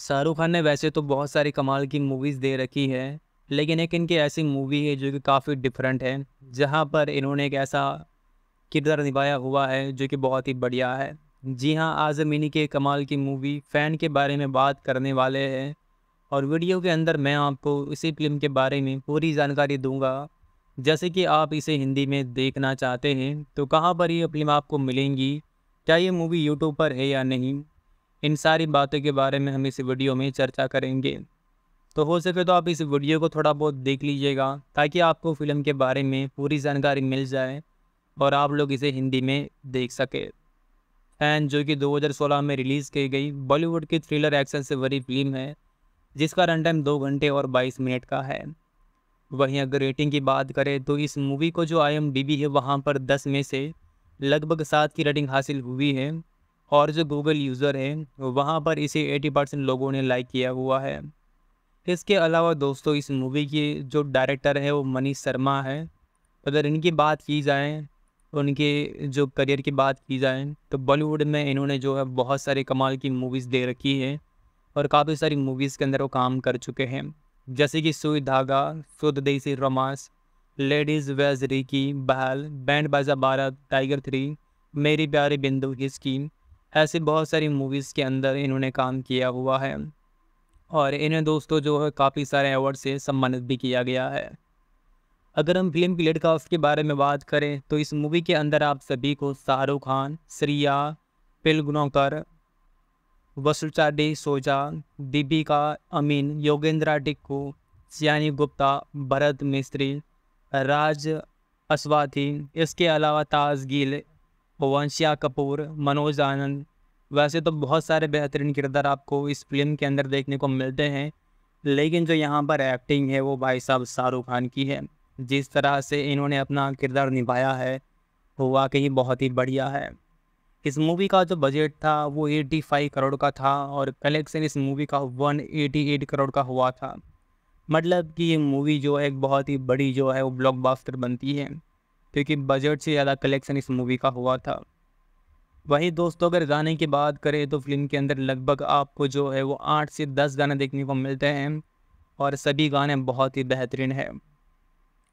शाहरुख खान ने वैसे तो बहुत सारी कमाल की मूवीज़ दे रखी है लेकिन एक इनकी ऐसी मूवी है जो कि काफ़ी डिफरेंट है जहाँ पर इन्होंने एक ऐसा किरदार निभाया हुआ है जो कि बहुत ही बढ़िया है जी हाँ आज़म के कमाल की मूवी फ़ैन के बारे में बात करने वाले हैं और वीडियो के अंदर मैं आपको इसी फिल्म के बारे में पूरी जानकारी दूंगा जैसे कि आप इसे हिंदी में देखना चाहते हैं तो कहाँ पर ये फिल्म आपको मिलेंगी क्या ये मूवी यूट्यूब पर है या नहीं इन सारी बातों के बारे में हम इस वीडियो में चर्चा करेंगे तो हो सके तो आप इस वीडियो को थोड़ा बहुत देख लीजिएगा ताकि आपको फ़िल्म के बारे में पूरी जानकारी मिल जाए और आप लोग इसे हिंदी में देख सके फैन जो कि 2016 में रिलीज़ की गई बॉलीवुड की थ्रिलर एक्शन से भरी फिल्म है जिसका रन टाइम दो घंटे और 22 मिनट का है वहीं अगर रेटिंग की बात करें तो इस मूवी को जो आई है वहाँ पर दस में से लगभग सात की रेटिंग हासिल हुई है और जो गूगल यूज़र हैं वहाँ पर इसे 80 परसेंट लोगों ने लाइक किया हुआ है इसके अलावा दोस्तों इस मूवी के जो डायरेक्टर है वो मनीष शर्मा है अगर इनकी बात की जाए उनके जो करियर की बात की जाए तो बॉलीवुड में इन्होंने जो है बहुत सारे कमाल की मूवीज़ दे रखी है और काफ़ी सारी मूवीज़ के अंदर वो काम कर चुके हैं जैसे कि सुई Dhaaga Shuddh Desi romance ladies vs Ricky Bahl band Baaja Baaraat tiger three मेरी प्यारी बिंदु की स्कीम ऐसे बहुत सारी मूवीज़ के अंदर इन्होंने काम किया हुआ है और इन्हें दोस्तों जो है काफ़ी सारे अवार्ड से सम्मानित भी किया गया है अगर हम फिल्म की का उसके बारे में बात करें तो इस मूवी के अंदर आप सभी को शाहरुख खान श्रिया पिलगुनौकर वसुचाडी सोजा दीपिका अमीन योगेंद्रा टिक्कू सियानी गुप्ता भरत मिस्त्री राज अस्वाथी इसके अलावा ताज गिल वंशिया कपूर मनोज आनंद वैसे तो बहुत सारे बेहतरीन किरदार आपको इस फिल्म के अंदर देखने को मिलते हैं लेकिन जो यहाँ पर एक्टिंग है वो भाई साहब शाहरुख खान की है जिस तरह से इन्होंने अपना किरदार निभाया है वो वाकई बहुत ही बढ़िया है इस मूवी का जो बजट था वो 85 करोड़ का था और कलेक्शन इस मूवी का 188 करोड़ का हुआ था मतलब कि ये मूवी जो है एक बहुत ही बड़ी जो है वो ब्लॉकबस्टर बनती है क्योंकि बजट से ज़्यादा कलेक्शन इस मूवी का हुआ था वही दोस्तों अगर गाने की बात करें तो फिल्म के अंदर लगभग आपको जो है वो आठ से दस गाने देखने को मिलते हैं और सभी गाने बहुत ही बेहतरीन है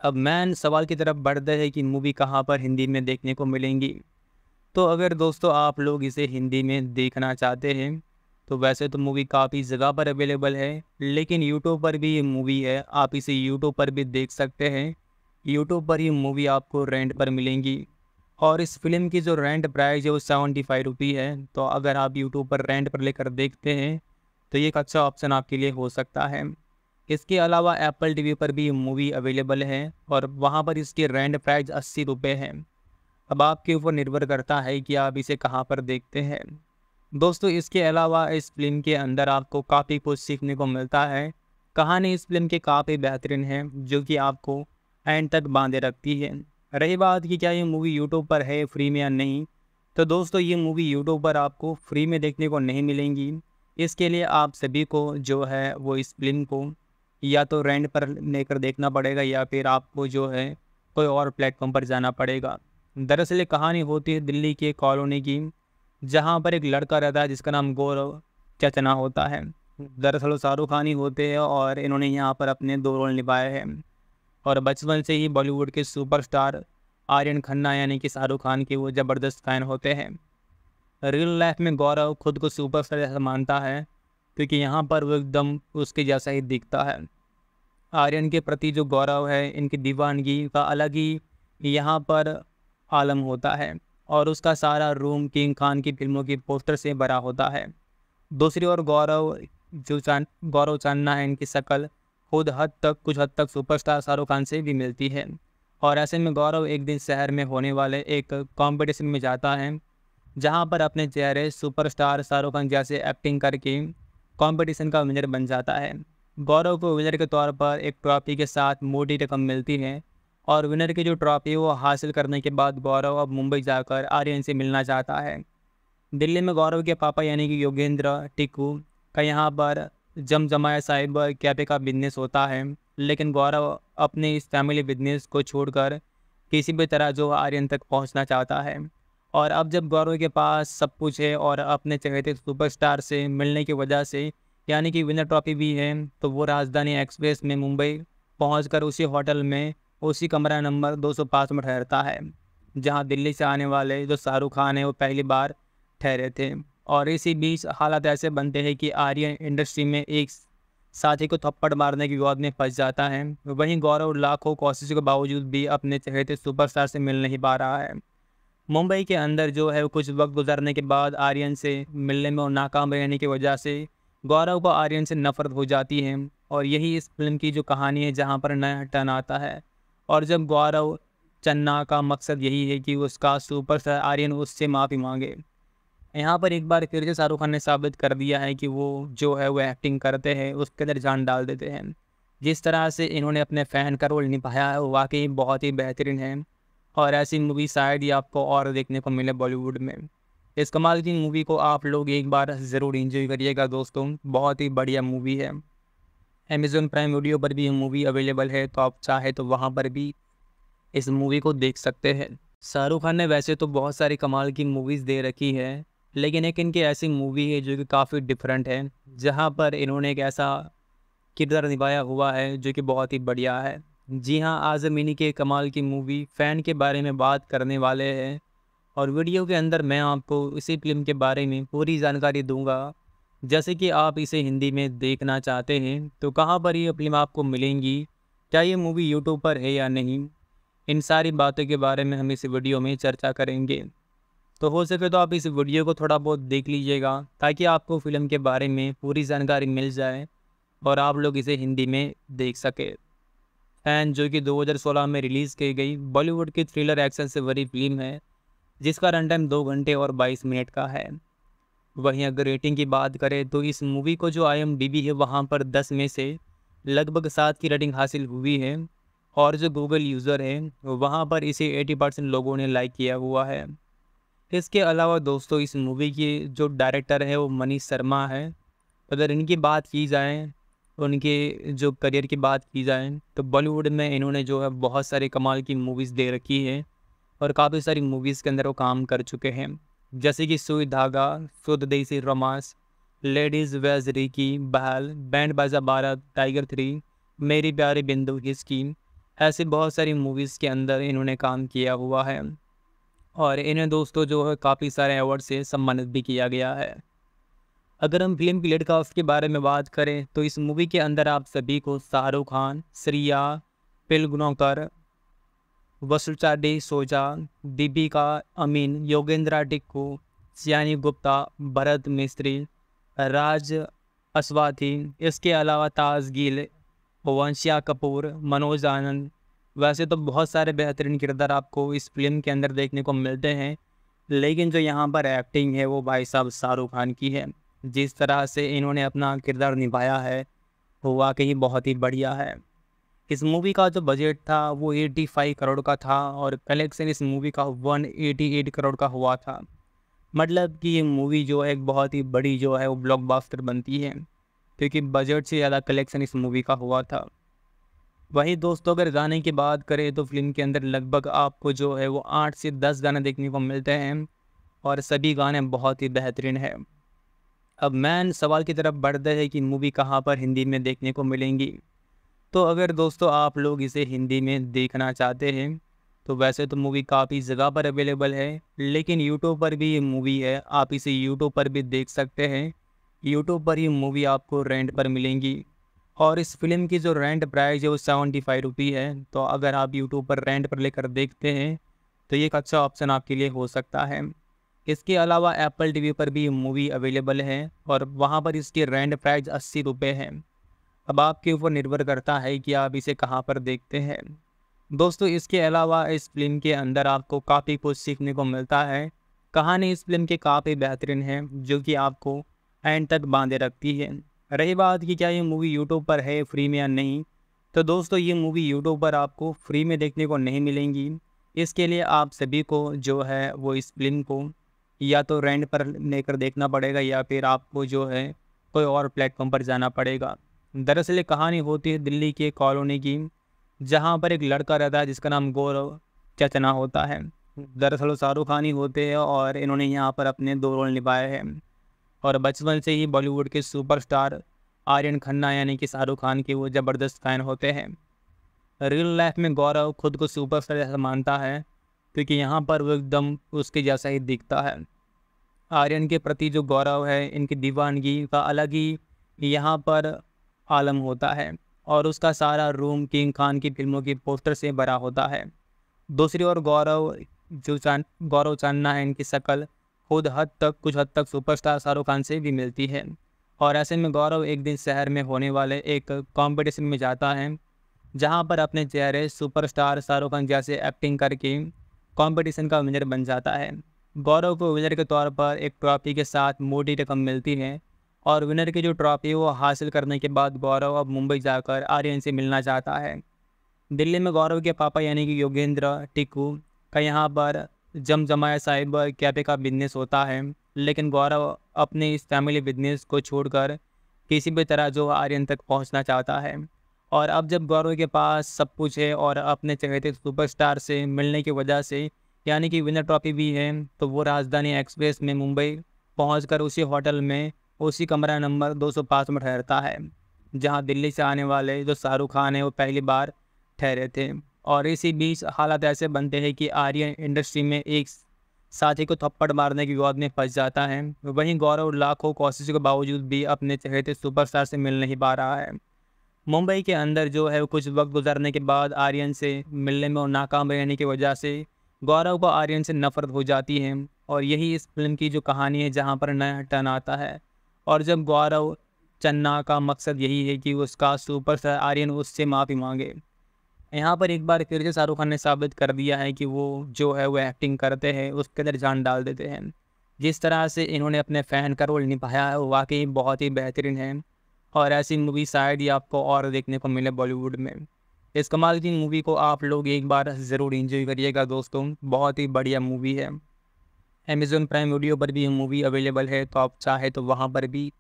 अब मैन सवाल की तरफ बढ़ते हैं कि मूवी कहाँ पर हिंदी में देखने को मिलेंगी तो अगर दोस्तों आप लोग इसे हिंदी में देखना चाहते हैं तो वैसे तो मूवी काफ़ी जगह पर अवेलेबल है लेकिन यूट्यूब पर भी ये मूवी है आप इसे यूट्यूब पर भी देख सकते हैं यूट्यूब पर ही मूवी आपको रेंट पर मिलेंगी और इस फिल्म की जो रेंट प्राइस है वो सेवेंटी फाइव रुपी है तो अगर आप यूट्यूब पर रेंट पर लेकर देखते हैं तो ये एक अच्छा ऑप्शन आपके लिए हो सकता है इसके अलावा एप्पल टी पर भी मूवी अवेलेबल है और वहाँ पर इसकी रेंट प्राइज अस्सी रुपये है अब आपके ऊपर निर्भर करता है कि आप इसे कहाँ पर देखते हैं दोस्तों इसके अलावा इस फिल्म के अंदर आपको काफ़ी कुछ सीखने को मिलता है कहानी इस फिल्म की काफ़ी बेहतरीन है जो कि आपको एंड तक बांधे रखती है रही बात कि क्या ये मूवी यूट्यूब पर है फ्री में या नहीं तो दोस्तों ये मूवी यूट्यूब पर आपको फ्री में देखने को नहीं मिलेंगी इसके लिए आप सभी को जो है वो इस फिल्म को या तो रेंट पर लेकर देखना पड़ेगा या फिर आपको जो है कोई और प्लेटफॉर्म पर जाना पड़ेगा दरअसल कहानी होती है दिल्ली की कॉलोनी की जहाँ पर एक लड़का रहता है जिसका नाम गौरव चचना होता है दरअसल शाहरुख खान ही होते हैं और इन्होंने यहाँ पर अपने दो रोल निभाए हैं और बचपन से ही बॉलीवुड के सुपरस्टार आर्यन खन्ना यानी कि शाहरुख खान के वो ज़बरदस्त फ़ैन होते हैं रियल लाइफ में गौरव खुद को सुपरस्टार जैसा मानता है क्योंकि यहाँ पर वो एकदम उसके जैसा ही दिखता है आर्यन के प्रति जो गौरव है इनकी दीवानगी का अलग ही यहाँ पर आलम होता है और उसका सारा रूम किंग खान की फिल्मों की पोस्टर से भरा होता है दूसरी ओर गौरव जो चान गौरव चानना है इनकी शक्ल खुद हद तक कुछ हद तक सुपरस्टार शाहरुख खान से भी मिलती है और ऐसे में गौरव एक दिन शहर में होने वाले एक कॉम्पिटिशन में जाता है जहाँ पर अपने चेहरे सुपरस्टार शाहरुख खान जैसे एक्टिंग करके कॉम्पिटिशन का विनर बन जाता है गौरव को विनर के तौर पर एक ट्रॉफी के साथ मोटी रकम मिलती है और विनर की जो ट्रॉफी वो हासिल करने के बाद गौरव अब मुंबई जाकर आर्यन से मिलना चाहता है दिल्ली में गौरव के पापा यानी कि योगेंद्र टिकू का यहाँ पर जमजमाया साइबर कैफे का बिजनेस होता है लेकिन गौरव अपने इस फैमिली बिजनेस को छोड़कर किसी भी तरह जो आर्यन तक पहुंचना चाहता है और अब जब गौरव के पास सब कुछ है और अपने चहेते सुपरस्टार से मिलने की वजह से यानी कि विनर ट्रॉफी भी है तो वो राजधानी एक्सप्रेस में मुंबई पहुँच उसी होटल में उसी कमरा नंबर दो में ठहरता है जहाँ दिल्ली से आने वाले जो शाहरुख खान है वो पहली बार ठहरे थे और इसी बीच हालात ऐसे बनते हैं कि आर्यन इंडस्ट्री में एक साथी को थप्पड़ मारने की विवाद में फंस जाता है वहीं गौरव लाखों कोशिशों के बावजूद भी अपने चहेते सुपरस्टार से मिल नहीं पा रहा है मुंबई के अंदर जो है कुछ वक्त गुजरने के बाद आर्यन से मिलने में और नाकाम रहने की वजह से गौरव को आर्यन से नफरत हो जाती है और यही इस फिल्म की जो कहानी है जहाँ पर नया टन आता है और जब गौरव चन्ना का मकसद यही है कि उसका सुपर आर्यन उससे माफ़ी मांगे यहाँ पर एक बार फिर से शाहरुख खान ने साबित कर दिया है कि वो जो है वो एक्टिंग करते हैं उसके अंदर जान डाल देते हैं जिस तरह से इन्होंने अपने फ़ैन का रोल निभाया है वो वाकई बहुत ही बेहतरीन है और ऐसी मूवी शायद ही आपको और देखने को मिले बॉलीवुड में इस कमाल की मूवी को आप लोग एक बार ज़रूर इंजॉय करिएगा दोस्तों बहुत ही बढ़िया मूवी है अमेज़ोन प्राइम वीडियो पर भी ये मूवी अवेलेबल है तो आप चाहे तो वहाँ पर भी इस मूवी को देख सकते हैं शाहरुख खान ने वैसे तो बहुत सारी कमाल की मूवीज़ दे रखी है लेकिन एक इनकी ऐसी मूवी है जो कि काफ़ी डिफरेंट है जहाँ पर इन्होंने एक ऐसा किरदार निभाया हुआ है जो कि बहुत ही बढ़िया है जी हाँ आजम के कमाल की मूवी फ़ैन के बारे में बात करने वाले हैं और वीडियो के अंदर मैं आपको इसी फिल्म के बारे में पूरी जानकारी दूंगा जैसे कि आप इसे हिंदी में देखना चाहते हैं तो कहाँ पर ये फिल्म आपको मिलेंगी क्या ये मूवी यूट्यूब पर है या नहीं इन सारी बातों के बारे में हम इस वीडियो में चर्चा करेंगे तो हो सके तो आप इस वीडियो को थोड़ा बहुत देख लीजिएगा ताकि आपको फ़िल्म के बारे में पूरी जानकारी मिल जाए और आप लोग इसे हिंदी में देख सके फैन जो कि 2016 में रिलीज़ की गई बॉलीवुड की थ्रिलर एक्शन से भरी फिल्म है जिसका रन टाइम दो घंटे और 22 मिनट का है वहीं अगर रेटिंग की बात करें तो इस मूवी को जो आई है वहाँ पर दस में से लगभग सात की रेटिंग हासिल हुई है और जो गूगल यूज़र है वहाँ पर इसे एटी परसेंट लोगों ने लाइक किया हुआ है इसके अलावा दोस्तों इस मूवी के जो डायरेक्टर है वो मनीष शर्मा है अगर इनकी बात की जाए उनके जो करियर की बात की जाए तो बॉलीवुड में इन्होंने जो है बहुत सारे कमाल की मूवीज़ दे रखी है और काफ़ी सारी मूवीज़ के अंदर वो काम कर चुके हैं जैसे कि सुई Dhaaga Shuddh Desi romance ladies vs Ricky Bahl band Baaja Baaraat tiger three मेरी प्यारी बिंदु की स्कीम ऐसे बहुत सारी मूवीज़ के अंदर इन्होंने काम किया हुआ है और इन्हें दोस्तों जो है काफ़ी सारे अवार्ड से सम्मानित भी किया गया है अगर हम फिल्म की लेट कास्ट के बारे में बात करें तो इस मूवी के अंदर आप सभी को शाहरुख खान श्रिया पिलगुनाकर वसुचाडी सोजा दीपिका अमीन योगेंद्रा टिक्कू सियानी गुप्ता भरत मिस्त्री राज अस्वाथी इसके अलावा ताज गिल वंशिया कपूर मनोज आनंद वैसे तो बहुत सारे बेहतरीन किरदार आपको इस फिल्म के अंदर देखने को मिलते हैं लेकिन जो यहाँ पर एक्टिंग है वो भाई साहब शाहरुख खान की है जिस तरह से इन्होंने अपना किरदार निभाया है वो वाकई बहुत ही बढ़िया है इस मूवी का जो बजट था वो 85 करोड़ का था और कलेक्शन इस मूवी का 188 करोड़ का हुआ था मतलब कि ये मूवी जो है एक बहुत ही बड़ी जो है वो ब्लॉकबस्टर बनती है क्योंकि बजट से ज़्यादा कलेक्शन इस मूवी का हुआ था वहीं दोस्तों तो अगर गाने की बात करें तो फिल्म के अंदर लगभग आपको जो है वो आठ से दस गाने देखने को मिलते हैं और सभी गाने बहुत ही बेहतरीन है अब मैन सवाल की तरफ बढ़ते हैं कि मूवी कहाँ पर हिंदी में देखने को मिलेंगी तो अगर दोस्तों आप लोग इसे हिंदी में देखना चाहते हैं तो वैसे तो मूवी काफ़ी जगह पर अवेलेबल है लेकिन यूट्यूब पर भी ये मूवी है आप इसे यूट्यूब पर भी देख सकते हैं यूट्यूब पर ये मूवी आपको रेंट पर मिलेंगी और इस फिल्म की जो रेंट प्राइस है वो सेवेंटी फाइव रुपी है तो अगर आप यूट्यूब पर रेंट पर लेकर देखते हैं तो ये एक अच्छा ऑप्शन आपके लिए हो सकता है इसके अलावा एप्पल टीवी पर भी मूवी अवेलेबल है और वहाँ पर इसकी रेंट प्राइस अस्सी रुपये है अब आपके ऊपर निर्भर करता है कि आप इसे कहाँ पर देखते हैं दोस्तों इसके अलावा इस फिल्म के अंदर आपको काफ़ी कुछ सीखने को मिलता है कहानी इस फिल्म की काफ़ी बेहतरीन है जो कि आपको एंड तक बांधे रखती है रही बात कि क्या ये मूवी यूट्यूब पर है फ्री में या नहीं तो दोस्तों ये मूवी यूट्यूब पर आपको फ्री में देखने को नहीं मिलेंगी इसके लिए आप सभी को जो है वो इस फिल्म को या तो रेंट पर लेकर देखना पड़ेगा या फिर आपको जो है कोई और प्लेटफॉर्म पर जाना पड़ेगा दरअसल कहानी होती है दिल्ली के कॉलोनी की जहाँ पर एक लड़का रहता है जिसका नाम गौरव चचना होता है दरअसल शाहरुख खान ही होते हैं और इन्होंने यहाँ पर अपने दो रोल निभाए हैं और बचपन से ही बॉलीवुड के सुपरस्टार आर्यन खन्ना यानी कि शाहरुख खान के वो ज़बरदस्त फ़ैन होते हैं रियल लाइफ में गौरव खुद को सुपरस्टार जैसा मानता है क्योंकि यहाँ पर वो एकदम उसके जैसा ही दिखता है आर्यन के प्रति जो गौरव है इनकी दीवानगी का अलग ही यहाँ पर आलम होता है और उसका सारा रूम किंग खान की फिल्मों के पोस्टर से भरा होता है दूसरी ओर गौरव जो चान गौरव चांदना है इनकी शक्ल खुद हद तक कुछ हद तक सुपरस्टार शाहरुख खान से भी मिलती है और ऐसे में गौरव एक दिन शहर में होने वाले एक कॉम्पिटिशन में जाता है जहाँ पर अपने चेहरे सुपरस्टार शाहरुख खान जैसे एक्टिंग करके कंपटीशन का विनर बन जाता है गौरव को विनर के तौर पर एक ट्रॉफी के साथ मोटी रकम मिलती है और विनर की जो ट्रॉफी वो हासिल करने के बाद गौरव अब मुंबई जाकर आर्यन से मिलना चाहता है दिल्ली में गौरव के पापा यानी कि योगेंद्र टिकू का यहाँ पर जमजमाया साइबर कैफे का बिजनेस होता है लेकिन गौरव अपने इस फैमिली बिजनेस को छोड़कर किसी भी तरह जो आर्यन तक पहुंचना चाहता है और अब जब गौरव के पास सब कुछ है और अपने चहेते सुपरस्टार से मिलने की वजह से यानी कि विनर ट्रॉफी भी है तो वो राजधानी एक्सप्रेस में मुंबई पहुँच उसी होटल में उसी कमरा नंबर दो में ठहरता है जहाँ दिल्ली से आने वाले जो शाहरुख खान है वो पहली बार ठहरे थे और इसी बीच हालात ऐसे बनते हैं कि आर्यन इंडस्ट्री में एक साथी को थप्पड़ मारने के विवाद में फंस जाता है वहीं गौरव लाखों कोशिशों के बावजूद भी अपने चहेते सुपरस्टार से मिल नहीं पा रहा है मुंबई के अंदर जो है कुछ वक्त गुजरने के बाद आर्यन से मिलने में और नाकाम रहने की वजह से गौरव को आर्यन से नफरत हो जाती है और यही इस फिल्म की जो कहानी है जहाँ पर नया टर्न आता है और जब गौरव चन्ना का मकसद यही है कि उसका सुपर आर्यन उससे माफ़ी मांगे यहाँ पर एक बार फिर से शाहरुख खान ने साबित कर दिया है कि वो जो है वो एक्टिंग करते हैं उसके अंदर जान डाल देते हैं जिस तरह से इन्होंने अपने फ़ैन का रोल निभाया है वाकई बहुत ही बेहतरीन है और ऐसी मूवी शायद ही आपको और देखने को मिले बॉलीवुड में इस कमाल की मूवी को आप लोग एक बार ज़रूर इंजॉय करिएगा दोस्तों बहुत ही बढ़िया मूवी है अमेज़ोन प्राइम वीडियो पर भी ये मूवी अवेलेबल है तो आप चाहे तो वहाँ पर भी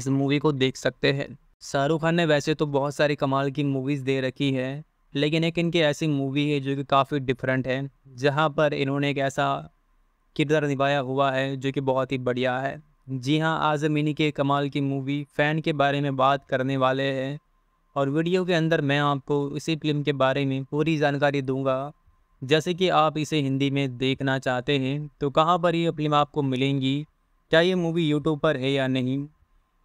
इस मूवी को देख सकते हैं शाहरुख खान ने वैसे तो बहुत सारी कमाल की मूवीज़ दे रखी है लेकिन एक इनकी ऐसी मूवी है जो कि काफ़ी डिफरेंट है जहाँ पर इन्होंने एक ऐसा किरदार निभाया हुआ है जो कि बहुत ही बढ़िया है जी हाँ आजम इन्हीं के कमाल की मूवी फ़ैन के बारे में बात करने वाले हैं और वीडियो के अंदर मैं आपको इसी फिल्म के बारे में पूरी जानकारी दूंगा जैसे कि आप इसे हिंदी में देखना चाहते हैं तो कहाँ पर ये फिल्म आपको मिलेंगी क्या ये मूवी यूट्यूब पर है या नहीं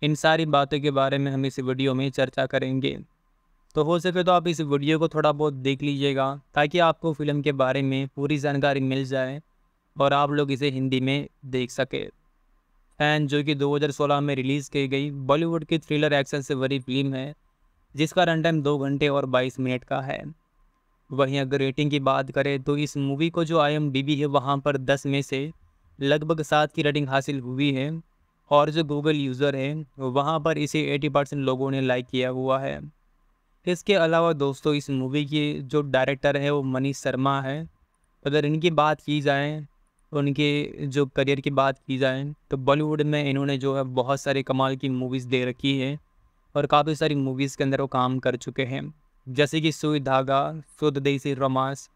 इन सारी बातों के बारे में हम इस वीडियो में चर्चा करेंगे तो हो सके तो आप इस वीडियो को थोड़ा बहुत देख लीजिएगा ताकि आपको फ़िल्म के बारे में पूरी जानकारी मिल जाए और आप लोग इसे हिंदी में देख सके फैन जो कि 2016 में रिलीज़ की गई बॉलीवुड की थ्रिलर एक्शन से भरी फिल्म है जिसका रन टाइम दो घंटे और बाईस मिनट का है वहीं अगर रेटिंग की बात करें तो इस मूवी को जो आई है वहाँ पर दस में से लगभग सात की रेटिंग हासिल हुई है और जो गूगल यूज़र है वहाँ पर इसे 80 परसेंट लोगों ने लाइक किया हुआ है इसके अलावा दोस्तों इस मूवी के जो डायरेक्टर है वो मनीष शर्मा है अगर इनकी बात की जाए उनके जो करियर की बात की जाए तो बॉलीवुड में इन्होंने जो है बहुत सारे कमाल की मूवीज़ दे रखी है और काफ़ी सारी मूवीज़ के अंदर वो काम कर चुके हैं जैसे कि सुई Dhaaga Shuddh Desi romance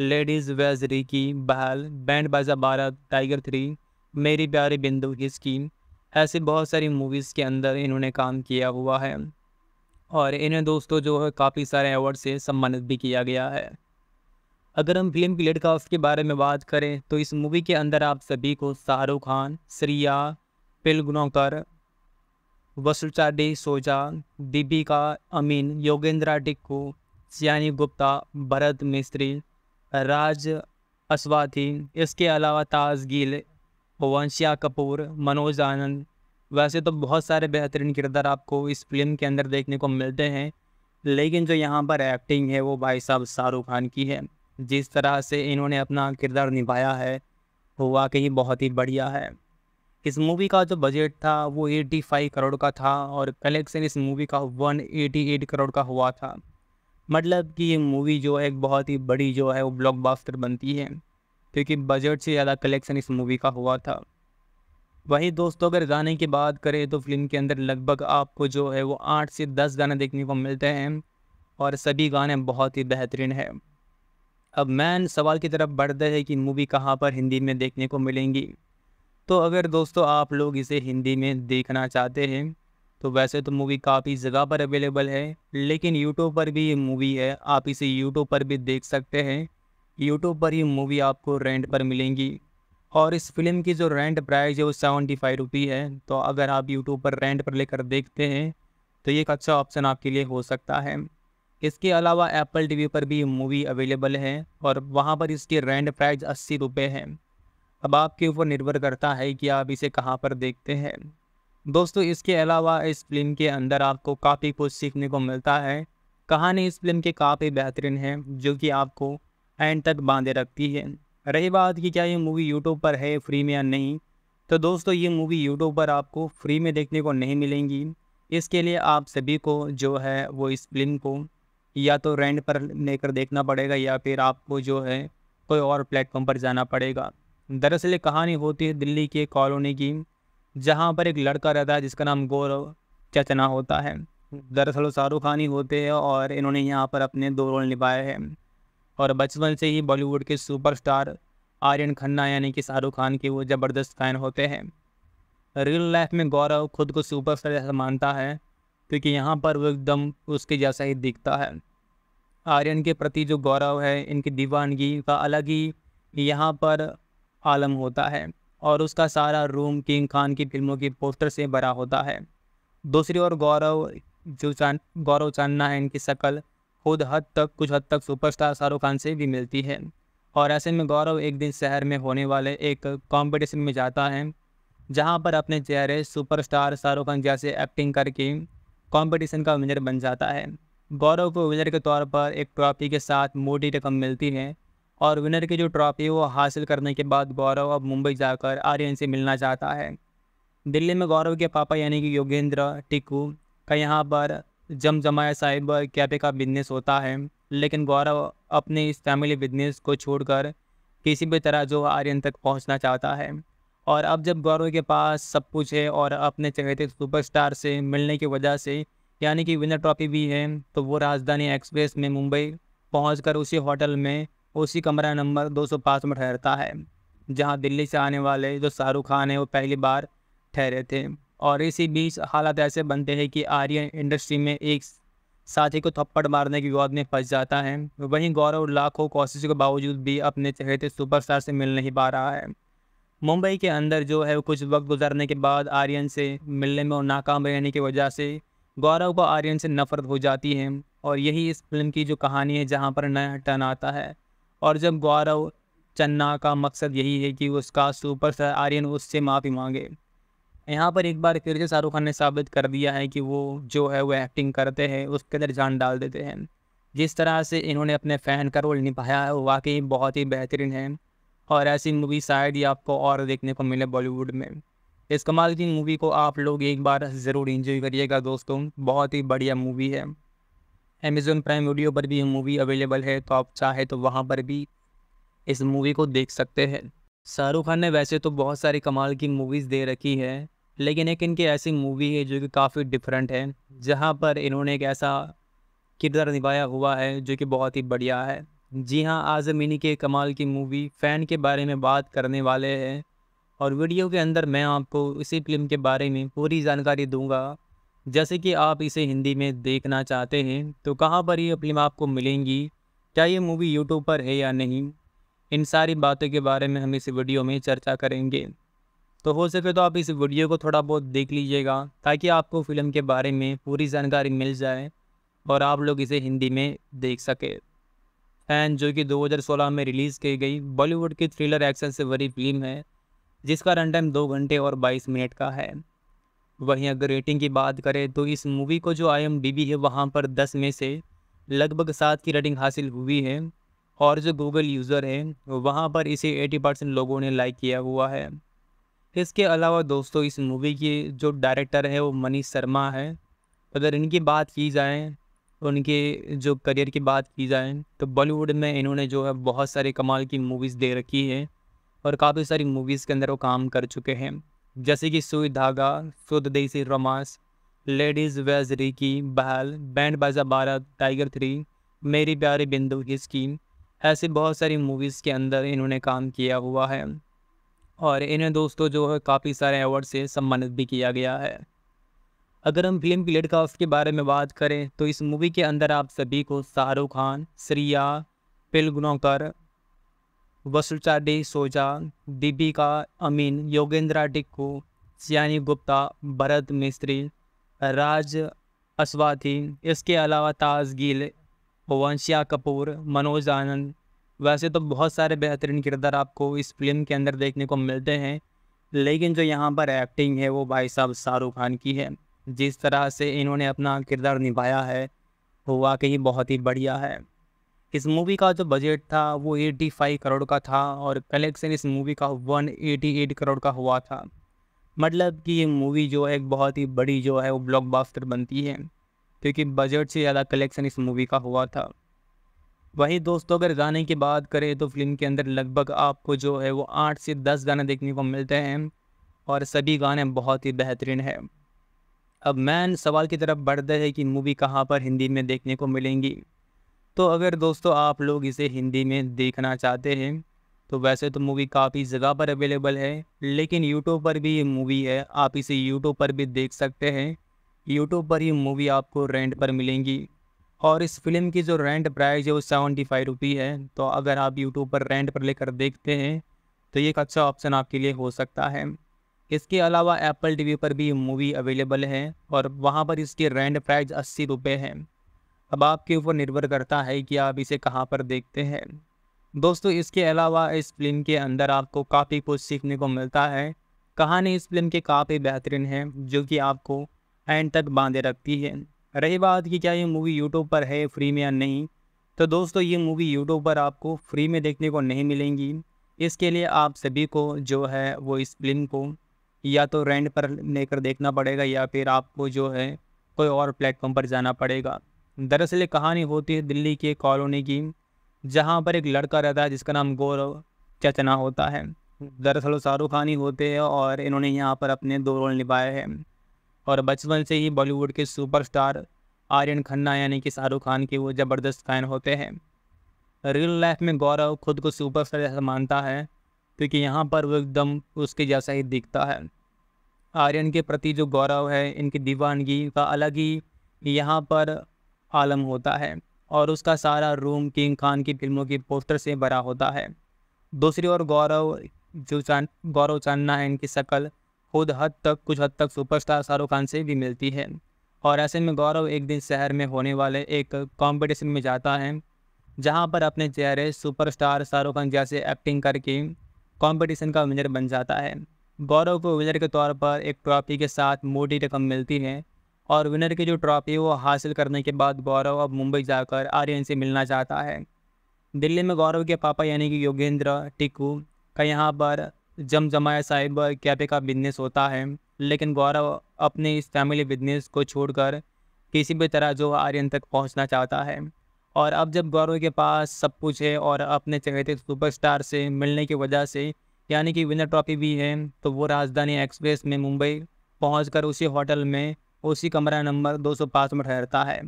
ladies vs Ricky Bahl band Baaja Baaraat tiger three मेरी प्यारी बिंदु की स्कीम ऐसे बहुत सारी मूवीज़ के अंदर इन्होंने काम किया हुआ है और इन्हें दोस्तों जो है काफ़ी सारे अवार्ड से सम्मानित भी किया गया है अगर हम फिल्म की लेड कास्ट के बारे में बात करें तो इस मूवी के अंदर आप सभी को शाहरुख खान श्रिया पिलगुनौकर वसुचा डे सोजा दीपिका अमीन योगेंद्रा टिक्कू सियानी गुप्ता भरत मिस्त्री राज अस्वाथी इसके अलावा ताज गिल वंशिया कपूर मनोज आनंद वैसे तो बहुत सारे बेहतरीन किरदार आपको इस फिल्म के अंदर देखने को मिलते हैं लेकिन जो यहाँ पर एक्टिंग है वो भाई साहब शाहरुख खान की है जिस तरह से इन्होंने अपना किरदार निभाया है वो वाकई बहुत ही बढ़िया है इस मूवी का जो बजट था वो 85 करोड़ का था और कलेक्शन इस मूवी का 188 करोड़ का हुआ था मतलब कि ये मूवी जो है एक बहुत ही बड़ी जो है वो ब्लॉकबस्टर बनती है क्योंकि बजट से ज़्यादा कलेक्शन इस मूवी का हुआ था वही दोस्तों तो अगर गाने की बात करें तो फिल्म के अंदर लगभग आपको जो है वो आठ से दस गाने देखने को मिलते हैं और सभी गाने बहुत ही बेहतरीन है अब मैन सवाल की तरफ बढ़ते हैं कि मूवी कहाँ पर हिंदी में देखने को मिलेंगी तो अगर दोस्तों आप लोग इसे हिंदी में देखना चाहते हैं तो वैसे तो मूवी काफ़ी जगह पर अवेलेबल है लेकिन यूट्यूब पर भी ये मूवी है आप इसे यूट्यूब पर भी देख सकते हैं यूट्यूब पर ये मूवी आपको रेंट पर मिलेंगी और इस फिल्म की जो रेंट प्राइस है वो सेवेंटी फाइव रुपी है तो अगर आप यूट्यूब पर रेंट पर लेकर देखते हैं तो ये एक अच्छा ऑप्शन आपके लिए हो सकता है इसके अलावा एप्पल टीवी पर भी मूवी अवेलेबल है और वहाँ पर इसकी रेंट प्राइस अस्सी रुपये है अब आपके ऊपर निर्भर करता है कि आप इसे कहाँ पर देखते हैं दोस्तों इसके अलावा इस फिल्म के अंदर आपको काफ़ी कुछ सीखने को मिलता है कहानी इस फिल्म की काफ़ी बेहतरीन है जो कि आपको एंड तक बांधे रखती है रही बात कि क्या ये मूवी यूट्यूब पर है फ्री में या नहीं तो दोस्तों ये मूवी यूट्यूब पर आपको फ्री में देखने को नहीं मिलेंगी इसके लिए आप सभी को जो है वो इस फिल्म को या तो रेंट पर लेकर देखना पड़ेगा या फिर आपको जो है कोई और प्लेटफॉर्म पर जाना पड़ेगा दरअसल ये कहानी होती है दिल्ली के कॉलोनी की जहाँ पर एक लड़का रहता है जिसका नाम गौरव चचना होता है दरअसल शाहरुख खान ही होते हैं और इन्होंने यहाँ पर अपने दो रोल निभाए हैं और बचपन से ही बॉलीवुड के सुपरस्टार आर्यन खन्ना यानी कि शाहरुख खान के वो ज़बरदस्त फ़ैन होते हैं रियल लाइफ में गौरव खुद को सुपरस्टार जैसा मानता है क्योंकि यहाँ पर वो एकदम उसके जैसा ही दिखता है आर्यन के प्रति जो गौरव है इनकी दीवानगी का अलग ही यहाँ पर आलम होता है और उसका सारा रूम किंग खान की फिल्मों के पोस्टर से भरा होता है दूसरी ओर गौरव जो चान गौरव चानना है इनकी शक्ल खुद हद तक कुछ हद तक सुपरस्टार शाहरुख खान से भी मिलती है और ऐसे में गौरव एक दिन शहर में होने वाले एक कॉम्पिटिशन में जाता है जहाँ पर अपने चेहरे सुपरस्टार शाहरुख खान जैसे एक्टिंग करके कॉम्पिटिशन का विनर बन जाता है गौरव को विनर के तौर पर एक ट्रॉफी के साथ मोटी रकम मिलती है और विनर की जो ट्रॉफी वो हासिल करने के बाद गौरव अब मुंबई जाकर आर्यन से मिलना चाहता है दिल्ली में गौरव के पापा यानी कि योगेंद्र टिकू का यहाँ पर जमजमाया साइबर कैफे का बिजनेस होता है लेकिन गौरव अपने इस फैमिली बिजनेस को छोड़कर किसी भी तरह जो आर्यन तक पहुंचना चाहता है और अब जब गौरव के पास सब कुछ है और अपने चहेते सुपरस्टार से मिलने की वजह से यानी कि विनर ट्रॉफी भी है तो वो राजधानी एक्सप्रेस में मुंबई पहुँच उसी होटल में उसी कमरा नंबर दो में ठहरता है जहाँ दिल्ली से आने वाले जो शाहरुख खान है वो पहली बार ठहरे थे और इसी बीच हालात ऐसे बनते हैं कि आर्यन इंडस्ट्री में एक साथी को थप्पड़ मारने के विवाद में फंस जाता है वहीं गौरव लाखों कोशिशों के बावजूद भी अपने चहेते सुपरस्टार से मिल नहीं पा रहा है मुंबई के अंदर जो है कुछ वक्त गुजरने के बाद आर्यन से मिलने में और नाकाम रहने की वजह से गौरव को आर्यन से नफरत हो जाती है और यही इस फिल्म की जो कहानी है जहाँ पर नया टन आता है और जब गौरव चन्ना का मकसद यही है कि उसका सुपरस्टार आर्यन उससे माफ़ी मांगे यहाँ पर एक बार फिर से शाहरुख खान ने साबित कर दिया है कि वो जो है वो एक्टिंग करते हैं उसके अंदर जान डाल देते हैं जिस तरह से इन्होंने अपने फ़ैन का रोल निभाया है वाकई बहुत ही बेहतरीन है और ऐसी मूवी शायद ही आपको और देखने को मिले बॉलीवुड में इस कमाल की मूवी को आप लोग एक बार ज़रूर इंजॉय करिएगा दोस्तों बहुत ही बढ़िया मूवी है अमेज़ोन प्राइम वीडियो पर भी ये मूवी अवेलेबल है तो आप चाहे तो वहाँ पर भी इस मूवी को देख सकते हैं शाहरुख खान ने वैसे तो बहुत सारी कमाल की मूवीज़ दे रखी है लेकिन एक इनकी ऐसी मूवी है जो कि काफ़ी डिफरेंट है जहाँ पर इन्होंने एक ऐसा किरदार निभाया हुआ है जो कि बहुत ही बढ़िया है जी हाँ आज़म इन्हीं के कमाल की मूवी फ़ैन के बारे में बात करने वाले हैं और वीडियो के अंदर मैं आपको इसी फिल्म के बारे में पूरी जानकारी दूंगा जैसे कि आप इसे हिंदी में देखना चाहते हैं तो कहाँ पर ये फिल्म आपको मिलेंगी क्या ये मूवी यूट्यूब पर है या नहीं इन सारी बातों के बारे में हम इस वीडियो में चर्चा करेंगे तो हो सके तो आप इस वीडियो को थोड़ा बहुत देख लीजिएगा ताकि आपको फ़िल्म के बारे में पूरी जानकारी मिल जाए और आप लोग इसे हिंदी में देख सके फैन जो कि 2016 में रिलीज़ की गई बॉलीवुड की थ्रिलर एक्शन से भरी फिल्म है जिसका रन टाइम दो घंटे और 22 मिनट का है वहीं अगर रेटिंग की बात करें तो इस मूवी को जो आई है वहाँ पर दस में से लगभग सात की रेटिंग हासिल हुई है और जो गूगल यूज़र है वहाँ पर इसे 80 परसेंट लोगों ने लाइक किया हुआ है इसके अलावा दोस्तों इस मूवी के जो डायरेक्टर है वो मनीष शर्मा है अगर इनकी बात की जाए उनके जो करियर की बात की जाए तो बॉलीवुड में इन्होंने जो है बहुत सारे कमाल की मूवीज़ दे रखी है और काफ़ी सारी मूवीज़ के अंदर वो काम कर चुके हैं जैसे कि सुई Dhaaga Shuddh Desi romance ladies vs Ricky Bahl band Baaja Baaraat tiger three मेरी प्यारी बिंदु की स्कीम ऐसी बहुत सारी मूवीज़ के अंदर इन्होंने काम किया हुआ है और इन्हें दोस्तों जो है काफ़ी सारे अवार्ड से सम्मानित भी किया गया है अगर हम फिल्म की लेट कास्ट के बारे में बात करें तो इस मूवी के अंदर आप सभी को शाहरुख खान श्रिया पिलगुनौकर वसुचा डे सोजा दीपिका अमीन योगेंद्रा टिक्कू सियानी गुप्ता भरत मिस्त्री राज अस्वाथी इसके अलावा ताज गिल वंशिया कपूर मनोज आनंद वैसे तो बहुत सारे बेहतरीन किरदार आपको इस फिल्म के अंदर देखने को मिलते हैं लेकिन जो यहाँ पर एक्टिंग है वो भाई साहब शाहरुख खान की है जिस तरह से इन्होंने अपना किरदार निभाया है वो वाकई बहुत ही बढ़िया है इस मूवी का जो बजट था वो 85 करोड़ का था और कलेक्शन इस मूवी का 188 करोड़ का हुआ था मतलब कि ये मूवी जो है एक बहुत ही बड़ी जो है वो ब्लॉकबस्टर बनती है क्योंकि बजट से ज़्यादा कलेक्शन इस मूवी का हुआ था वहीं दोस्तों अगर गाने की बात करें तो फिल्म के अंदर लगभग आपको जो है वो आठ से दस गाने देखने को मिलते हैं और सभी गाने बहुत ही बेहतरीन हैं अब मैन सवाल की तरफ बढ़ते हैं कि मूवी कहाँ पर हिंदी में देखने को मिलेंगी तो अगर दोस्तों आप लोग इसे हिंदी में देखना चाहते हैं तो वैसे तो मूवी काफ़ी जगह पर अवेलेबल है लेकिन यूट्यूब पर भी ये मूवी है आप इसे यूट्यूब पर भी देख सकते हैं यूट्यूब पर ये मूवी आपको रेंट पर मिलेंगी और इस फिल्म की जो रेंट प्राइस है वो सेवेंटी फाइव रुपी है तो अगर आप यूट्यूब पर रेंट पर लेकर देखते हैं तो ये एक अच्छा ऑप्शन आपके लिए हो सकता है इसके अलावा एप्पल टीवी पर भी मूवी अवेलेबल है और वहाँ पर इसकी रेंट प्राइस अस्सी रुपये है अब आपके ऊपर निर्भर करता है कि आप इसे कहाँ पर देखते हैं दोस्तों इसके अलावा इस फिल्म के अंदर आपको काफ़ी कुछ सीखने को मिलता है कहानी इस फिल्म की काफ़ी बेहतरीन है जो कि आपको एंड तक बांधे रखती है रही बात कि क्या ये मूवी यूट्यूब पर है फ्री में या नहीं तो दोस्तों ये मूवी यूट्यूब पर आपको फ्री में देखने को नहीं मिलेंगी इसके लिए आप सभी को जो है वो इस फिल्म को या तो रेंट पर लेकर देखना पड़ेगा या फिर आपको जो है कोई और प्लेटफॉर्म पर जाना पड़ेगा दरअसल ये कहानी होती है दिल्ली के कॉलोनी की जहाँ पर एक लड़का रहता है जिसका नाम गौरव चचना होता है दरअसल शाहरुख खान ही होते हैं और इन्होंने यहाँ पर अपने दो रोल निभाए हैं और बचपन से ही बॉलीवुड के सुपरस्टार आर्यन खन्ना यानी कि शाहरुख खान के वो ज़बरदस्त फ़ैन होते हैं रियल लाइफ में गौरव खुद को सुपरस्टार जैसा मानता है क्योंकि यहाँ पर वो एकदम उसके जैसा ही दिखता है आर्यन के प्रति जो गौरव है इनकी दीवानगी का अलग ही यहाँ पर आलम होता है और उसका सारा रूम किंग खान की फिल्मों के पोस्टर से भरा होता है दूसरी ओर गौरव जो चान गौरव चांदना है इनकी शक्ल खुद हद तक कुछ हद तक सुपरस्टार शाहरुख खान से भी मिलती है और ऐसे में गौरव एक दिन शहर में होने वाले एक कॉम्पिटिशन में जाता है जहाँ पर अपने चेहरे सुपरस्टार शाहरुख खान जैसे एक्टिंग करके कंपटीशन का विनर बन जाता है गौरव को विनर के तौर पर एक ट्रॉफी के साथ मोटी रकम मिलती है और विनर की जो ट्रॉफी वो हासिल करने के बाद गौरव अब मुंबई जाकर आर्यन से मिलना चाहता है दिल्ली में गौरव के पापा यानी कि योगेंद्र टिकू का यहाँ पर जम जमजमाया साइबर कैफे का बिजनेस होता है लेकिन गौरव अपने इस फैमिली बिजनेस को छोड़कर किसी भी तरह जो आर्यन तक पहुंचना चाहता है और अब जब गौरव के पास सब कुछ है और अपने चहेते सुपरस्टार से मिलने की वजह से यानी कि विनर ट्रॉफी भी है तो वो राजधानी एक्सप्रेस में मुंबई पहुँच उसी होटल में उसी कमरा नंबर दो में ठहरता है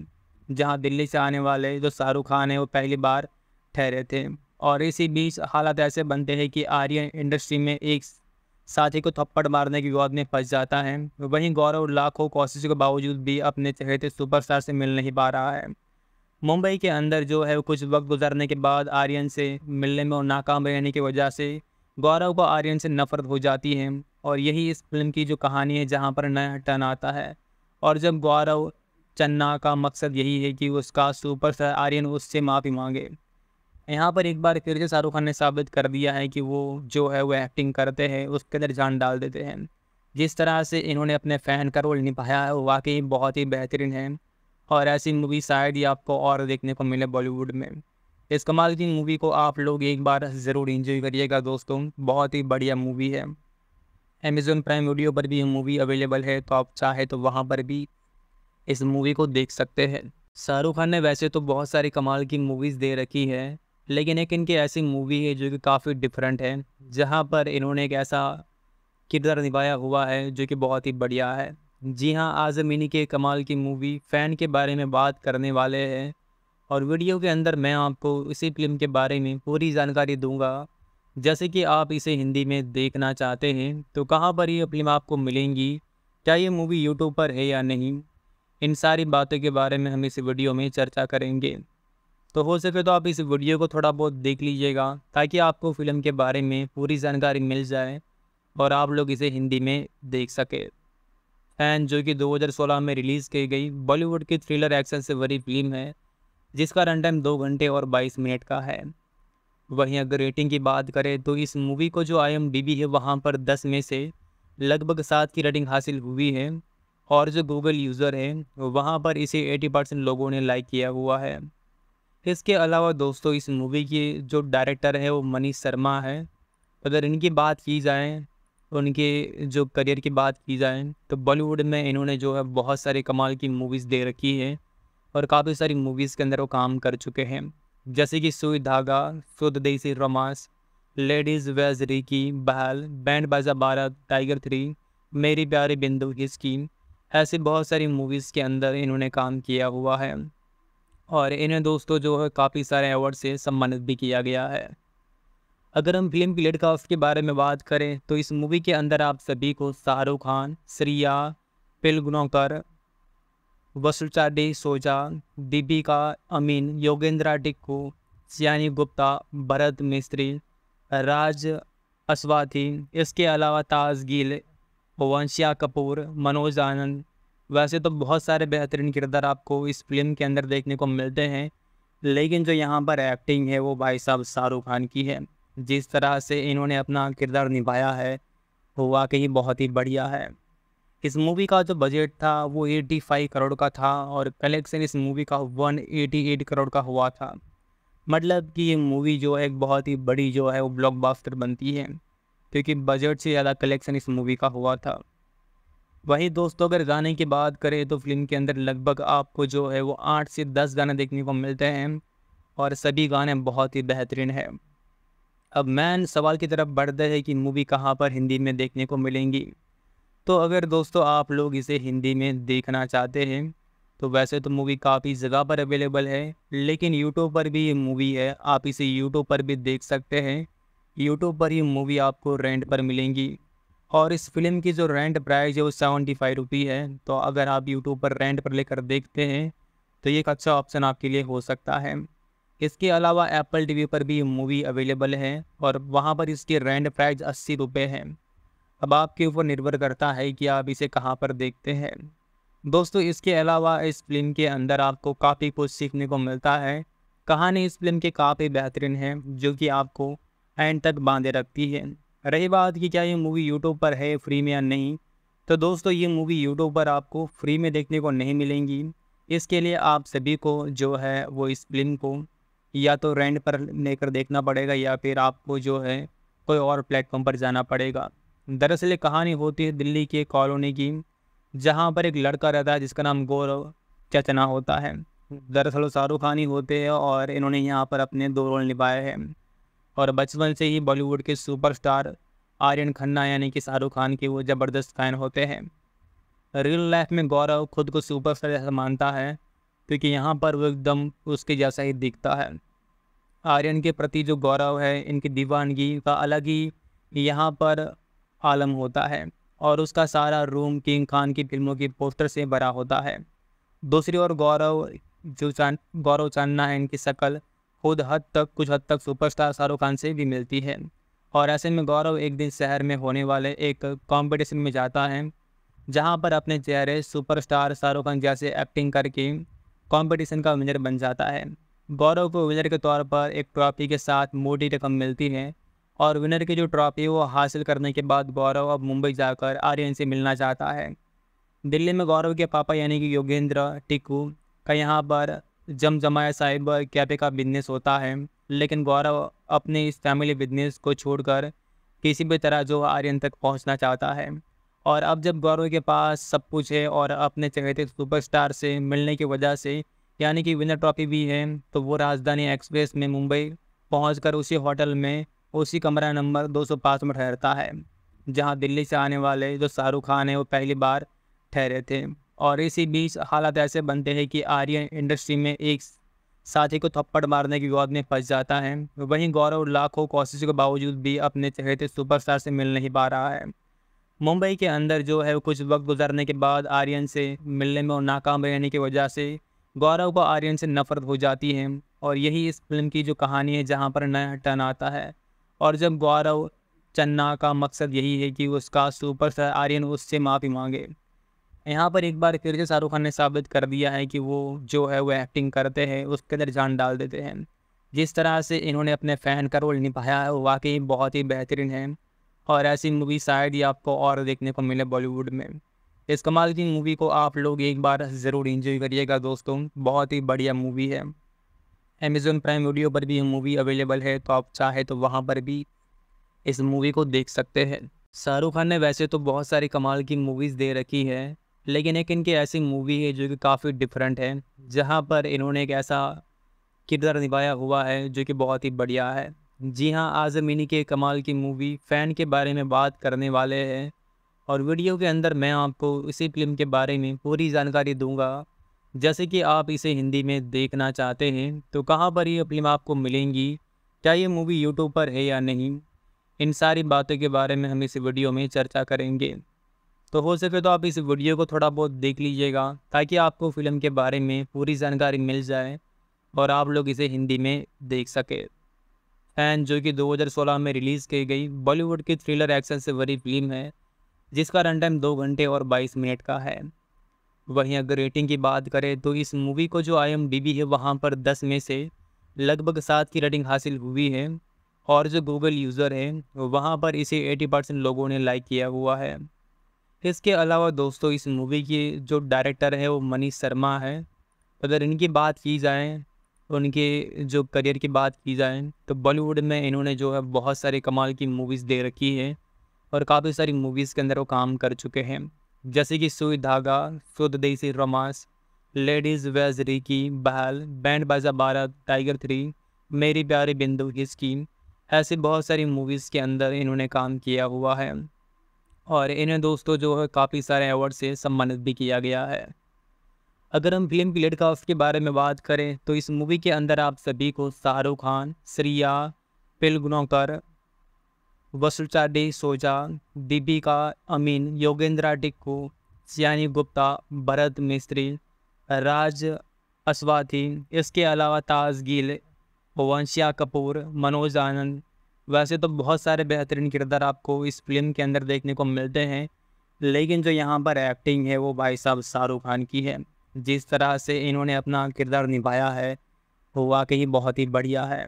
जहाँ दिल्ली से आने वाले जो शाहरुख खान है वो पहली बार ठहरे थे और इसी बीच हालात ऐसे बनते हैं कि आर्यन इंडस्ट्री में एक साथी को थप्पड़ मारने के विवाद में फंस जाता है वहीं गौरव लाखों कोशिशों के बावजूद भी अपने चहेते सुपरस्टार से मिल नहीं पा रहा है मुंबई के अंदर जो है कुछ वक्त गुजरने के बाद आर्यन से मिलने में और नाकाम रहने की वजह से गौरव को आर्यन से नफरत हो जाती है और यही इस फिल्म की जो कहानी है जहाँ पर नया टर्न आता है और जब गौरव चन्ना का मकसद यही है कि उसका सुपर आर्यन उससे माफ़ी मांगे यहाँ पर एक बार फिर से शाहरुख खान ने साबित कर दिया है कि वो जो है वो एक्टिंग करते हैं उसके अंदर जान डाल देते हैं जिस तरह से इन्होंने अपने फ़ैन का रोल निभाया है वाकई बहुत ही बेहतरीन है और ऐसी मूवी शायद ही आपको और देखने को मिले बॉलीवुड में इस कमाल की मूवी को आप लोग एक बार ज़रूर इंजॉय करिएगा दोस्तों बहुत ही बढ़िया मूवी है अमेज़ोन प्राइम वीडियो पर भी ये मूवी अवेलेबल है तो आप चाहे तो वहाँ पर भी इस मूवी को देख सकते हैं शाहरुख खान ने वैसे तो बहुत सारी कमाल की मूवीज़ दे रखी है लेकिन एक इनकी ऐसी मूवी है जो कि काफ़ी डिफरेंट है जहाँ पर इन्होंने एक ऐसा किरदार निभाया हुआ है जो कि बहुत ही बढ़िया है जी हाँ आज़म इन्हीं के कमाल की मूवी फ़ैन के बारे में बात करने वाले हैं और वीडियो के अंदर मैं आपको इसी फिल्म के बारे में पूरी जानकारी दूंगा जैसे कि आप इसे हिंदी में देखना चाहते हैं तो कहाँ पर ये फिल्म आपको मिलेंगी क्या ये मूवी यूट्यूब पर है या नहीं इन सारी बातों के बारे में हम इस वीडियो में चर्चा करेंगे तो हो सके तो आप इस वीडियो को थोड़ा बहुत देख लीजिएगा ताकि आपको फ़िल्म के बारे में पूरी जानकारी मिल जाए और आप लोग इसे हिंदी में देख सके फैन जो कि 2016 में रिलीज़ की गई बॉलीवुड की थ्रिलर एक्शन से भरी फिल्म है जिसका रन टाइम दो घंटे और बाईस मिनट का है वहीं अगर रेटिंग की बात करें तो इस मूवी को जो आई है वहाँ पर दस में से लगभग सात की रेटिंग हासिल हुई है और जो गूगल यूज़र है वहाँ पर इसे 80 परसेंट लोगों ने लाइक किया हुआ है इसके अलावा दोस्तों इस मूवी के जो डायरेक्टर है वो मनीष शर्मा है अगर इनकी बात की जाए उनके जो करियर की बात की जाए तो बॉलीवुड में इन्होंने जो है बहुत सारे कमाल की मूवीज़ दे रखी है और काफ़ी सारी मूवीज़ के अंदर वो काम कर चुके हैं जैसे कि सुई धागा शुद्ध देसी रोमांस लेडीज़ वेजरी की बहल band Baaja Baaraat tiger three मेरी प्यारी बिंदु की स्कीम ऐसी बहुत सारी मूवीज़ के अंदर इन्होंने काम किया हुआ है और इन्हें दोस्तों जो है काफ़ी सारे अवार्ड से सम्मानित भी किया गया है अगर हम फिल्म पीरियड का उसके बारे में बात करें तो इस मूवी के अंदर आप सभी को शाहरुख खान श्रिया पिलगुनौकर वसुचा डे सोजा दीपिका अमीन योगेंद्रा टिक्कू सियानी गुप्ता भरत मिस्त्री राज अस्वाथी इसके अलावा ताज गिल वंशिया कपूर मनोज आनंद वैसे तो बहुत सारे बेहतरीन किरदार आपको इस फिल्म के अंदर देखने को मिलते हैं लेकिन जो यहाँ पर एक्टिंग है वो भाई साहब शाहरुख खान की है जिस तरह से इन्होंने अपना किरदार निभाया है वो वाकई बहुत ही बढ़िया है इस मूवी का जो बजट था वो 85 करोड़ का था और कलेक्शन इस मूवी का 188 करोड़ का हुआ था मतलब कि ये मूवी जो है एक बहुत ही बड़ी जो है वो ब्लॉकबस्टर बनती है क्योंकि बजट से ज़्यादा कलेक्शन इस मूवी का हुआ था वहीं दोस्तों अगर गाने की बात करें तो फिल्म के अंदर लगभग आपको जो है वो आठ से दस गाने देखने को मिलते हैं और सभी गाने बहुत ही बेहतरीन है अब मैन सवाल की तरफ बढ़ते हैं कि मूवी कहाँ पर हिंदी में देखने को मिलेंगी तो अगर दोस्तों आप लोग इसे हिंदी में देखना चाहते हैं तो वैसे तो मूवी काफ़ी जगह पर अवेलेबल है लेकिन यूट्यूब पर भी ये मूवी है आप इसे यूट्यूब पर भी देख सकते हैं यूट्यूब पर ये मूवी आपको रेंट पर मिलेंगी और इस फिल्म की जो रेंट प्राइस है वो सेवेंटी फाइव रुपी है तो अगर आप यूट्यूब पर रेंट पर लेकर देखते हैं तो ये एक अच्छा ऑप्शन आपके लिए हो सकता है इसके अलावा एप्पल टी पर भी मूवी अवेलेबल है और वहाँ पर इसकी रेंट प्राइज़ अस्सी रुपये है अब आपके ऊपर निर्भर करता है कि आप इसे कहाँ पर देखते हैं दोस्तों इसके अलावा इस फिल्म के अंदर आपको काफ़ी कुछ सीखने को मिलता है कहानी इस फिल्म की काफ़ी बेहतरीन है जो कि आपको एंड तक बांधे रखती है रही बात कि क्या ये मूवी यूट्यूब पर है फ्री में या नहीं तो दोस्तों ये मूवी यूट्यूब पर आपको फ्री में देखने को नहीं मिलेंगी इसके लिए आप सभी को जो है वो इस फिल्म को या तो रेंट पर लेकर देखना पड़ेगा या फिर आपको जो है कोई और प्लेटफॉर्म पर जाना पड़ेगा दरअसल ये कहानी होती है दिल्ली की कॉलोनी की जहाँ पर एक लड़का रहता है जिसका नाम गौरव चचना होता है दरअसल शाहरुख खान ही होते हैं और इन्होंने यहाँ पर अपने दो रोल निभाए हैं और बचपन से ही बॉलीवुड के सुपरस्टार आर्यन खन्ना यानी कि शाहरुख खान के वो ज़बरदस्त फ़ैन होते हैं रियल लाइफ में गौरव खुद को सुपरस्टार जैसा मानता है क्योंकि यहाँ पर वो एकदम उसके जैसा ही दिखता है आर्यन के प्रति जो गौरव है इनकी दीवानगी का अलग ही यहाँ पर आलम होता है और उसका सारा रूम किंग खान की फिल्मों की पोस्टर से भरा होता है दूसरी ओर गौरव जो चान गौरव चांदना है इनकी शक्ल खुद हद तक कुछ हद तक सुपरस्टार शाहरुख खान से भी मिलती है और ऐसे में गौरव एक दिन शहर में होने वाले एक कॉम्पिटिशन में जाता है जहाँ पर अपने चेहरे सुपरस्टार शाहरुख खान जैसे एक्टिंग करके कॉम्पिटिशन का विनर बन जाता है गौरव को विनर के तौर पर एक ट्रॉफी के साथ मोटी रकम मिलती है और विनर की जो ट्रॉफी है वो हासिल करने के बाद गौरव अब मुंबई जाकर आर्यन से मिलना चाहता है दिल्ली में गौरव के पापा यानी कि योगेंद्र टिकू का यहाँ पर जमजमाया साइबर कैफ़े का बिजनेस होता है लेकिन गौरव अपने इस फैमिली बिजनेस को छोड़कर किसी भी तरह जो आर्यन तक पहुंचना चाहता है और अब जब गौरव के पास सब कुछ है और अपने चहेते सुपरस्टार से मिलने की वजह से यानी कि विनर ट्रॉफी भी है तो वो राजधानी एक्सप्रेस में मुंबई पहुँच उसी होटल में उसी कमरा नंबर दो में ठहरता है जहाँ दिल्ली से आने वाले जो शाहरुख खान है वो पहली बार ठहरे थे और इसी बीच हालात ऐसे बनते हैं कि आर्यन इंडस्ट्री में एक साथी को थप्पड़ मारने की गोद में फंस जाता है वहीं गौरव लाखों कोशिशों के बावजूद भी अपने चहेते सुपरस्टार से मिल नहीं पा रहा है मुंबई के अंदर जो है कुछ वक्त गुजरने के बाद आर्यन से मिलने में और नाकाम रहने की वजह से गौरव को आर्यन से नफरत हो जाती है और यही इस फिल्म की जो कहानी है जहाँ पर नया टर्न आता है और जब गौरव चन्ना का मकसद यही है कि उसका सुपर स्टार आर्यन उससे माफ़ी मांगे यहाँ पर एक बार फिर से शाहरुख खान ने साबित कर दिया है कि वो जो है वो एक्टिंग करते हैं उसके अंदर जान डाल देते हैं जिस तरह से इन्होंने अपने फ़ैन का रोल निभाया है वो वाकई बहुत ही बेहतरीन है और ऐसी मूवी शायद ही आपको और देखने को मिले बॉलीवुड में इस कमाल की मूवी को आप लोग एक बार ज़रूर इंजॉय करिएगा दोस्तों बहुत ही बढ़िया मूवी है अमेज़ोन प्राइम वीडियो पर भी ये मूवी अवेलेबल है तो आप चाहे तो वहाँ पर भी इस मूवी को देख सकते हैं शाहरुख खान ने वैसे तो बहुत सारी कमाल की मूवीज़ दे रखी है लेकिन एक इनकी ऐसी मूवी है जो कि काफ़ी डिफरेंट है जहाँ पर इन्होंने एक ऐसा किरदार निभाया हुआ है जो कि बहुत ही बढ़िया है जी हाँ आज़म इन्हीं के कमाल की मूवी फ़ैन के बारे में बात करने वाले हैं और वीडियो के अंदर मैं आपको इसी फिल्म के बारे में पूरी जानकारी दूंगा जैसे कि आप इसे हिंदी में देखना चाहते हैं तो कहाँ पर ये फिल्म आपको मिलेंगी क्या ये मूवी यूट्यूब पर है या नहीं इन सारी बातों के बारे में हम इस वीडियो में चर्चा करेंगे तो हो सके तो आप इस वीडियो को थोड़ा बहुत देख लीजिएगा ताकि आपको फ़िल्म के बारे में पूरी जानकारी मिल जाए और आप लोग इसे हिंदी में देख सके फैन जो कि 2016 में रिलीज़ की गई बॉलीवुड की थ्रिलर एक्शन से भरी फिल्म है जिसका रन टाइम दो घंटे और बाईस मिनट का है वहीं अगर रेटिंग की बात करें तो इस मूवी को जो आई है वहाँ पर दस में से लगभग सात की रेटिंग हासिल हुई है और जो गूगल यूज़र है वहाँ पर इसे एटी परसेंट लोगों ने लाइक किया हुआ है इसके अलावा दोस्तों इस मूवी की जो डायरेक्टर है वो मनीष शर्मा है अगर इनकी बात की जाए उनके जो करियर की बात की जाए तो बॉलीवुड में इन्होंने जो है बहुत सारे कमाल की मूवीज़ दे रखी है और काफ़ी सारी मूवीज़ के अंदर वो काम कर चुके हैं जैसे कि सुई Dhaaga Shuddh Desi romance ladies vs Ricky Bahl band Baaja Baaraat tiger three मेरी प्यारी बिंदु की स्कीम ऐसी बहुत सारी मूवीज़ के अंदर इन्होंने काम किया हुआ है और इन्हें दोस्तों जो है काफ़ी सारे अवार्ड से सम्मानित भी किया गया है अगर हम फिल्म की का उसके बारे में बात करें तो इस मूवी के अंदर आप सभी को शाहरुख खान श्रिया पिलगुनौकर वसुचाडी सोजा दीपिका अमीन योगेंद्रा टिक्कू सियानी गुप्ता भरत मिस्त्री राज अस्वाथी इसके अलावा ताज गिल वंशिया कपूर मनोज आनंद वैसे तो बहुत सारे बेहतरीन किरदार आपको इस फिल्म के अंदर देखने को मिलते हैं लेकिन जो यहाँ पर एक्टिंग है वो भाई साहब शाहरुख खान की है जिस तरह से इन्होंने अपना किरदार निभाया है वो वाकई बहुत ही बढ़िया है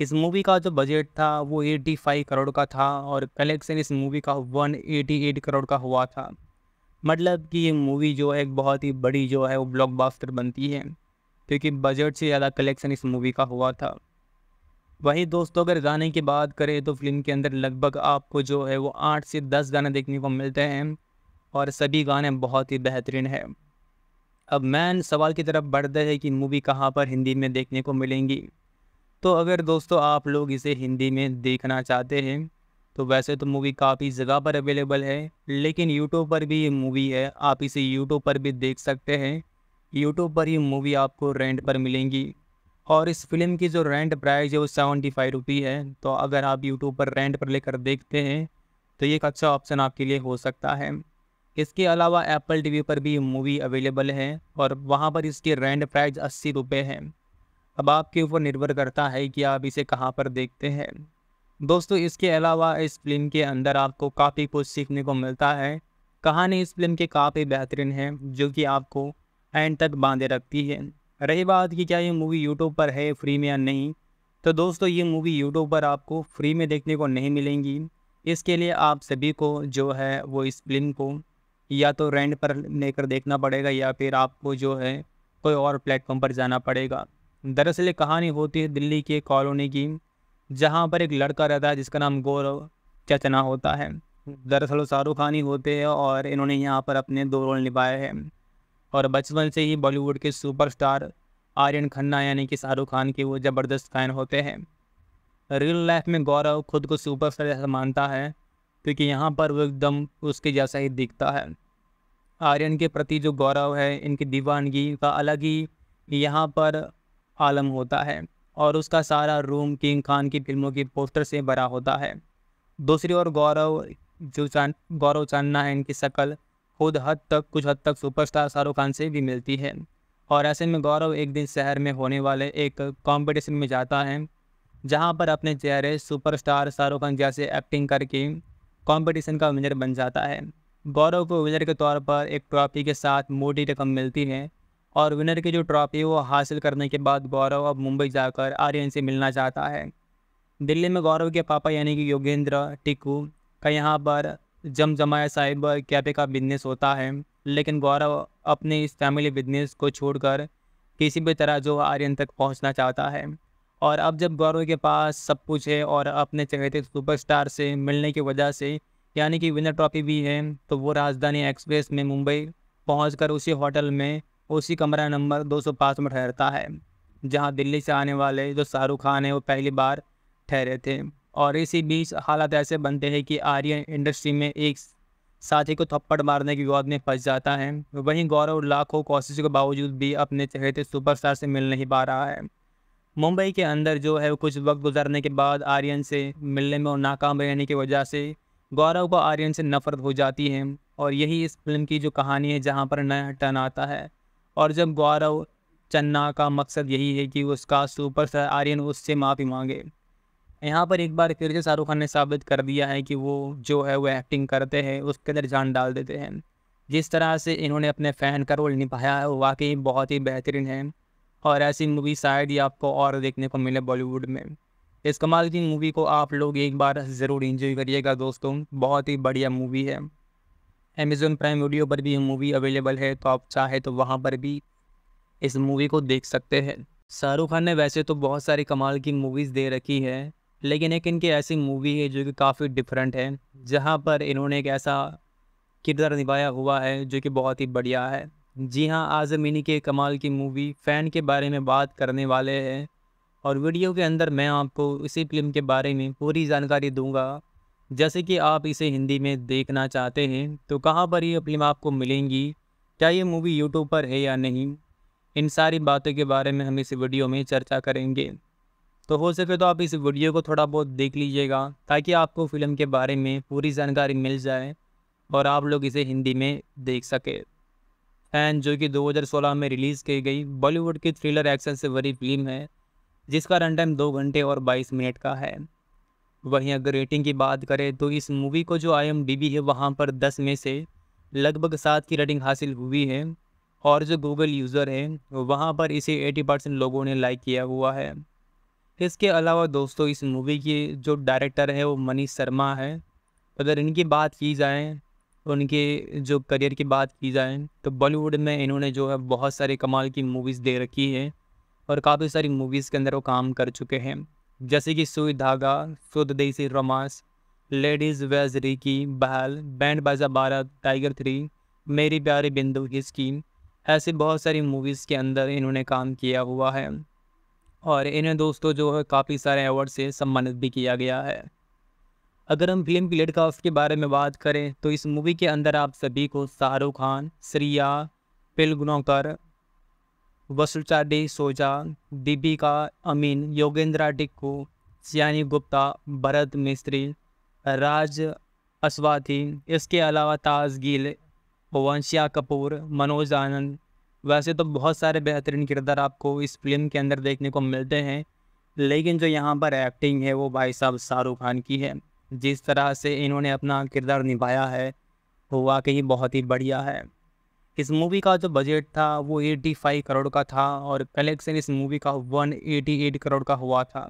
इस मूवी का जो बजट था वो 85 करोड़ का था और कलेक्शन इस मूवी का 188 करोड़ का हुआ था मतलब कि ये मूवी जो है एक बहुत ही बड़ी जो है वो ब्लॉकबस्टर बनती है क्योंकि बजट से ज़्यादा कलेक्शन इस मूवी का हुआ था वहीं दोस्तों अगर गाने की बात करें तो फिल्म के अंदर लगभग आपको जो है वो आठ से दस गाने देखने को मिलते हैं और सभी गाने बहुत ही बेहतरीन है अब मैन सवाल की तरफ बढ़ते हैं कि मूवी कहाँ पर हिंदी में देखने को मिलेंगी तो अगर दोस्तों आप लोग इसे हिंदी में देखना चाहते हैं तो वैसे तो मूवी काफ़ी जगह पर अवेलेबल है लेकिन यूट्यूब पर भी ये मूवी है आप इसे यूट्यूब पर भी देख सकते हैं यूट्यूब पर ये मूवी आपको रेंट पर मिलेंगी और इस फिल्म की जो रेंट प्राइस है वो सेवेंटी फाइव रुपी है तो अगर आप यूट्यूब पर रेंट पर लेकर देखते हैं तो ये एक अच्छा ऑप्शन आपके लिए हो सकता है इसके अलावा एप्पल वी पर भी मूवी अवेलेबल है और वहाँ पर इसकी रेंट प्राइस अस्सी रुपये है अब आपके ऊपर निर्भर करता है कि आप इसे कहाँ पर देखते हैं दोस्तों इसके अलावा इस फिल्म के अंदर आपको काफ़ी कुछ सीखने को मिलता है कहानी इस फिल्म की काफ़ी बेहतरीन है जो कि आपको एंड तक बांधे रखती है रही बात कि क्या ये मूवी यूट्यूब पर है फ्री में या नहीं तो दोस्तों ये मूवी यूट्यूब पर आपको फ्री में देखने को नहीं मिलेंगी इसके लिए आप सभी को जो है वो इस फिल्म को या तो रेंट पर लेकर देखना पड़ेगा या फिर आपको जो है कोई और प्लेटफॉर्म पर जाना पड़ेगा दरअसल कहानी होती है दिल्ली की कॉलोनी की जहाँ पर एक लड़का रहता है जिसका नाम गौरव चचना होता है दरअसल शाहरुख खान ही होते हैं और इन्होंने यहाँ पर अपने दो रोल निभाए हैं और बचपन से ही बॉलीवुड के सुपरस्टार आर्यन खन्ना यानी कि शाहरुख खान के वो ज़बरदस्त फ़ैन होते हैं रियल लाइफ में गौरव खुद को सुपरस्टार जैसा मानता है क्योंकि यहाँ पर वो एकदम उसके जैसा ही दिखता है आर्यन के प्रति जो गौरव है इनकी दीवानगी का अलग ही यहाँ पर आलम होता है और उसका सारा रूम किंग खान की फिल्मों के पोस्टर से भरा होता है दूसरी ओर गौरव जो चान गौरव चानना है इनकी शक्ल खुद हद तक कुछ हद तक सुपरस्टार शाहरुख खान से भी मिलती है और ऐसे में गौरव एक दिन शहर में होने वाले एक कॉम्पिटिशन में जाता है जहाँ पर अपने चेहरे सुपरस्टार शाहरुख खान जैसे एक्टिंग करके कंपटीशन का विनर बन जाता है गौरव को विनर के तौर पर एक ट्रॉफी के साथ मोटी रकम मिलती है और विनर की जो ट्रॉफी वो हासिल करने के बाद गौरव अब मुंबई जाकर आर्यन से मिलना चाहता है दिल्ली में गौरव के पापा यानी कि योगेंद्र टिकू का यहाँ पर जमजमाया साइबर कैफ़े का बिजनेस होता है लेकिन गौरव अपने इस फैमिली बिजनेस को छोड़कर किसी भी तरह जो आर्यन तक पहुंचना चाहता है और अब जब गौरव के पास सब कुछ है और अपने चहेते सुपरस्टार से मिलने की वजह से यानी कि विनर ट्रॉफी भी है तो वो राजधानी एक्सप्रेस में मुंबई पहुँच उसी होटल में उसी कमरा नंबर दो में ठहरता है जहाँ दिल्ली से आने वाले जो शाहरुख खान है वो पहली बार ठहरे थे और इसी बीच हालात ऐसे बनते हैं कि आर्यन इंडस्ट्री में एक साथी को थप्पड़ मारने की विवाद में फंस जाता है वहीं गौरव लाखों कोशिशों के बावजूद भी अपने चहेते सुपरस्टार से मिल नहीं पा रहा है मुंबई के अंदर जो है कुछ वक्त गुजरने के बाद आर्यन से मिलने में और नाकाम रहने की वजह से गौरव को आर्यन से नफरत हो जाती है और यही इस फिल्म की जो कहानी है जहाँ पर नया टर्न आता है और जब गौरव चन्ना का मकसद यही है कि उसका सुपर आर्यन उससे माफ़ी मांगे यहाँ पर एक बार फिर से शाहरुख खान ने साबित कर दिया है कि वो जो है वो एक्टिंग करते हैं उसके अंदर जान डाल देते हैं जिस तरह से इन्होंने अपने फ़ैन का रोल निभाया है वो वाकई बहुत ही बेहतरीन है और ऐसी मूवी शायद ही आपको और देखने को मिले बॉलीवुड में इस कमाल की मूवी को आप लोग एक बार ज़रूर इंजॉय करिएगा दोस्तों बहुत ही बढ़िया मूवी है अमेज़ोन प्राइम वीडियो पर भी ये मूवी अवेलेबल है तो आप चाहे तो वहाँ पर भी इस मूवी को देख सकते हैं शाहरुख खान ने वैसे तो बहुत सारी कमाल की मूवीज़ दे रखी है लेकिन एक इनकी ऐसी मूवी है जो कि काफ़ी डिफरेंट है जहाँ पर इन्होंने एक ऐसा किरदार निभाया हुआ है जो कि बहुत ही बढ़िया है जी हाँ आज़म के कमाल की मूवी फ़ैन के बारे में बात करने वाले हैं और वीडियो के अंदर मैं आपको इसी फिल्म के बारे में पूरी जानकारी दूंगा जैसे कि आप इसे हिंदी में देखना चाहते हैं तो कहाँ पर ये फिल्म आपको मिलेंगी क्या ये मूवी यूट्यूब पर है या नहीं इन सारी बातों के बारे में हम इस वीडियो में चर्चा करेंगे तो हो सके तो आप इस वीडियो को थोड़ा बहुत देख लीजिएगा ताकि आपको फ़िल्म के बारे में पूरी जानकारी मिल जाए और आप लोग इसे हिंदी में देख सके फैन जो कि 2016 में रिलीज़ की गई बॉलीवुड की थ्रिलर एक्शन से भरी फिल्म है जिसका रन टाइम दो घंटे और 22 मिनट का है वहीं अगर रेटिंग की बात करें तो इस मूवी को जो आई है वहाँ पर दस में से लगभग सात की रेटिंग हासिल हुई है और जो गूगल यूज़र है वहाँ पर इसे एटी परसेंट लोगों ने लाइक किया हुआ है इसके अलावा दोस्तों इस मूवी के जो डायरेक्टर है वो मनीष शर्मा है अगर इनकी बात की जाए उनके जो करियर की बात की जाए तो बॉलीवुड में इन्होंने जो है बहुत सारे कमाल की मूवीज़ दे रखी है और काफ़ी सारी मूवीज़ के अंदर वो काम कर चुके हैं जैसे कि सुई Dhaaga Shuddh Desi romance ladies vs Ricky Bahl band Baaja Baaraat tiger three मेरी प्यारी बिंदु की स्कीम ऐसी बहुत सारी मूवीज़ के अंदर इन्होंने काम किया हुआ है और इन्हें दोस्तों जो है काफ़ी सारे अवार्ड से सम्मानित भी किया गया है अगर हम फिल्म की कास्ट के बारे में बात करें तो इस मूवी के अंदर आप सभी को शाहरुख खान श्रिया पिलगुनौकर वसुचाडी सोजा दीपिका अमीन योगेंद्रा टिक्कू सियानी गुप्ता भरत मिस्त्री राज अस्वाथी इसके अलावा ताज गिल वंशिया कपूर मनोज आनंद वैसे तो बहुत सारे बेहतरीन किरदार आपको इस फिल्म के अंदर देखने को मिलते हैं लेकिन जो यहाँ पर एक्टिंग है वो भाई साहब शाहरुख खान की है जिस तरह से इन्होंने अपना किरदार निभाया है वो वाकई बहुत ही बढ़िया है इस मूवी का जो बजट था वो 85 करोड़ का था और कलेक्शन इस मूवी का 188 करोड़ का हुआ था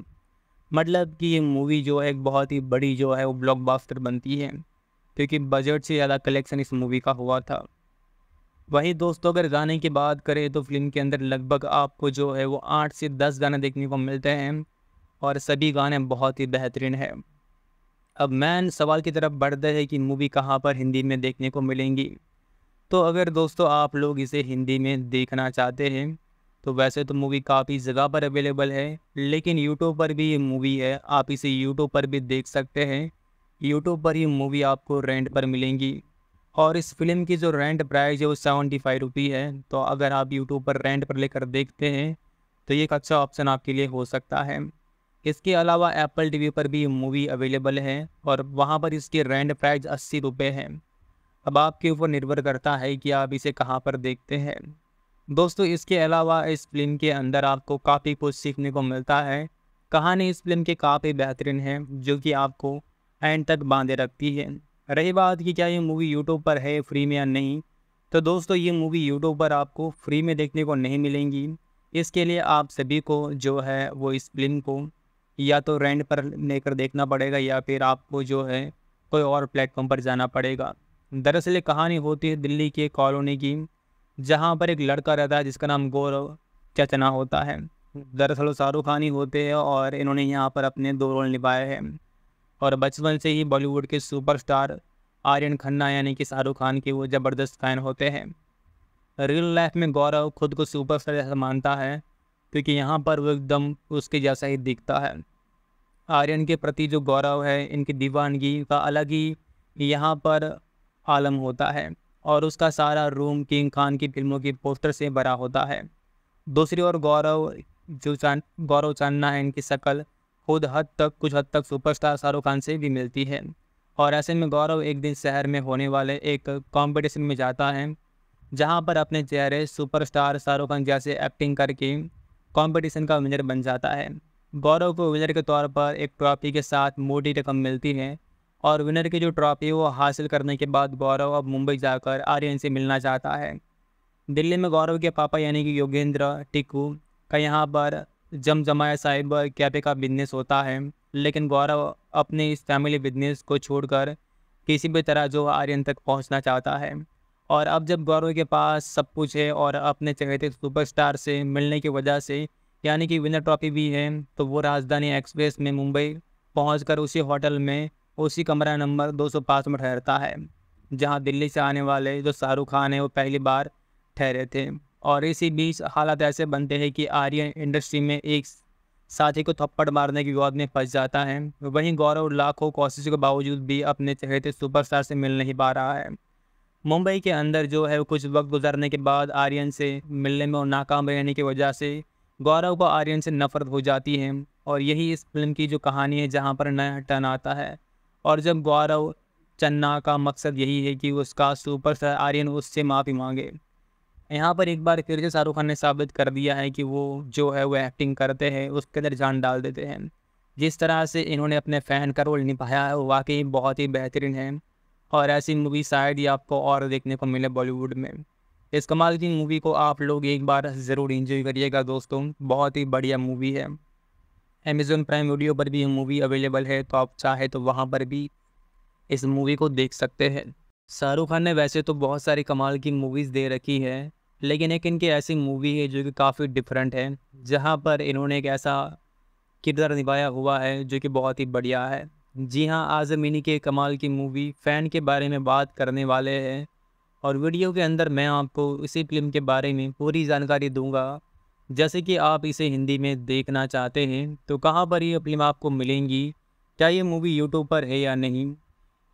मतलब कि ये मूवी जो है एक बहुत ही बड़ी जो है वो ब्लॉकबस्टर बनती है क्योंकि बजट से ज़्यादा कलेक्शन इस मूवी का हुआ था वहीं दोस्तों अगर गाने की बात करें तो फिल्म के अंदर लगभग आपको जो है वो आठ से दस गाने देखने को मिलते हैं और सभी गाने बहुत ही बेहतरीन है अब मैन सवाल की तरफ बढ़ते हैं कि मूवी कहाँ पर हिंदी में देखने को मिलेंगी तो अगर दोस्तों आप लोग इसे हिंदी में देखना चाहते हैं तो वैसे तो मूवी काफ़ी जगह पर अवेलेबल है लेकिन यूट्यूब पर भी ये मूवी है आप इसे यूट्यूब पर भी देख सकते हैं यूट्यूब पर ये मूवी आपको रेंट पर मिलेंगी और इस फिल्म की जो रेंट प्राइस है वो सेवेंटी फाइव रुपी है तो अगर आप यूट्यूब पर रेंट पर लेकर देखते हैं तो ये एक अच्छा ऑप्शन आपके लिए हो सकता है इसके अलावा एप्पल टी पर भी मूवी अवेलेबल है और वहाँ पर इसकी रेंट प्राइज अस्सी रुपये है अब आपके ऊपर निर्भर करता है कि आप इसे कहाँ पर देखते हैं दोस्तों इसके अलावा इस फिल्म के अंदर आपको काफ़ी कुछ सीखने को मिलता है कहानी इस फिल्म की काफ़ी बेहतरीन है जो कि आपको एंड तक बांधे रखती है रही बात कि क्या ये मूवी यूट्यूब पर है फ्री में या नहीं तो दोस्तों ये मूवी यूट्यूब पर आपको फ्री में देखने को नहीं मिलेंगी इसके लिए आप सभी को जो है वो इस फिल्म को या तो रेंट पर लेकर देखना पड़ेगा या फिर आपको जो है कोई और प्लेटफॉर्म पर जाना पड़ेगा दरअसल कहानी होती है दिल्ली की कॉलोनी की जहाँ पर एक लड़का रहता है जिसका नाम गौरव चचना होता है दरअसल शाहरुख खान ही होते हैं और इन्होंने यहाँ पर अपने दो रोल निभाए हैं और बचपन से ही बॉलीवुड के सुपरस्टार आर्यन खन्ना यानी कि शाहरुख खान के वो ज़बरदस्त फ़ैन होते हैं रियल लाइफ में गौरव खुद को सुपरस्टार जैसा मानता है क्योंकि यहाँ पर वो एकदम उसके जैसा ही दिखता है आर्यन के प्रति जो गौरव है इनकी दीवानगी का अलग ही यहाँ पर आलम होता है और उसका सारा रूम किंग खान की फिल्मों के पोस्टर से भरा होता है दूसरी ओर गौरव जो चान गौरव चांदना है इनकी शक्ल खुद हद तक कुछ हद तक सुपरस्टार शाहरुख खान से भी मिलती है और ऐसे में गौरव एक दिन शहर में होने वाले एक कॉम्पिटिशन में जाता है जहाँ पर अपने चेहरे सुपरस्टार शाहरुख खान जैसे एक्टिंग करके कंपटीशन का विनर बन जाता है गौरव को विनर के तौर पर एक ट्रॉफी के साथ मोटी रकम मिलती है और विनर की जो ट्रॉफी वो हासिल करने के बाद गौरव अब मुंबई जाकर आर्यन से मिलना चाहता है दिल्ली में गौरव के पापा यानी कि योगेंद्र टिकू का यहाँ पर जमजमाया साइबर कैफे का बिजनेस होता है लेकिन गौरव अपने इस फैमिली बिजनेस को छोड़कर किसी भी तरह जो आर्यन तक पहुंचना चाहता है और अब जब गौरव के पास सब कुछ है और अपने चहेते सुपरस्टार से मिलने की वजह से यानी कि विनर ट्रॉफी भी है तो वो राजधानी एक्सप्रेस में मुंबई पहुँच उसी होटल में उसी कमरा नंबर दो में ठहरता है जहाँ दिल्ली से आने वाले जो शाहरुख खान है वो पहली बार ठहरे थे और इसी बीच हालात ऐसे बनते हैं कि आर्यन इंडस्ट्री में एक साथी को थप्पड़ मारने की विवाद में फंस जाता है वहीं गौरव लाखों कोशिशों के बावजूद भी अपने चहेते सुपरस्टार से मिल नहीं पा रहा है मुंबई के अंदर जो है कुछ वक्त गुजरने के बाद आर्यन से मिलने में और नाकाम रहने की वजह से गौरव को आर्यन से नफरत हो जाती है और यही इस फिल्म की जो कहानी है जहाँ पर नया टन आता है और जब गौरव चन्ना का मकसद यही है कि उसका सुपर आर्यन उससे माफ़ी मांगे यहाँ पर एक बार फिर से शाहरुख खान ने साबित कर दिया है कि वो जो है वो एक्टिंग करते हैं उसके अंदर जान डाल देते हैं जिस तरह से इन्होंने अपने फ़ैन का रोल निभाया है वो वाकई बहुत ही बेहतरीन है और ऐसी मूवी शायद ही आपको और देखने को मिले बॉलीवुड में इस कमाल की मूवी को आप लोग एक बार ज़रूर इंजॉय करिएगा दोस्तों बहुत ही बढ़िया मूवी है अमेज़ोन प्राइम वीडियो पर भी ये मूवी अवेलेबल है तो आप चाहे तो वहाँ पर भी इस मूवी को देख सकते हैं शाहरुख खान ने वैसे तो बहुत सारी कमाल की मूवीज़ दे रखी है लेकिन एक इनकी ऐसी मूवी है जो कि काफ़ी डिफरेंट है जहाँ पर इन्होंने एक ऐसा किरदार निभाया हुआ है जो कि बहुत ही बढ़िया है जी हाँ आजम के कमाल की मूवी फ़ैन के बारे में बात करने वाले हैं और वीडियो के अंदर मैं आपको इसी फिल्म के बारे में पूरी जानकारी दूंगा जैसे कि आप इसे हिंदी में देखना चाहते हैं तो कहाँ पर ये फिल्म आपको मिलेंगी क्या ये मूवी यूट्यूब पर है या नहीं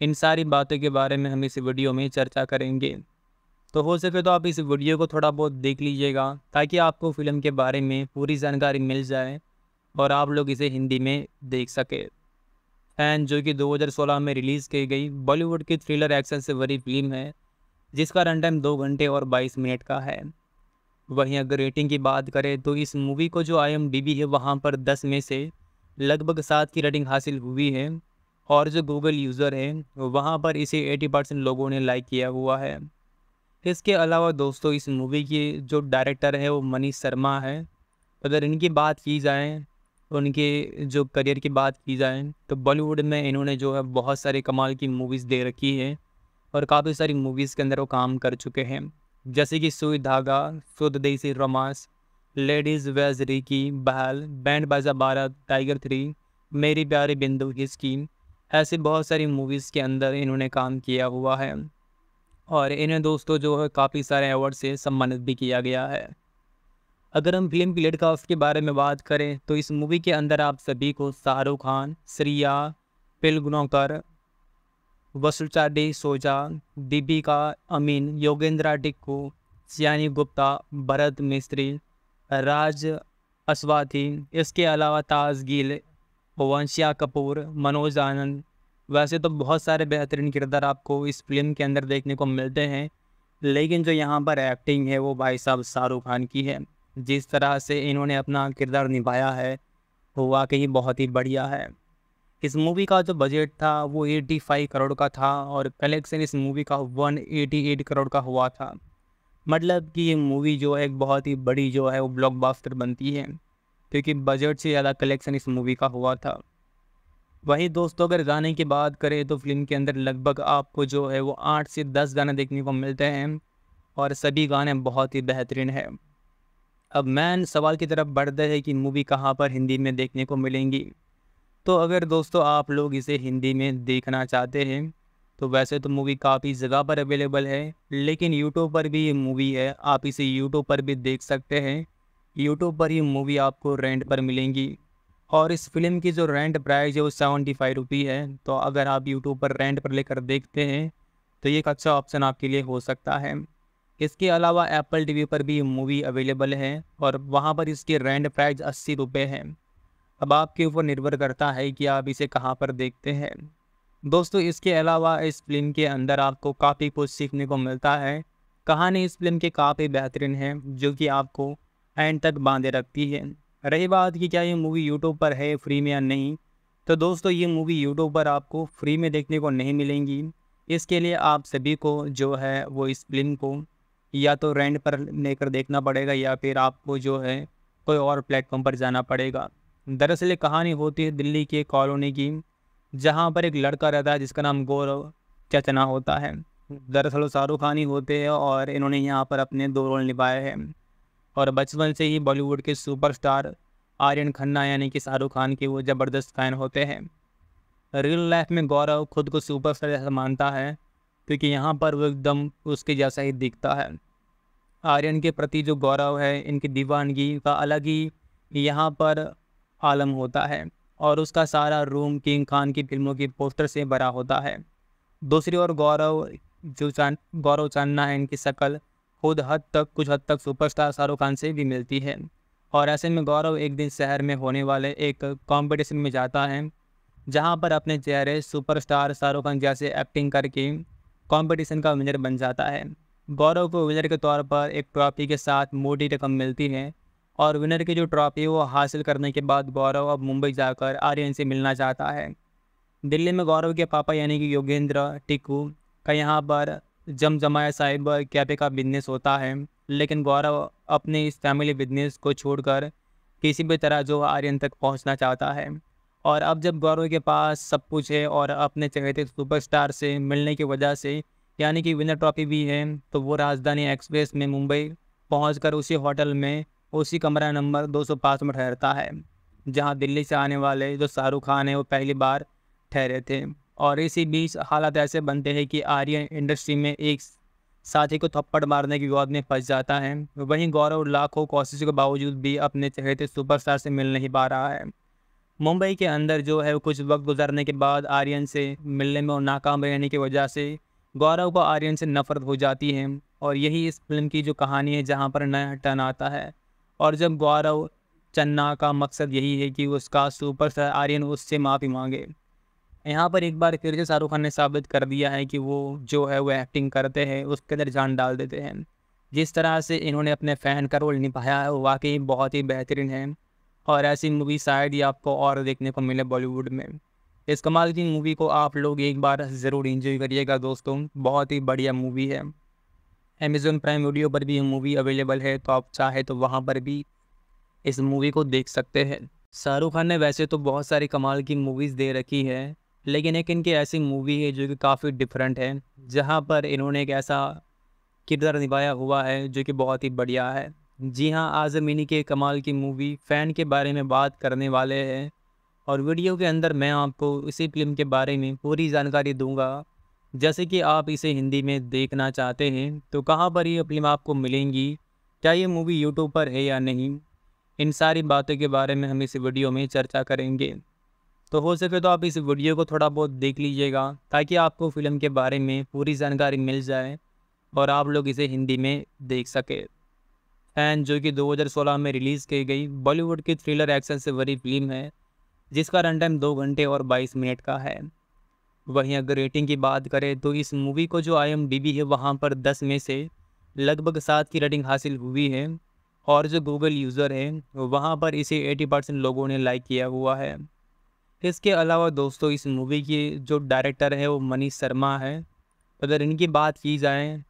इन सारी बातों के बारे में हम इस वीडियो में चर्चा करेंगे तो हो सके तो आप इस वीडियो को थोड़ा बहुत देख लीजिएगा ताकि आपको फ़िल्म के बारे में पूरी जानकारी मिल जाए और आप लोग इसे हिंदी में देख सके फैन जो कि 2016 में रिलीज़ की गई बॉलीवुड की थ्रिलर एक्शन से भरी फिल्म है जिसका रन टाइम दो घंटे और 22 मिनट का है वहीं अगर रेटिंग की बात करें तो इस मूवी को जो आई है वहाँ पर दस में से लगभग सात की रेटिंग हासिल हुई है और जो गूगल यूज़र हैं वहाँ पर इसे 80 परसेंट लोगों ने लाइक किया हुआ है इसके अलावा दोस्तों इस मूवी के जो डायरेक्टर हैं वो मनीष शर्मा है अगर इनकी बात की जाए उनके जो करियर की बात की जाए तो बॉलीवुड में इन्होंने जो है बहुत सारे कमाल की मूवीज़ दे रखी है और काफ़ी सारी मूवीज़ के अंदर वो काम कर चुके हैं जैसे कि सुई Dhaaga Shuddh Desi romance ladies vs Ricky Bahl band Baaja Baaraat tiger three मेरी प्यारी बिंदु की स्कीम ऐसे बहुत सारी मूवीज़ के अंदर इन्होंने काम किया हुआ है और इन्हें दोस्तों जो है काफ़ी सारे अवार्ड से सम्मानित भी किया गया है अगर हम फिल्म की का उसके बारे में बात करें तो इस मूवी के अंदर आप सभी को शाहरुख खान श्रिया पिलगुनौकर वसुचाडी सोजा दीपिका अमीन योगेंद्रा टिक्कू सियानी गुप्ता भरत मिस्त्री राज अस्वाथी इसके अलावा ताज गिल वंशिया कपूर मनोज आनंद वैसे तो बहुत सारे बेहतरीन किरदार आपको इस फिल्म के अंदर देखने को मिलते हैं लेकिन जो यहाँ पर एक्टिंग है वो भाई साहब शाहरुख खान की है जिस तरह से इन्होंने अपना किरदार निभाया है वो वाकई बहुत ही बढ़िया है इस मूवी का जो बजट था वो 85 करोड़ का था और कलेक्शन इस मूवी का 188 करोड़ का हुआ था मतलब कि ये मूवी जो है एक बहुत ही बड़ी जो है वो ब्लॉकबस्टर बनती है क्योंकि बजट से ज़्यादा कलेक्शन इस मूवी का हुआ था वहीं दोस्तों अगर गाने की बात करें तो फिल्म के अंदर लगभग आपको जो है वो आठ से दस गाने देखने को मिलते हैं और सभी गाने बहुत ही बेहतरीन है अब मैन सवाल की तरफ बढ़ते हैं कि मूवी कहाँ पर हिंदी में देखने को मिलेंगी तो अगर दोस्तों आप लोग इसे हिंदी में देखना चाहते हैं तो वैसे तो मूवी काफ़ी जगह पर अवेलेबल है लेकिन यूट्यूब पर भी ये मूवी है आप इसे यूट्यूब पर भी देख सकते हैं यूट्यूब पर ही मूवी आपको रेंट पर मिलेंगी और इस फिल्म की जो रेंट प्राइस है वो सेवेंटी फाइव रुपी है तो अगर आप यूट्यूब पर रेंट पर लेकर देखते हैं तो ये एक अच्छा ऑप्शन आपके लिए हो सकता है इसके अलावा एप्पल टीवी पर भी मूवी अवेलेबल है और वहाँ पर इसकी रेंट प्राइस अस्सी रुपये है अब आपके ऊपर निर्भर करता है कि आप इसे कहाँ पर देखते हैं दोस्तों इसके अलावा इस फिल्म के अंदर आपको काफ़ी कुछ सीखने को मिलता है कहानी इस फिल्म के काफ़ी बेहतरीन है जो कि आपको एंड तक बांधे रखती है रही बात कि क्या ये मूवी यूट्यूब पर है फ्री में या नहीं तो दोस्तों ये मूवी यूट्यूब पर आपको फ्री में देखने को नहीं मिलेंगी इसके लिए आप सभी को जो है वो इस फिल्म को या तो रेंट पर लेकर देखना पड़ेगा या फिर आपको जो है कोई और प्लेटफॉर्म पर जाना पड़ेगा दरअसल कहानी होती है दिल्ली के कॉलोनी की जहाँ पर एक लड़का रहता है जिसका नाम गौरव चचना होता है दरअसल शाहरुख खान ही होते हैं और इन्होंने यहाँ पर अपने दो रोल निभाए हैं और बचपन से ही बॉलीवुड के सुपरस्टार आर्यन खन्ना यानी कि शाहरुख खान के वो ज़बरदस्त फ़ैन होते हैं रियल लाइफ में गौरव खुद को सुपरस्टार जैसा मानता है क्योंकि यहाँ पर वो एकदम उसके जैसा ही दिखता है आर्यन के प्रति जो गौरव है इनकी दीवानगी का अलग ही यहाँ पर आलम होता है और उसका सारा रूम किंग खान की फिल्मों की पोस्टर से भरा होता है दूसरी ओर गौरव जो चान गौरव चांदना है इनकी शक्ल खुद हद तक कुछ हद तक सुपरस्टार शाहरुख खान से भी मिलती है और ऐसे में गौरव एक दिन शहर में होने वाले एक कॉम्पिटिशन में जाता है जहाँ पर अपने चेहरे सुपरस्टार शाहरुख खान जैसे एक्टिंग करके कंपटीशन का विनर बन जाता है गौरव को विनर के तौर पर एक ट्रॉफी के साथ मोटी रकम मिलती है और विनर की जो ट्रॉफी वो हासिल करने के बाद गौरव अब मुंबई जाकर आर्यन से मिलना चाहता है दिल्ली में गौरव के पापा यानी कि योगेंद्र टिकू का यहाँ पर जमजमाया साइबर कैफे का बिजनेस होता है लेकिन गौरव अपने इस फैमिली बिजनेस को छोड़कर किसी भी तरह जो आर्यन तक पहुंचना चाहता है और अब जब गौरव के पास सब कुछ है और अपने चहेते सुपरस्टार से मिलने की वजह से यानी कि विनर ट्रॉफी भी है तो वो राजधानी एक्सप्रेस में मुंबई पहुँच उसी होटल में उसी कमरा नंबर दो में ठहरता है जहाँ दिल्ली से आने वाले जो शाहरुख खान है वो पहली बार ठहरे थे और इसी बीच हालात ऐसे बनते हैं कि आर्यन इंडस्ट्री में एक साथी को थप्पड़ मारने के विवाद में फंस जाता है वहीं गौरव लाखों कोशिशों के बावजूद भी अपने चहेते सुपरस्टार से मिल नहीं पा रहा है मुंबई के अंदर जो है कुछ वक्त गुजरने के बाद आर्यन से मिलने में और नाकाम रहने की वजह से गौरव को आर्यन से नफरत हो जाती है और यही इस फिल्म की जो कहानी है जहाँ पर नया टर्न आता है और जब गौरव चन्ना का मकसद यही है कि उसका सुपर आर्यन उससे माफ़ी मांगे यहाँ पर एक बार फिर से शाहरुख खान ने साबित कर दिया है कि वो जो है वो एक्टिंग करते हैं उसके अंदर जान डाल देते हैं जिस तरह से इन्होंने अपने फ़ैन का रोल निभाया है वो वाकई बहुत ही बेहतरीन है और ऐसी मूवी शायद ही आपको और देखने को मिले बॉलीवुड में इस कमाल की मूवी को आप लोग एक बार ज़रूर इंजॉय करिएगा दोस्तों बहुत ही बढ़िया मूवी है अमेज़ोन प्राइम वीडियो पर भी मूवी अवेलेबल है तो आप चाहे तो वहाँ पर भी इस मूवी को देख सकते हैं शाहरुख खान ने वैसे तो बहुत सारी कमाल की मूवीज़ दे रखी है लेकिन एक इनकी ऐसी मूवी है जो कि काफ़ी डिफरेंट है जहाँ पर इन्होंने एक ऐसा किरदार निभाया हुआ है जो कि बहुत ही बढ़िया है जी हाँ आज़म इन्हीं के कमाल की मूवी फ़ैन के बारे में बात करने वाले हैं और वीडियो के अंदर मैं आपको इसी फिल्म के बारे में पूरी जानकारी दूंगा जैसे कि आप इसे हिंदी में देखना चाहते हैं तो कहाँ पर ये फिल्म आपको मिलेंगी क्या ये मूवी यूट्यूब पर है या नहीं इन सारी बातों के बारे में हम इस वीडियो में चर्चा करेंगे तो हो सके तो आप इस वीडियो को थोड़ा बहुत देख लीजिएगा ताकि आपको फ़िल्म के बारे में पूरी जानकारी मिल जाए और आप लोग इसे हिंदी में देख सके फैन जो कि 2016 में रिलीज़ की गई बॉलीवुड की थ्रिलर एक्शन से भरी फिल्म है जिसका रन टाइम दो घंटे और बाईस मिनट का है वहीं अगर रेटिंग की बात करें तो इस मूवी को जो आई है वहाँ पर दस में से लगभग सात की रेटिंग हासिल हुई है और जो गूगल यूज़र है वहाँ पर इसे 80 परसेंट लोगों ने लाइक किया हुआ है इसके अलावा दोस्तों इस मूवी के जो डायरेक्टर है वो मनीष शर्मा है अगर इनकी बात की जाए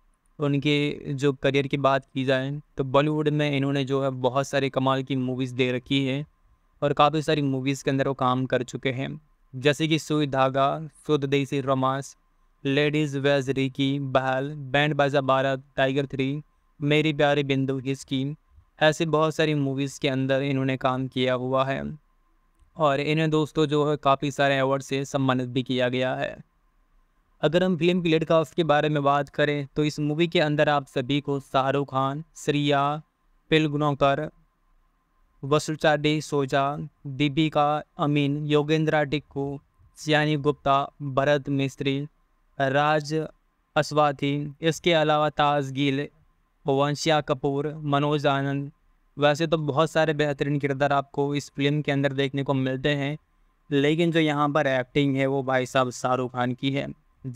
उनके जो करियर की बात की जाए तो बॉलीवुड में इन्होंने जो है बहुत सारे कमाल की मूवीज़ दे रखी है और काफ़ी सारी मूवीज़ के अंदर वो काम कर चुके हैं जैसे कि सुई Dhaaga Shuddh Desi romance ladies vs Ricky Bahl band Baaja Baaraat tiger three मेरी प्यारी बिंदु की स्कीम ऐसे बहुत सारी मूवीज़ के अंदर इन्होंने काम किया हुआ है और इन्हें दोस्तों जो है काफ़ी सारे अवार्ड से सम्मानित भी किया गया है अगर हम फिल्म की लेड कास्ट के बारे में बात करें तो इस मूवी के अंदर आप सभी को शाहरुख खान श्रिया पिलगुनाकर वसुचाडी सोजा दीपिका अमीन योगेंद्रा टिक्कू सियानी गुप्ता भरत मिस्त्री राज अस्वाथी इसके अलावा ताज गिल वंशिया कपूर मनोज आनंद वैसे तो बहुत सारे बेहतरीन किरदार आपको इस फिल्म के अंदर देखने को मिलते हैं लेकिन जो यहाँ पर एक्टिंग है वो भाई साहब शाहरुख खान की है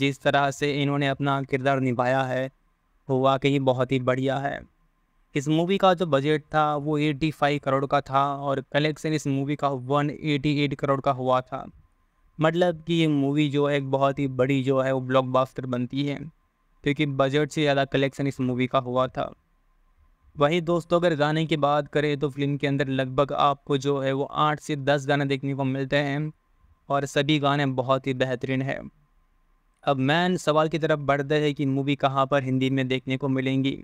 जिस तरह से इन्होंने अपना किरदार निभाया है वो वाकई बहुत ही बढ़िया है इस मूवी का जो बजट था वो 85 करोड़ का था और कलेक्शन इस मूवी का 188 करोड़ का हुआ था मतलब कि ये मूवी जो है एक बहुत ही बड़ी जो है वो ब्लॉकबस्टर बनती है क्योंकि बजट से ज़्यादा कलेक्शन इस मूवी का हुआ था वही दोस्तों तो अगर गाने की बात करें तो फिल्म के अंदर लगभग आपको जो है वो आठ से दस गाने देखने को मिलते हैं और सभी गाने बहुत ही बेहतरीन है अब मैन सवाल की तरफ बढ़ते हैं कि मूवी कहाँ पर हिंदी में देखने को मिलेंगी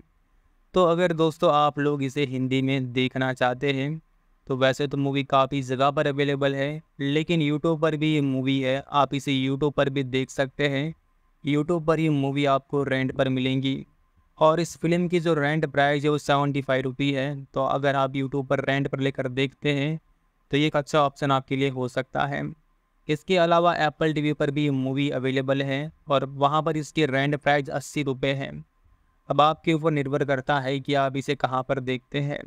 तो अगर दोस्तों आप लोग इसे हिंदी में देखना चाहते हैं तो वैसे तो मूवी काफ़ी जगह पर अवेलेबल है लेकिन यूट्यूब पर भी ये मूवी है आप इसे यूट्यूब पर भी देख सकते हैं यूट्यूब पर ये मूवी आपको रेंट पर मिलेंगी और इस फिल्म की जो रेंट प्राइस है वो सेवेंटी फाइव रुपी है तो अगर आप यूट्यूब पर रेंट पर लेकर देखते हैं तो ये एक अच्छा ऑप्शन आपके लिए हो सकता है इसके अलावा एप्पल टीवी पर भी मूवी अवेलेबल है और वहाँ पर इसके रेंट प्राइस अस्सी रुपये है अब आपके ऊपर निर्भर करता है कि आप इसे कहाँ पर देखते हैं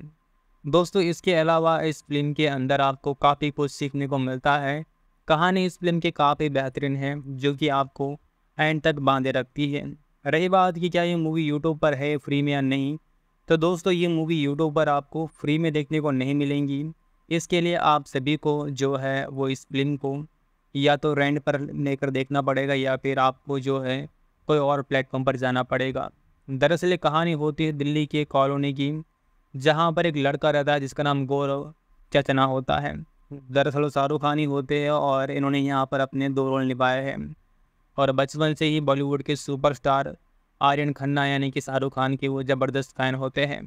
दोस्तों इसके अलावा इस फिल्म के अंदर आपको काफ़ी कुछ सीखने को मिलता है कहानी इस फिल्म के काफ़ी बेहतरीन है जो कि आपको एंड तक बांधे रखती है रही बात कि क्या ये मूवी यूट्यूब पर है फ्री में या नहीं तो दोस्तों ये मूवी यूट्यूब पर आपको फ्री में देखने को नहीं मिलेंगी इसके लिए आप सभी को जो है वो इस फिल्म को या तो रेंट पर लेकर देखना पड़ेगा या फिर आपको जो है कोई और प्लेटफॉर्म पर जाना पड़ेगा दरअसल ये कहानी होती है दिल्ली के कॉलोनी की जहाँ पर एक लड़का रहता है जिसका नाम गौरव चचना होता है दरअसल शाहरुख खान ही होते हैं और इन्होंने यहाँ पर अपने दो रोल निभाए हैं और बचपन से ही बॉलीवुड के सुपरस्टार आर्यन खन्ना यानी कि शाहरुख खान के वो ज़बरदस्त फ़ैन होते हैं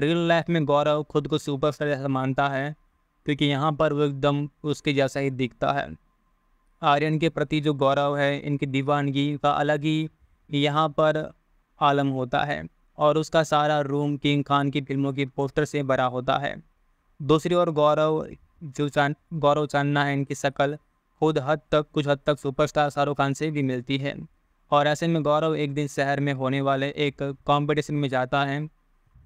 रियल लाइफ में गौरव खुद को सुपरस्टार जैसा मानता है क्योंकि यहाँ पर वो एकदम उसके जैसा ही दिखता है आर्यन के प्रति जो गौरव है इनकी दीवानगी का अलग ही यहाँ पर आलम होता है और उसका सारा रूम किंग खान की फिल्मों की पोस्टर से भरा होता है दूसरी ओर गौरव जो चान गौरव चानना है इनकी शक्ल खुद हद तक कुछ हद तक सुपरस्टार शाहरुख खान से भी मिलती है और ऐसे में गौरव एक दिन शहर में होने वाले एक कॉम्पिटिशन में जाता है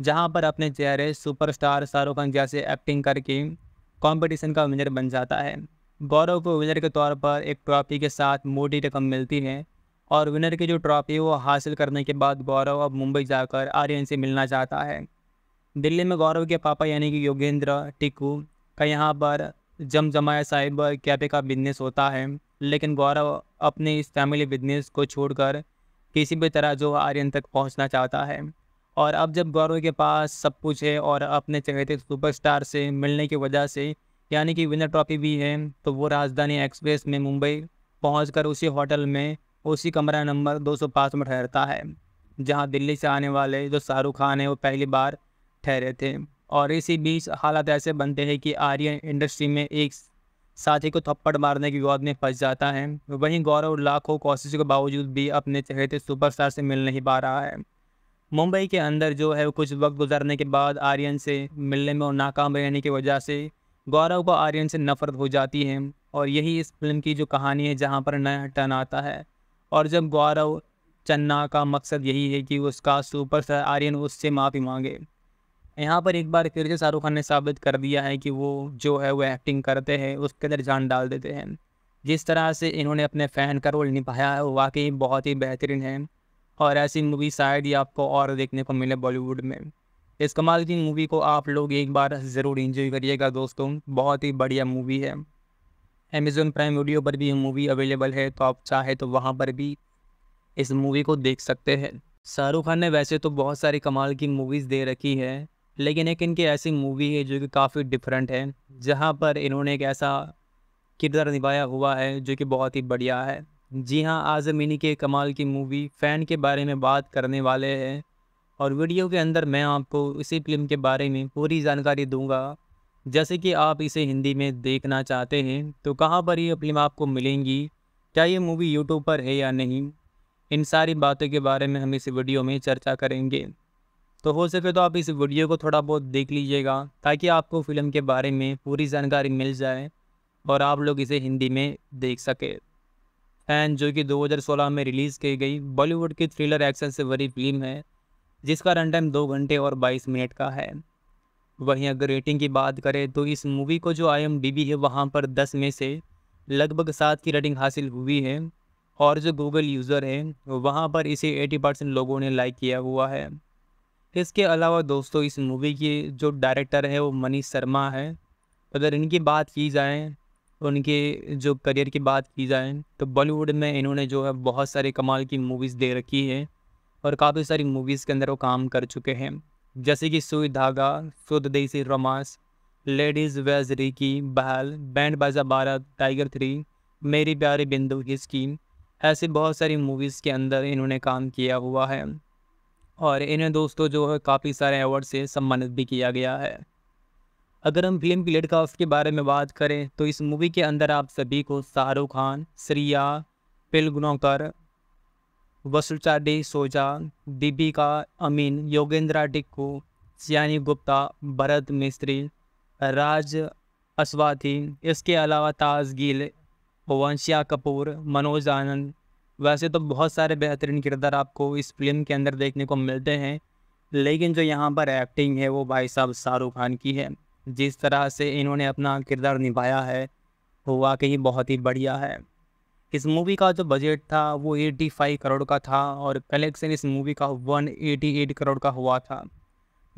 जहाँ पर अपने चेहरे सुपरस्टार शाहरुख खान जैसे एक्टिंग करके कॉम्पिटिशन का विनर बन जाता है गौरव को विनर के तौर पर एक ट्रॉफी के साथ मोटी रकम मिलती है और विनर की जो ट्रॉफी वो हासिल करने के बाद गौरव अब मुंबई जाकर आर्यन से मिलना चाहता है दिल्ली में गौरव के पापा यानी कि योगेंद्र टिकू का यहाँ पर जमजमाया साइबर कैफे का बिजनेस होता है लेकिन गौरव अपने इस फैमिली बिजनेस को छोड़कर किसी भी तरह जो आर्यन तक पहुंचना चाहता है और अब जब गौरव के पास सब कुछ है और अपने चहेते सुपरस्टार से मिलने की वजह से यानी कि विनर ट्रॉफी भी है तो वो राजधानी एक्सप्रेस में मुंबई पहुँच उसी होटल में उसी कमरा नंबर दो में ठहरता है जहाँ दिल्ली से आने वाले जो शाहरुख खान है वो पहली बार ठहरे थे और इसी बीच हालात ऐसे बनते हैं कि आर्यन इंडस्ट्री में एक साथी को थप्पड़ मारने के विवाद में फंस जाता है वहीं गौरव लाखों कोशिशों के बावजूद भी अपने चहेते सुपरस्टार से मिल नहीं पा रहा है मुंबई के अंदर जो है कुछ वक्त गुजरने के बाद आर्यन से मिलने में और नाकाम रहने की वजह से गौरव को आर्यन से नफरत हो जाती है और यही इस फिल्म की जो कहानी है जहाँ पर नया टन आता है और जब गौरव चन्ना का मकसद यही है कि उसका सुपरस्टार आर्यन उससे माफ़ी मांगे यहाँ पर एक बार फिर से शाहरुख खान ने साबित कर दिया है कि वो जो है वो एक्टिंग करते हैं उसके अंदर जान डाल देते हैं जिस तरह से इन्होंने अपने फ़ैन का रोल निभाया है वाकई बहुत ही बेहतरीन है और ऐसी मूवी शायद ही आपको और देखने को मिले बॉलीवुड में इस कमाल की मूवी को आप लोग एक बार ज़रूर इंजॉय करिएगा दोस्तों बहुत ही बढ़िया मूवी है अमेज़ोन प्राइम वीडियो पर भी ये मूवी अवेलेबल है तो आप चाहे तो वहाँ पर भी इस मूवी को देख सकते हैं शाहरुख खान ने वैसे तो बहुत सारी कमाल की मूवीज़ दे रखी है लेकिन एक इनकी ऐसी मूवी है जो कि काफ़ी डिफरेंट है जहाँ पर इन्होंने एक ऐसा किरदार निभाया हुआ है जो कि बहुत ही बढ़िया है जी हाँ आज़म इन्हीं के कमाल की मूवी फ़ैन के बारे में बात करने वाले हैं और वीडियो के अंदर मैं आपको इसी फिल्म के बारे में पूरी जानकारी दूंगा जैसे कि आप इसे हिंदी में देखना चाहते हैं तो कहाँ पर ये फिल्म आपको मिलेंगी क्या ये मूवी यूट्यूब पर है या नहीं इन सारी बातों के बारे में हम इस वीडियो में चर्चा करेंगे तो हो सके तो आप इस वीडियो को थोड़ा बहुत देख लीजिएगा ताकि आपको फ़िल्म के बारे में पूरी जानकारी मिल जाए और आप लोग इसे हिंदी में देख सके फैन जो कि 2016 में रिलीज़ की गई बॉलीवुड की थ्रिलर एक्शन से भरी फिल्म है जिसका रन टाइम दो घंटे और बाईस मिनट का है वहीं अगर रेटिंग की बात करें तो इस मूवी को जो आई है वहाँ पर दस में से लगभग सात की रेटिंग हासिल हुई है और जो गूगल यूज़र है वहाँ पर इसे 80 परसेंट लोगों ने लाइक किया हुआ है इसके अलावा दोस्तों इस मूवी के जो डायरेक्टर है वो मनीष शर्मा है अगर इनकी बात की जाए उनके जो करियर की बात की जाए तो बॉलीवुड में इन्होंने जो है बहुत सारे कमाल की मूवीज़ दे रखी है और काफ़ी सारी मूवीज़ के अंदर वो काम कर चुके हैं जैसे कि सुई Dhaaga Shuddh Desi romance ladies vs Ricky Bahl band Baaja Baaraat tiger three मेरी प्यारी बिंदु की स्कीम ऐसी बहुत सारी मूवीज़ के अंदर इन्होंने काम किया हुआ है और इन्हें दोस्तों जो है काफ़ी सारे अवार्ड से सम्मानित भी किया गया है अगर हम फिल्म की लेट कास्ट के बारे में बात करें तो इस मूवी के अंदर आप सभी को शाहरुख खान श्रिया पिलगुनौकर वसुचा डे सोजा दीपिका अमीन योगेंद्रा टिक्कू सियानी गुप्ता भरत मिस्त्री राज अस्वाथी इसके अलावा ताज गिल वंशिया कपूर मनोज आनंद वैसे तो बहुत सारे बेहतरीन किरदार आपको इस फिल्म के अंदर देखने को मिलते हैं लेकिन जो यहाँ पर एक्टिंग है वो भाई साहब शाहरुख खान की है जिस तरह से इन्होंने अपना किरदार निभाया है वो वाकई बहुत ही बढ़िया है इस मूवी का जो बजट था वो 85 करोड़ का था और कलेक्शन इस मूवी का 188 करोड़ का हुआ था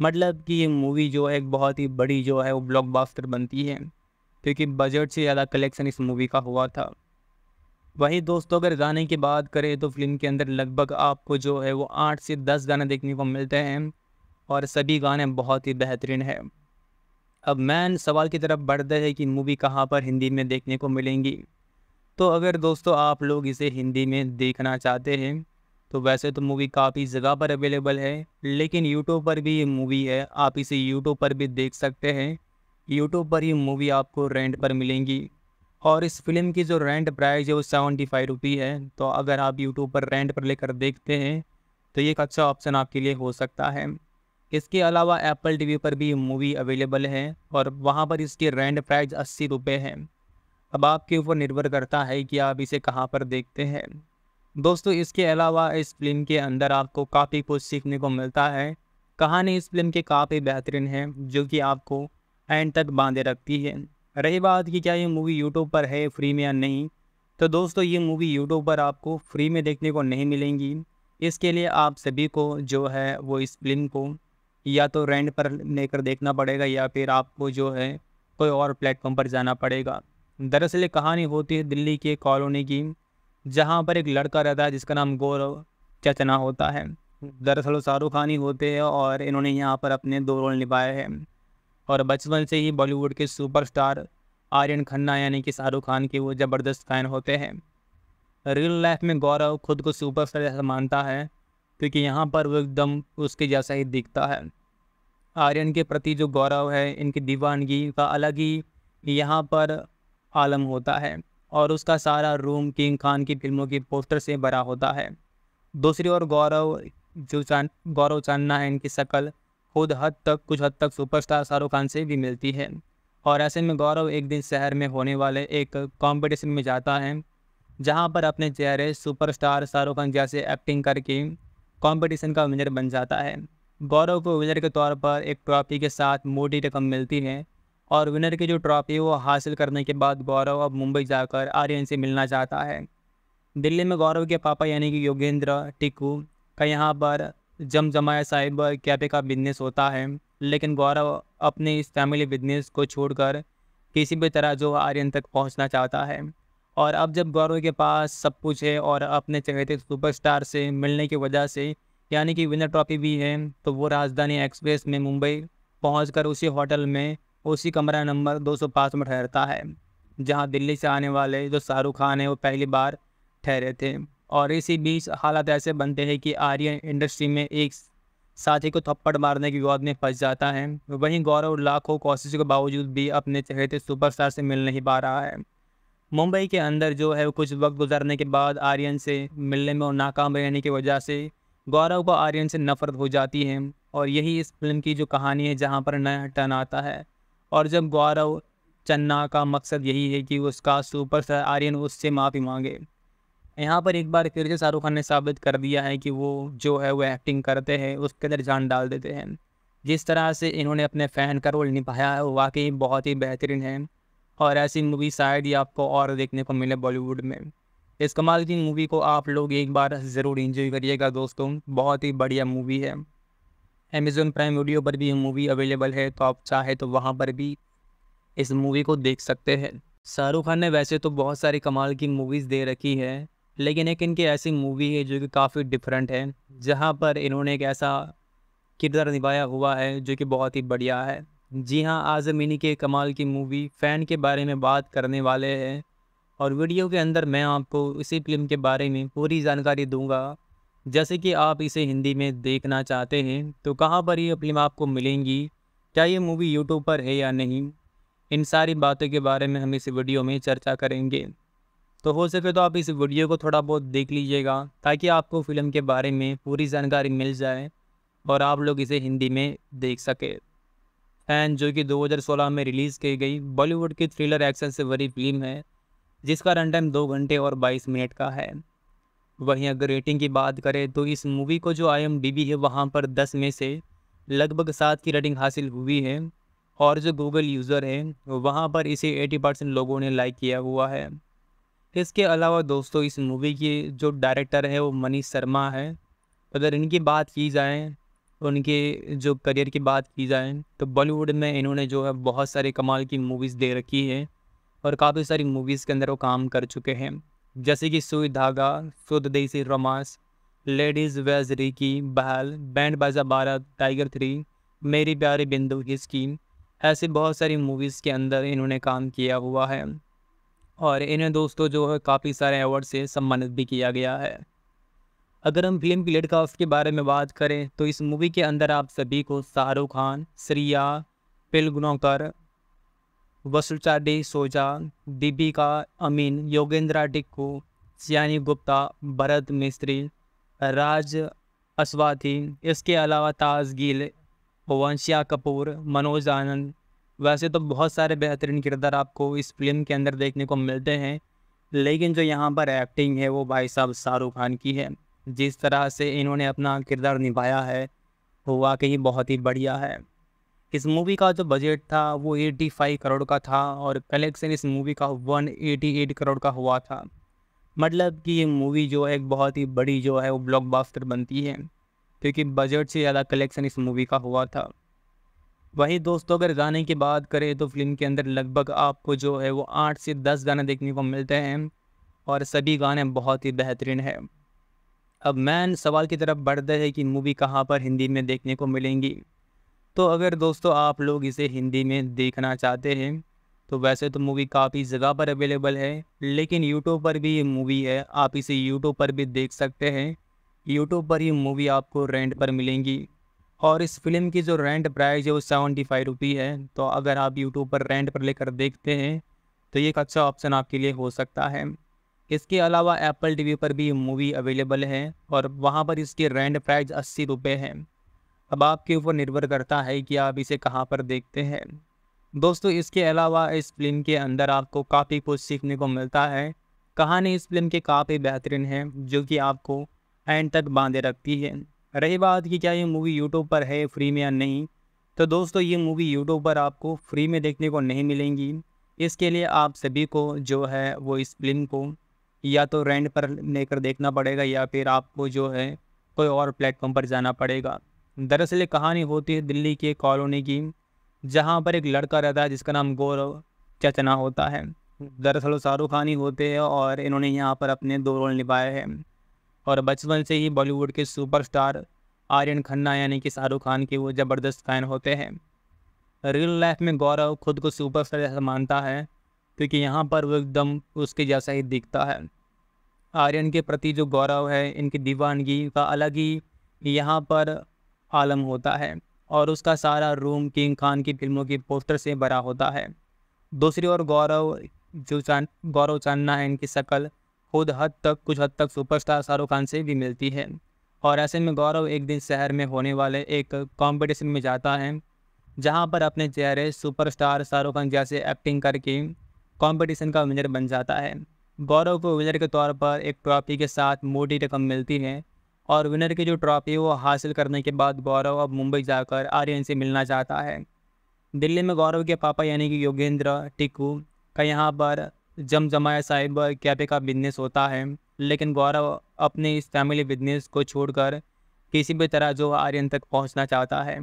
मतलब कि ये मूवी जो है एक बहुत ही बड़ी जो है वो ब्लॉकबस्टर बनती है क्योंकि बजट से ज़्यादा कलेक्शन इस मूवी का हुआ था वहीं दोस्तों अगर गाने की बात करें तो फिल्म के अंदर लगभग आपको जो है वो आठ से दस गाने देखने को मिलते हैं और सभी गाने बहुत ही बेहतरीन है अब मैन सवाल की तरफ बढ़ते हैं कि मूवी कहाँ पर हिंदी में देखने को मिलेंगी तो अगर दोस्तों आप लोग इसे हिंदी में देखना चाहते हैं तो वैसे तो मूवी काफ़ी जगह पर अवेलेबल है लेकिन यूट्यूब पर भी ये मूवी है आप इसे यूट्यूब पर भी देख सकते हैं यूट्यूब पर ये मूवी आपको रेंट पर मिलेंगी और इस फिल्म की जो रेंट प्राइस है वो सेवेंटी फाइव रुपी है तो अगर आप यूट्यूब पर रेंट पर लेकर देखते हैं तो ये एक अच्छा ऑप्शन आपके लिए हो सकता है इसके अलावा एप्पल टीवी पर भी मूवी अवेलेबल है और वहाँ पर इसकी रेंट प्राइस अस्सी रुपये है अब आपके ऊपर निर्भर करता है कि आप इसे कहाँ पर देखते हैं दोस्तों इसके अलावा इस फिल्म के अंदर आपको काफ़ी कुछ सीखने को मिलता है कहानी इस फिल्म की काफ़ी बेहतरीन है जो कि आपको एंड तक बांधे रखती है रही बात कि क्या ये मूवी यूट्यूब पर है फ्री में या नहीं तो दोस्तों ये मूवी यूट्यूब पर आपको फ्री में देखने को नहीं मिलेंगी इसके लिए आप सभी को जो है वो इस फिल्म को या तो रेंट पर लेकर देखना पड़ेगा या फिर आपको जो है कोई और प्लेटफॉर्म पर जाना पड़ेगा दरअसल ये कहानी होती है दिल्ली के कॉलोनी की जहाँ पर एक लड़का रहता है जिसका नाम गौरव चचना होता है दरअसल शाहरुख खान ही होते हैं और इन्होंने यहाँ पर अपने दो रोल निभाए हैं और बचपन से ही बॉलीवुड के सुपरस्टार आर्यन खन्ना यानी कि शाहरुख खान के वो ज़बरदस्त फ़ैन होते हैं रियल लाइफ में गौरव खुद को सुपरस्टार जैसा मानता है क्योंकि यहाँ पर वो एकदम उसके जैसा ही दिखता है आर्यन के प्रति जो गौरव है इनकी दीवानगी का अलग ही यहाँ पर आलम होता है और उसका सारा रूम किंग खान की फिल्मों के पोस्टर से भरा होता है दूसरी ओर गौरव जो चान गौरव चांदना है इनकी शक्ल खुद हद तक कुछ हद तक सुपरस्टार शाहरुख खान से भी मिलती है और ऐसे में गौरव एक दिन शहर में होने वाले एक कॉम्पिटिशन में जाता है जहाँ पर अपने चेहरे सुपरस्टार शाहरुख खान जैसे एक्टिंग करके कॉम्पिटिशन का विनर बन जाता है गौरव को विनर के तौर पर एक ट्रॉफी के साथ मोटी रकम मिलती है और विनर की जो ट्रॉफी वो हासिल करने के बाद गौरव अब मुंबई जाकर आर्यन से मिलना चाहता है दिल्ली में गौरव के पापा यानी कि योगेंद्र टिकू का यहाँ पर जम जमाया साइबर कैफे का बिजनेस होता है लेकिन गौरव अपने इस फैमिली बिजनेस को छोड़कर किसी भी तरह जो आर्यन तक पहुंचना चाहता है और अब जब गौरव के पास सब कुछ है और अपने चहेते सुपरस्टार से मिलने की वजह से यानी कि विनर ट्रॉफी भी है तो वो राजधानी एक्सप्रेस में मुंबई पहुँच उसी होटल में उसी कमरा नंबर दो में ठहरता है जहाँ दिल्ली से आने वाले जो शाहरुख खान है वो पहली बार ठहरे थे और इसी बीच हालात ऐसे बनते हैं कि आर्यन इंडस्ट्री में एक साथी को थप्पड़ मारने की विवाद में फंस जाता है वहीं गौरव लाखों कोशिशों के बावजूद भी अपने चहेते सुपरस्टार से मिल नहीं पा रहा है मुंबई के अंदर जो है कुछ वक्त गुजरने के बाद आर्यन से मिलने में और नाकाम रहने की वजह से गौरव को आर्यन से नफरत हो जाती है और यही इस फिल्म की जो कहानी है जहाँ पर नया टन आता है और जब गौरव चन्ना का मकसद यही है कि उसका सुपरस्टार आर्यन उससे माफ़ी मांगे यहाँ पर एक बार फिर से शाहरुख खान ने साबित कर दिया है कि वो जो है वो एक्टिंग करते हैं उसके अंदर जान डाल देते हैं जिस तरह से इन्होंने अपने फ़ैन का रोल निभाया है वाकई बहुत ही बेहतरीन है और ऐसी मूवी शायद ही आपको और देखने को मिले बॉलीवुड में इस कमाल की मूवी को आप लोग एक बार ज़रूर इंजॉय करिएगा दोस्तों बहुत ही बढ़िया मूवी है अमेज़ोन प्राइम वीडियो पर भी ये मूवी अवेलेबल है तो आप चाहे तो वहाँ पर भी इस मूवी को देख सकते हैं शाहरुख खान ने वैसे तो बहुत सारी कमाल की मूवीज़ दे रखी है लेकिन एक इनकी ऐसी मूवी है जो कि काफ़ी डिफरेंट है जहाँ पर इन्होंने एक ऐसा किरदार निभाया हुआ है जो कि बहुत ही बढ़िया है जी हाँ आज़म इन्हीं के कमाल की मूवी फ़ैन के बारे में बात करने वाले हैं और वीडियो के अंदर मैं आपको इसी फिल्म के बारे में पूरी जानकारी दूंगा जैसे कि आप इसे हिंदी में देखना चाहते हैं तो कहाँ पर ये फिल्म आपको मिलेंगी क्या ये मूवी यूट्यूब पर है या नहीं इन सारी बातों के बारे में हम इस वीडियो में चर्चा करेंगे तो हो सके तो आप इस वीडियो को थोड़ा बहुत देख लीजिएगा ताकि आपको फ़िल्म के बारे में पूरी जानकारी मिल जाए और आप लोग इसे हिंदी में देख सके फैन जो कि 2016 में रिलीज़ की गई बॉलीवुड की थ्रिलर एक्शन से भरी फिल्म है जिसका रन टाइम दो घंटे और बाईस मिनट का है वहीं अगर रेटिंग की बात करें तो इस मूवी को जो आई है वहाँ पर दस में से लगभग सात की रेटिंग हासिल हुई है और जो गूगल यूज़र है वहाँ पर इसे 80 परसेंट लोगों ने लाइक किया हुआ है इसके अलावा दोस्तों इस मूवी के जो डायरेक्टर है वो मनीष शर्मा है अगर इनकी बात की जाए उनके जो करियर की बात की जाए तो बॉलीवुड में इन्होंने जो है बहुत सारे कमाल की मूवीज़ दे रखी है और काफ़ी सारी मूवीज़ के अंदर वो काम कर चुके हैं जैसे कि सुई धागा शुद्ध देसी रोमांस लेडीज़ वेजरी की बहल band Baaja Baaraat tiger three मेरी प्यारी बिंदु की स्कीम ऐसी बहुत सारी मूवीज़ के अंदर इन्होंने काम किया हुआ है और इन्हें दोस्तों जो है काफ़ी सारे अवार्ड से सम्मानित भी किया गया है अगर हम फिल्म की का उसके बारे में बात करें तो इस मूवी के अंदर आप सभी को शाहरुख खान श्रिया पिलगुनौकर वसुचाडी सोजा दीपिका अमीन योगेंद्रा टिक्कू सियानी गुप्ता भरत मिस्त्री राज अस्वाथी इसके अलावा ताज गिल वंशिया कपूर मनोज आनंद वैसे तो बहुत सारे बेहतरीन किरदार आपको इस फिल्म के अंदर देखने को मिलते हैं लेकिन जो यहाँ पर एक्टिंग है वो भाई साहब शाहरुख खान की है जिस तरह से इन्होंने अपना किरदार निभाया है वो वाकई बहुत ही बढ़िया है इस मूवी का जो बजट था वो 85 करोड़ का था और कलेक्शन इस मूवी का 188 करोड़ का हुआ था मतलब कि ये मूवी जो है एक बहुत ही बड़ी जो है वो ब्लॉकबस्टर बनती है क्योंकि बजट से ज़्यादा कलेक्शन इस मूवी का हुआ था वहीं दोस्तों अगर गाने की बात करें तो फिल्म के अंदर लगभग आपको जो है वो आठ से दस गाने देखने को मिलते हैं और सभी गाने बहुत ही बेहतरीन है अब मैन सवाल की तरफ बढ़ते हैं कि मूवी कहाँ पर हिंदी में देखने को मिलेंगी तो अगर दोस्तों आप लोग इसे हिंदी में देखना चाहते हैं तो वैसे तो मूवी काफ़ी जगह पर अवेलेबल है लेकिन यूट्यूब पर भी ये मूवी है आप इसे यूट्यूब पर भी देख सकते हैं यूट्यूब पर ये मूवी आपको रेंट पर मिलेंगी और इस फिल्म की जो रेंट प्राइस है वो सेवेंटी फाइव रुपी है तो अगर आप यूट्यूब पर रेंट पर लेकर देखते हैं तो ये एक अच्छा ऑप्शन आपके लिए हो सकता है इसके अलावा एप्पल वी पर भी मूवी अवेलेबल है और वहाँ पर इसकी रेंट प्राइस अस्सी रुपये है अब आपके ऊपर निर्भर करता है कि आप इसे कहाँ पर देखते हैं दोस्तों इसके अलावा इस फिल्म के अंदर आपको काफ़ी कुछ सीखने को मिलता है कहानी इस फिल्म की काफ़ी बेहतरीन है जो कि आपको एंड तक बांधे रखती है रही बात कि क्या ये मूवी यूट्यूब पर है फ्री में या नहीं तो दोस्तों ये मूवी यूट्यूब पर आपको फ्री में देखने को नहीं मिलेंगी इसके लिए आप सभी को जो है वो इस फिल्म को या तो रेंट पर लेकर देखना पड़ेगा या फिर आपको जो है कोई और प्लेटफॉर्म पर जाना पड़ेगा दरअसल ये कहानी होती है दिल्ली की कॉलोनी की जहाँ पर एक लड़का रहता है जिसका नाम गौरव चचना होता है दरअसल शाहरुख खान ही होते हैं और इन्होंने यहाँ पर अपने दो रोल निभाए हैं और बचपन से ही बॉलीवुड के सुपरस्टार आर्यन खन्ना यानी कि शाहरुख खान के वो ज़बरदस्त फ़ैन होते हैं रियल लाइफ में गौरव खुद को सुपरस्टार जैसा मानता है क्योंकि यहाँ पर वो एकदम उसके जैसा ही दिखता है आर्यन के प्रति जो गौरव है इनकी दीवानगी का अलग ही यहाँ पर आलम होता है और उसका सारा रूम किंग खान की फिल्मों के पोस्टर से भरा होता है दूसरी ओर गौरव जो चान गौरव चानना है इनकी शक्ल खुद हद तक कुछ हद तक सुपरस्टार शाहरुख खान से भी मिलती है और ऐसे में गौरव एक दिन शहर में होने वाले एक कॉम्पिटिशन में जाता है जहाँ पर अपने चेहरे सुपरस्टार शाहरुख खान जैसे एक्टिंग करके कॉम्पिटिशन का विनर बन जाता है गौरव को विनर के तौर पर एक ट्रॉफी के साथ मोटी रकम मिलती है और विनर की जो ट्रॉफी है वो हासिल करने के बाद गौरव अब मुंबई जाकर आर्यन से मिलना चाहता है दिल्ली में गौरव के पापा यानी कि योगेंद्र टिकू का यहाँ पर जमजमाया साइबर कैफ़े का बिजनेस होता है लेकिन गौरव अपने इस फैमिली बिजनेस को छोड़कर किसी भी तरह जो आर्यन तक पहुंचना चाहता है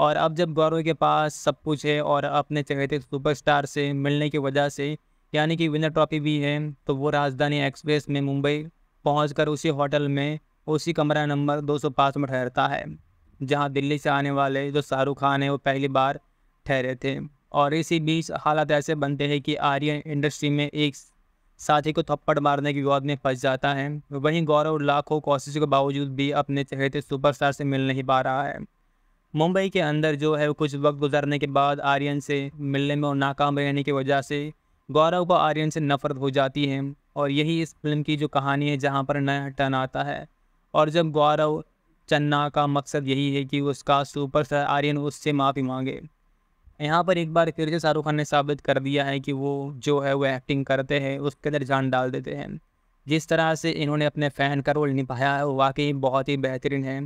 और अब जब गौरव के पास सब कुछ है और अपने चहेते सुपरस्टार से मिलने की वजह से यानी कि विनर ट्रॉफी भी है तो वो राजधानी एक्सप्रेस में मुंबई पहुँच उसी होटल में उसी कमरा नंबर दो में ठहरता है जहाँ दिल्ली से आने वाले जो शाहरुख खान है वो पहली बार ठहरे थे और इसी बीच हालात ऐसे बनते हैं कि आर्यन इंडस्ट्री में एक साथी को थप्पड़ मारने की गोद में फंस जाता है वहीं गौरव लाखों कोशिशों के बावजूद भी अपने चहेते सुपरस्टार से मिल नहीं पा रहा है मुंबई के अंदर जो है कुछ वक्त गुजारने के बाद आर्यन से मिलने में और नाकाम रहने की वजह से गौरव को आर्यन से नफरत हो जाती है और यही इस फिल्म की जो कहानी है जहाँ पर नया टर्न आता है और जब गौरव चन्ना का मकसद यही है कि उसका सुपर आर्यन उससे माफ़ी मांगे यहाँ पर एक बार फिर से शाहरुख खान ने साबित कर दिया है कि वो जो है वो एक्टिंग करते हैं उसके अंदर जान डाल देते हैं जिस तरह से इन्होंने अपने फ़ैन का रोल निभाया है वो वाकई बहुत ही बेहतरीन है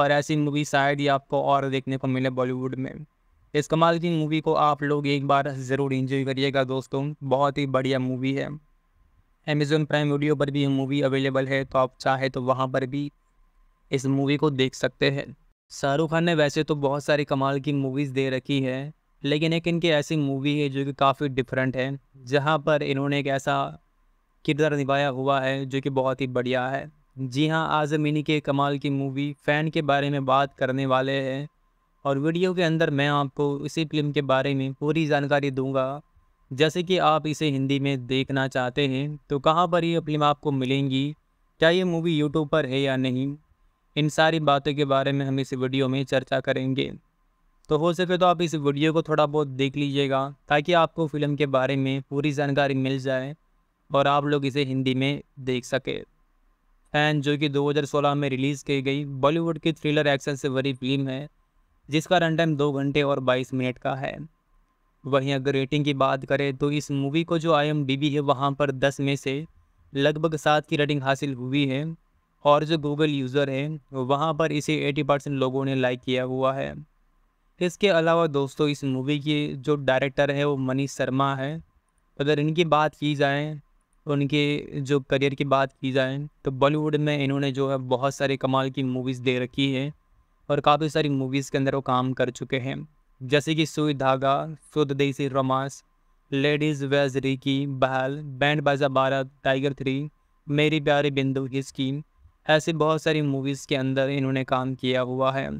और ऐसी मूवी शायद ही आपको और देखने को मिले बॉलीवुड में इस कमाल की मूवी को आप लोग एक बार ज़रूर इंजॉय करिएगा दोस्तों बहुत ही बढ़िया मूवी है अमेज़ोन प्राइम वीडियो पर भी ये मूवी अवेलेबल है तो आप चाहे तो वहाँ पर भी इस मूवी को देख सकते हैं शाहरुख खान ने वैसे तो बहुत सारी कमाल की मूवीज़ दे रखी है लेकिन एक इनकी ऐसी मूवी है जो कि काफ़ी डिफरेंट है जहाँ पर इन्होंने एक ऐसा किरदार निभाया हुआ है जो कि बहुत ही बढ़िया है जी हाँ आज़म इन्हीं के कमाल की मूवी फ़ैन के बारे में बात करने वाले हैं और वीडियो के अंदर मैं आपको इसी फिल्म के बारे में पूरी जानकारी दूंगा जैसे कि आप इसे हिंदी में देखना चाहते हैं तो कहाँ पर ये फिल्म आपको मिलेंगी क्या ये मूवी यूट्यूब पर है या नहीं इन सारी बातों के बारे में हम इस वीडियो में चर्चा करेंगे तो हो सके तो आप इस वीडियो को थोड़ा बहुत देख लीजिएगा ताकि आपको फ़िल्म के बारे में पूरी जानकारी मिल जाए और आप लोग इसे हिंदी में देख सके फैन जो कि 2016 में रिलीज़ की गई बॉलीवुड की थ्रिलर एक्शन से भरी फिल्म है जिसका रन टाइम दो घंटे और बाईस मिनट का है वहीं अगर रेटिंग की बात करें तो इस मूवी को जो आई है वहाँ पर दस में से लगभग सात की रेटिंग हासिल हुई है और जो गूगल यूज़र है वहाँ पर इसे 80 परसेंट लोगों ने लाइक किया हुआ है इसके अलावा दोस्तों इस मूवी की जो डायरेक्टर है वो मनीष शर्मा है अगर इनकी बात की जाए उनके जो करियर की बात की जाए तो बॉलीवुड में इन्होंने जो है बहुत सारे कमाल की मूवीज़ दे रखी है और काफ़ी सारी मूवीज़ के अंदर वो काम कर चुके हैं जैसे कि सुई Dhaaga Shuddh Desi romance ladies vs Ricky Bahl band Baaja Baaraat tiger three मेरी प्यारी बिंदु की स्कीम ऐसी बहुत सारी मूवीज़ के अंदर इन्होंने काम किया हुआ है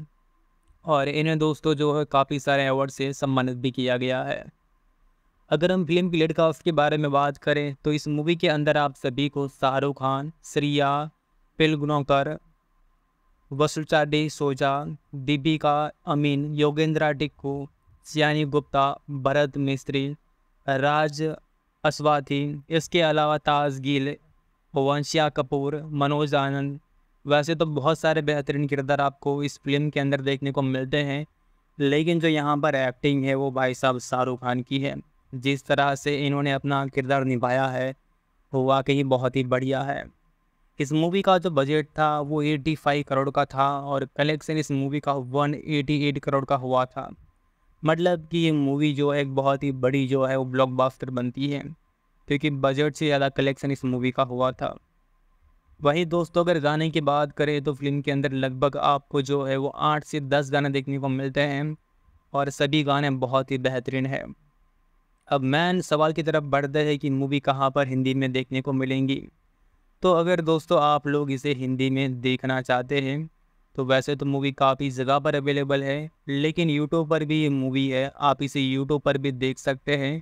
और इन्हें दोस्तों जो है काफ़ी सारे अवार्ड से सम्मानित भी किया गया है अगर हम फिल्म की का उसके बारे में बात करें तो इस मूवी के अंदर आप सभी को शाहरुख खान श्रिया पिलगुनौकर वसुचा डी सोजा दीपिका अमीन योगेंद्रा टिक्कू सियानी गुप्ता भरत मिस्त्री राज अस्वाथी इसके अलावा ताज गिल वंशिया कपूर मनोज आनंद वैसे तो बहुत सारे बेहतरीन किरदार आपको इस फिल्म के अंदर देखने को मिलते हैं लेकिन जो यहाँ पर एक्टिंग है वो भाई साहब शाहरुख खान की है जिस तरह से इन्होंने अपना किरदार निभाया है वो वाकई बहुत ही बढ़िया है इस मूवी का जो बजट था वो 85 करोड़ का था और कलेक्शन इस मूवी का 188 करोड़ का हुआ था मतलब कि ये मूवी जो है एक बहुत ही बड़ी जो है वो ब्लॉकबस्टर बनती है क्योंकि बजट से ज़्यादा कलेक्शन इस मूवी का हुआ था वहीं दोस्तों अगर गाने की बात करें तो फिल्म के अंदर लगभग आपको जो है वो आठ से दस गाने देखने को मिलते हैं और सभी गाने बहुत ही बेहतरीन है अब मैन सवाल की तरफ बढ़ते हैं कि मूवी कहाँ पर हिंदी में देखने को मिलेंगी तो अगर दोस्तों आप लोग इसे हिंदी में देखना चाहते हैं तो वैसे तो मूवी काफ़ी जगह पर अवेलेबल है लेकिन यूट्यूब पर भी ये मूवी है आप इसे यूट्यूब पर भी देख सकते हैं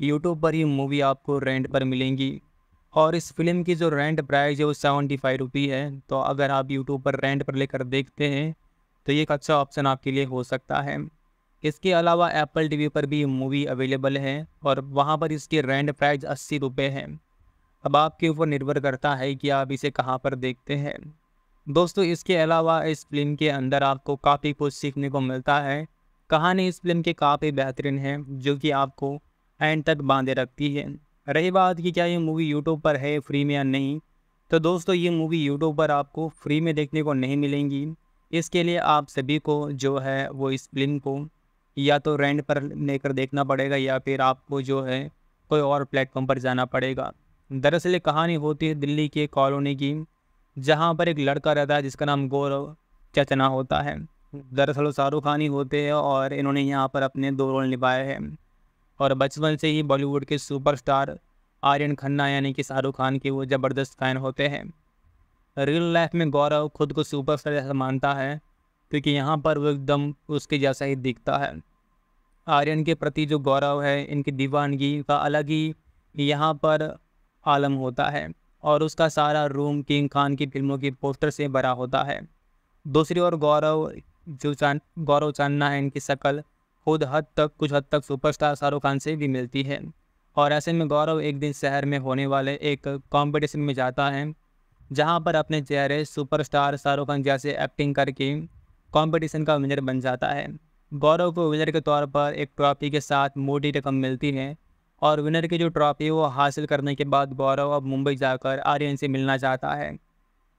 यूट्यूब पर ये मूवी आपको रेंट पर मिलेंगी और इस फिल्म की जो रेंट प्राइस है वो सेवेंटी फाइव रुपी है तो अगर आप यूट्यूब पर रेंट पर लेकर देखते हैं तो ये एक अच्छा ऑप्शन आपके लिए हो सकता है इसके अलावा एप्पल वी पर भी मूवी अवेलेबल है और वहाँ पर इसकी रेंट प्राइस अस्सी रुपये है अब आपके ऊपर निर्भर करता है कि आप इसे कहाँ पर देखते हैं दोस्तों इसके अलावा इस फिल्म के अंदर आपको काफ़ी कुछ सीखने को मिलता है कहानी इस फिल्म की काफ़ी बेहतरीन है जो कि आपको एंड तक बांधे रखती है रही बात कि क्या ये मूवी यूट्यूब पर है फ्री में या नहीं तो दोस्तों ये मूवी यूट्यूब पर आपको फ्री में देखने को नहीं मिलेंगी इसके लिए आप सभी को जो है वो इस फिल्म को या तो रेंट पर लेकर देखना पड़ेगा या फिर आपको जो है कोई और प्लेटफॉर्म पर जाना पड़ेगा दरअसल कहानी होती है दिल्ली की कॉलोनी की जहाँ पर एक लड़का रहता है जिसका नाम गौरव चचना होता है दरअसल शाहरुख खान ही होते हैं और इन्होंने यहाँ पर अपने दो रोल निभाए हैं और बचपन से ही बॉलीवुड के सुपरस्टार आर्यन खन्ना यानी कि शाहरुख खान के वो ज़बरदस्त फ़ैन होते हैं रियल लाइफ में गौरव खुद को सुपरस्टार जैसा मानता है क्योंकि यहाँ पर वो एकदम उसके जैसा ही दिखता है आर्यन के प्रति जो गौरव है इनकी दीवानगी का अलग ही यहाँ पर आलम होता है और उसका सारा रूम किंग खान की फिल्मों के पोस्टर से भरा होता है दूसरी ओर गौरव जो चान गौरव चानना है इनकी शक्ल खुद हद तक कुछ हद तक सुपरस्टार शाहरुख खान से भी मिलती है और ऐसे में गौरव एक दिन शहर में होने वाले एक कॉम्पिटिशन में जाता है जहाँ पर अपने चेहरे सुपरस्टार शाहरुख खान जैसे एक्टिंग करके कॉम्पिटिशन का विनर बन जाता है गौरव को विनर के तौर पर एक ट्रॉफी के साथ मोटी रकम मिलती है और विनर की जो ट्रॉफी वो हासिल करने के बाद गौरव अब मुंबई जाकर आर्यन से मिलना चाहता है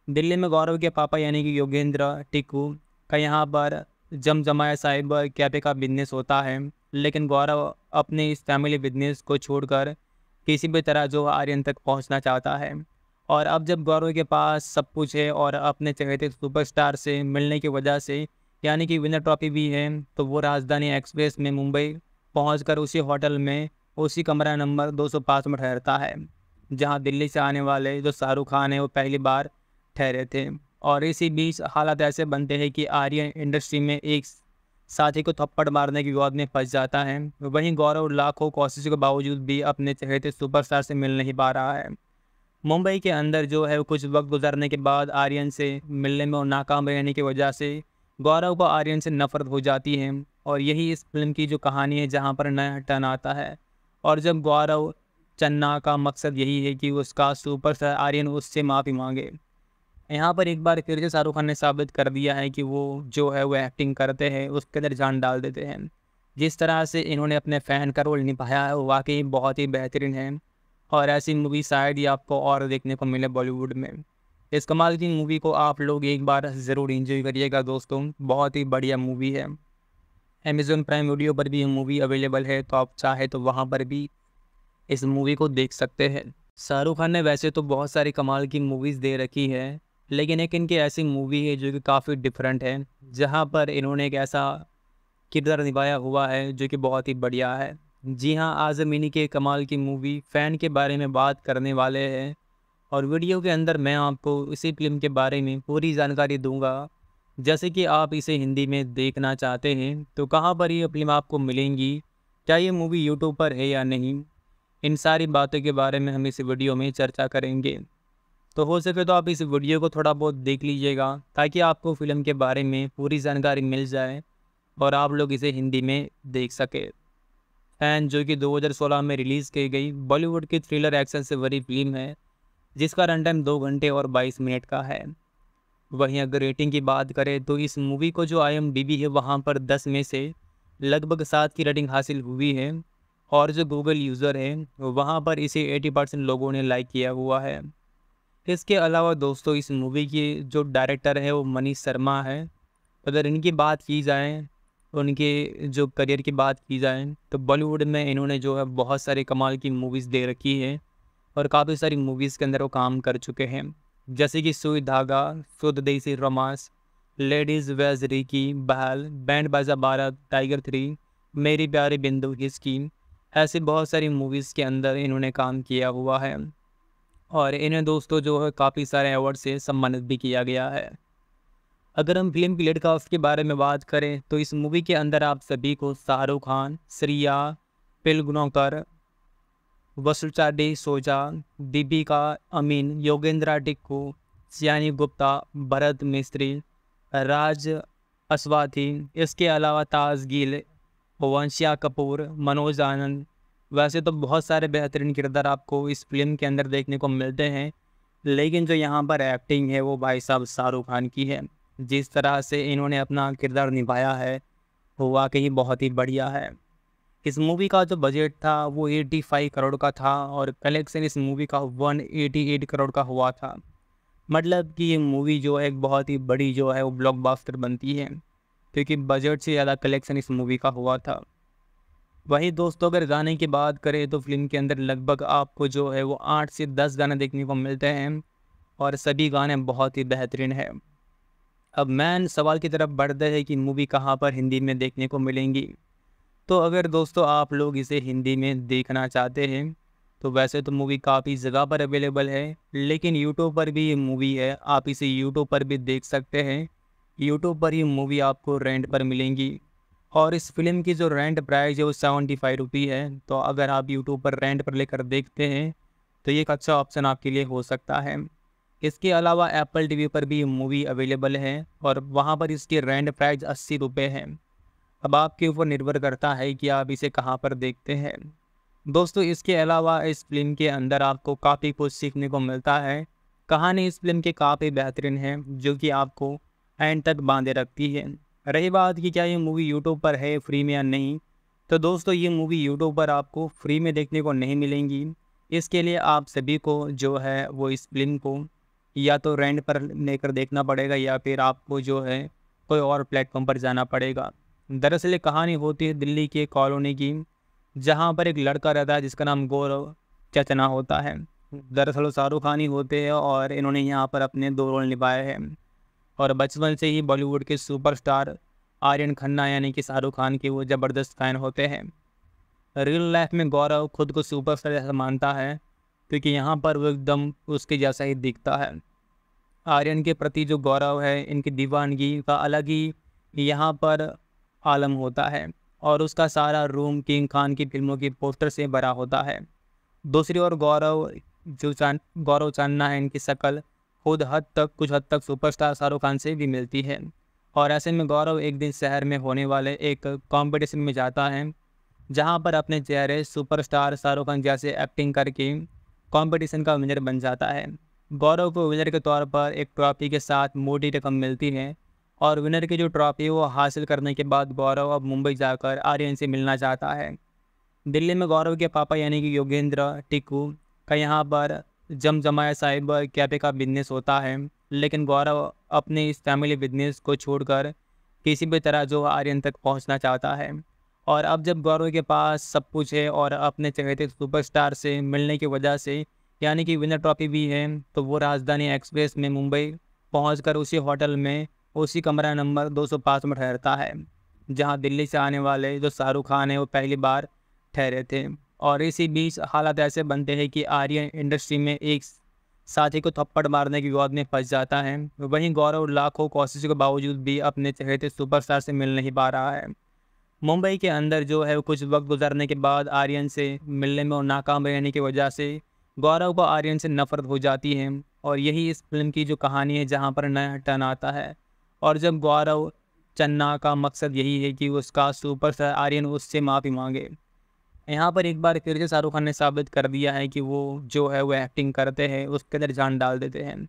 दिल्ली में गौरव के पापा यानी कि योगेंद्र टिकू का यहाँ पर जमजमाया साइबर कैफ़े का बिजनेस होता है लेकिन गौरव अपने इस फैमिली बिजनेस को छोड़कर किसी भी तरह जो आर्यन तक पहुंचना चाहता है और अब जब गौरव के पास सब कुछ है और अपने चहेते सुपरस्टार से मिलने की वजह से यानी कि विनर ट्रॉफी भी है तो वो राजधानी एक्सप्रेस में मुंबई पहुँच उसी होटल में उसी कमरा नंबर दो में ठहरता है जहाँ दिल्ली से आने वाले जो शाहरुख खान है वो पहली बार ठहरे थे और इसी बीच हालात ऐसे बनते हैं कि आर्यन इंडस्ट्री में एक साथी को थप्पड़ मारने की विवाद में फंस जाता है वहीं गौरव लाखों कोशिशों के बावजूद भी अपने चहेते सुपरस्टार से मिल नहीं पा रहा है मुंबई के अंदर जो है कुछ वक्त गुजरने के बाद आर्यन से मिलने में और नाकाम रहने की वजह से गौरव को आर्यन से नफरत हो जाती है और यही इस फिल्म की जो कहानी है जहाँ पर नया टर्न आता है और जब गौरव चन्ना का मकसद यही है कि उसका सुपर आर्यन उससे माफ़ी मांगे यहाँ पर एक बार फिर से शाहरुख खान ने साबित कर दिया है कि वो जो है वो एक्टिंग करते हैं उसके अंदर जान डाल देते हैं जिस तरह से इन्होंने अपने फ़ैन का रोल निभाया है वो वाकई बहुत ही बेहतरीन है और ऐसी मूवी शायद ही आपको और देखने को मिले बॉलीवुड में इस कमाल की मूवी को आप लोग एक बार ज़रूर इंजॉय करिएगा दोस्तों बहुत ही बढ़िया मूवी है अमेज़ोन प्राइम वीडियो पर भी ये मूवी अवेलेबल है तो आप चाहे तो वहाँ पर भी इस मूवी को देख सकते हैं शाहरुख खान ने वैसे तो बहुत सारी कमाल की मूवीज़ दे रखी है लेकिन एक इनकी ऐसी मूवी है जो कि काफ़ी डिफरेंट है जहाँ पर इन्होंने एक ऐसा किरदार निभाया हुआ है जो कि बहुत ही बढ़िया है जी हाँ आज़म इन्हीं के कमाल की मूवी फ़ैन के बारे में बात करने वाले हैं और वीडियो के अंदर मैं आपको इसी फिल्म के बारे में पूरी जानकारी दूंगा जैसे कि आप इसे हिंदी में देखना चाहते हैं तो कहाँ पर ये फिल्म आपको मिलेंगी क्या ये मूवी यूट्यूब पर है या नहीं इन सारी बातों के बारे में हम इस वीडियो में चर्चा करेंगे तो हो सके तो आप इस वीडियो को थोड़ा बहुत देख लीजिएगा ताकि आपको फ़िल्म के बारे में पूरी जानकारी मिल जाए और आप लोग इसे हिंदी में देख सके फैन जो कि 2016 में रिलीज़ की गई बॉलीवुड की थ्रिलर एक्शन से भरी फिल्म है जिसका रन टाइम दो घंटे और बाईस मिनट का है वहीं अगर रेटिंग की बात करें तो इस मूवी को जो आई है वहाँ पर दस में से लगभग सात की रेटिंग हासिल हुई है और जो गूगल यूज़र है वहाँ पर इसे एटी परसेंट लोगों ने लाइक किया हुआ है इसके अलावा दोस्तों इस मूवी के जो डायरेक्टर है वो मनीष शर्मा है अगर इनकी बात की जाए उनके जो करियर की बात की जाए तो बॉलीवुड में इन्होंने जो है बहुत सारे कमाल की मूवीज़ दे रखी है और काफ़ी सारी मूवीज़ के अंदर वो काम कर चुके हैं जैसे कि सुई Dhaaga Shuddh Desi romance ladies vs Ricky Bahl band Baaja Baaraat tiger three मेरी प्यारी बिंदु की स्कीम ऐसी बहुत सारी मूवीज़ के अंदर इन्होंने काम किया हुआ है और इन्हें दोस्तों जो है काफ़ी सारे अवार्ड से सम्मानित भी किया गया है अगर हम फिल्म की लेट के बारे में बात करें तो इस मूवी के अंदर आप सभी को शाहरुख खान श्रिया पिलगुनौकर वसुचा डे सोजा दीपिका अमीन योगेंद्रा टिक्कू सियानी गुप्ता भरत मिस्त्री राज अस्वाथी इसके अलावा ताज गिल वंशिया कपूर मनोज आनंद वैसे तो बहुत सारे बेहतरीन किरदार आपको इस फिल्म के अंदर देखने को मिलते हैं लेकिन जो यहाँ पर एक्टिंग है वो भाई साहब शाहरुख खान की है जिस तरह से इन्होंने अपना किरदार निभाया है वाकई बहुत ही बढ़िया है इस मूवी का जो बजट था वो 85 करोड़ का था और कलेक्शन इस मूवी का 188 करोड़ का हुआ था मतलब कि ये मूवी जो है एक बहुत ही बड़ी जो है वो ब्लॉकबस्टर बनती है क्योंकि बजट से ज़्यादा कलेक्शन इस मूवी का हुआ था वही दोस्तों अगर गाने की बात करें तो फिल्म के अंदर लगभग आपको जो है वो आठ से दस गाने देखने को मिलते हैं और सभी गाने बहुत ही बेहतरीन है अब मैन सवाल की तरफ बढ़ते हैं कि मूवी कहाँ पर हिंदी में देखने को मिलेंगी तो अगर दोस्तों आप लोग इसे हिंदी में देखना चाहते हैं तो वैसे तो मूवी काफ़ी जगह पर अवेलेबल है लेकिन यूट्यूब पर भी ये मूवी है आप इसे यूट्यूब पर भी देख सकते हैं यूट्यूब पर ये मूवी आपको रेंट पर मिलेंगी और इस फिल्म की जो रेंट प्राइस है वो सेवेंटी फाइव रुपी है तो अगर आप यूट्यूब पर रेंट पर लेकर देखते हैं तो ये एक अच्छा ऑप्शन आपके लिए हो सकता है इसके अलावा एप्पल टी पर भी मूवी अवेलेबल है और वहाँ पर इसकी रेंट प्राइज अस्सी रुपये है अब आपके ऊपर निर्भर करता है कि आप इसे कहाँ पर देखते हैं दोस्तों इसके अलावा इस फिल्म के अंदर आपको काफ़ी कुछ सीखने को मिलता है कहानी इस फिल्म की काफ़ी बेहतरीन है जो कि आपको एंड तक बांधे रखती है रही बात कि क्या ये मूवी यूट्यूब पर है फ्री में या नहीं तो दोस्तों ये मूवी यूट्यूब पर आपको फ्री में देखने को नहीं मिलेंगी इसके लिए आप सभी को जो है वो इस फिल्म को या तो रेंट पर लेकर देखना पड़ेगा या फिर आपको जो है कोई और प्लेटफॉर्म पर जाना पड़ेगा दरअसल कहानी होती है दिल्ली की कॉलोनी की जहाँ पर एक लड़का रहता है जिसका नाम गौरव चचना होता है दरअसल शाहरुख खान ही होते हैं और इन्होंने यहाँ पर अपने दो रोल निभाए हैं और बचपन से ही बॉलीवुड के सुपरस्टार आर्यन खन्ना यानी कि शाहरुख खान के वो ज़बरदस्त फ़ैन होते हैं रियल लाइफ में गौरव खुद को सुपरस्टार जैसा मानता है क्योंकि यहाँ पर वो एकदम उसके जैसा ही दिखता है आर्यन के प्रति जो गौरव है इनकी दीवानगी का अलग ही यहाँ पर आलम होता है और उसका सारा रूम किंग खान की फिल्मों के पोस्टर से भरा होता है दूसरी ओर गौरव जो चान गौरव चानना है इनकी शक्ल खुद हद तक कुछ हद तक सुपरस्टार शाहरुख खान से भी मिलती है और ऐसे में गौरव एक दिन शहर में होने वाले एक कॉम्पिटिशन में जाता है जहाँ पर अपने चेहरे सुपरस्टार शाहरुख खान जैसे एक्टिंग करके कंपटीशन का विनर बन जाता है गौरव को विनर के तौर पर एक ट्रॉफी के साथ मोटी रकम मिलती है और विनर की जो ट्रॉफी वो हासिल करने के बाद गौरव अब मुंबई जाकर आर्यन से मिलना चाहता है दिल्ली में गौरव के पापा यानी कि योगेंद्र टिकू का यहाँ पर जमजमाया साइबर कैफे का बिजनेस होता है लेकिन गौरव अपने इस फैमिली बिजनेस को छोड़कर किसी भी तरह जो आर्यन तक पहुंचना चाहता है और अब जब गौरव के पास सब कुछ है और अपने चहेते सुपरस्टार से मिलने की वजह से यानी कि विनर ट्रॉफी भी है तो वो राजधानी एक्सप्रेस में मुंबई पहुँच उसी होटल में उसी कमरा नंबर दो में ठहरता है जहाँ दिल्ली से आने वाले जो शाहरुख खान है वो पहली बार ठहरे थे और इसी बीच हालात ऐसे बनते हैं कि आर्यन इंडस्ट्री में एक साथी को थप्पड़ मारने की विवाद में फंस जाता है वहीं गौरव लाखों कोशिशों के बावजूद भी अपने चहेते सुपरस्टार से मिल नहीं पा रहा है मुंबई के अंदर जो है कुछ वक्त गुजरने के बाद आर्यन से मिलने में और नाकाम रहने की वजह से गौरव को आर्यन से नफरत हो जाती है और यही इस फिल्म की जो कहानी है जहाँ पर नया टर्न आता है और जब गौरव चन्ना का मकसद यही है कि उसका सुपरस्टार आर्यन उससे माफ़ी मांगे यहाँ पर एक बार फिर से शाहरुख खान ने साबित कर दिया है कि वो जो है वो एक्टिंग करते हैं उसके अंदर जान डाल देते हैं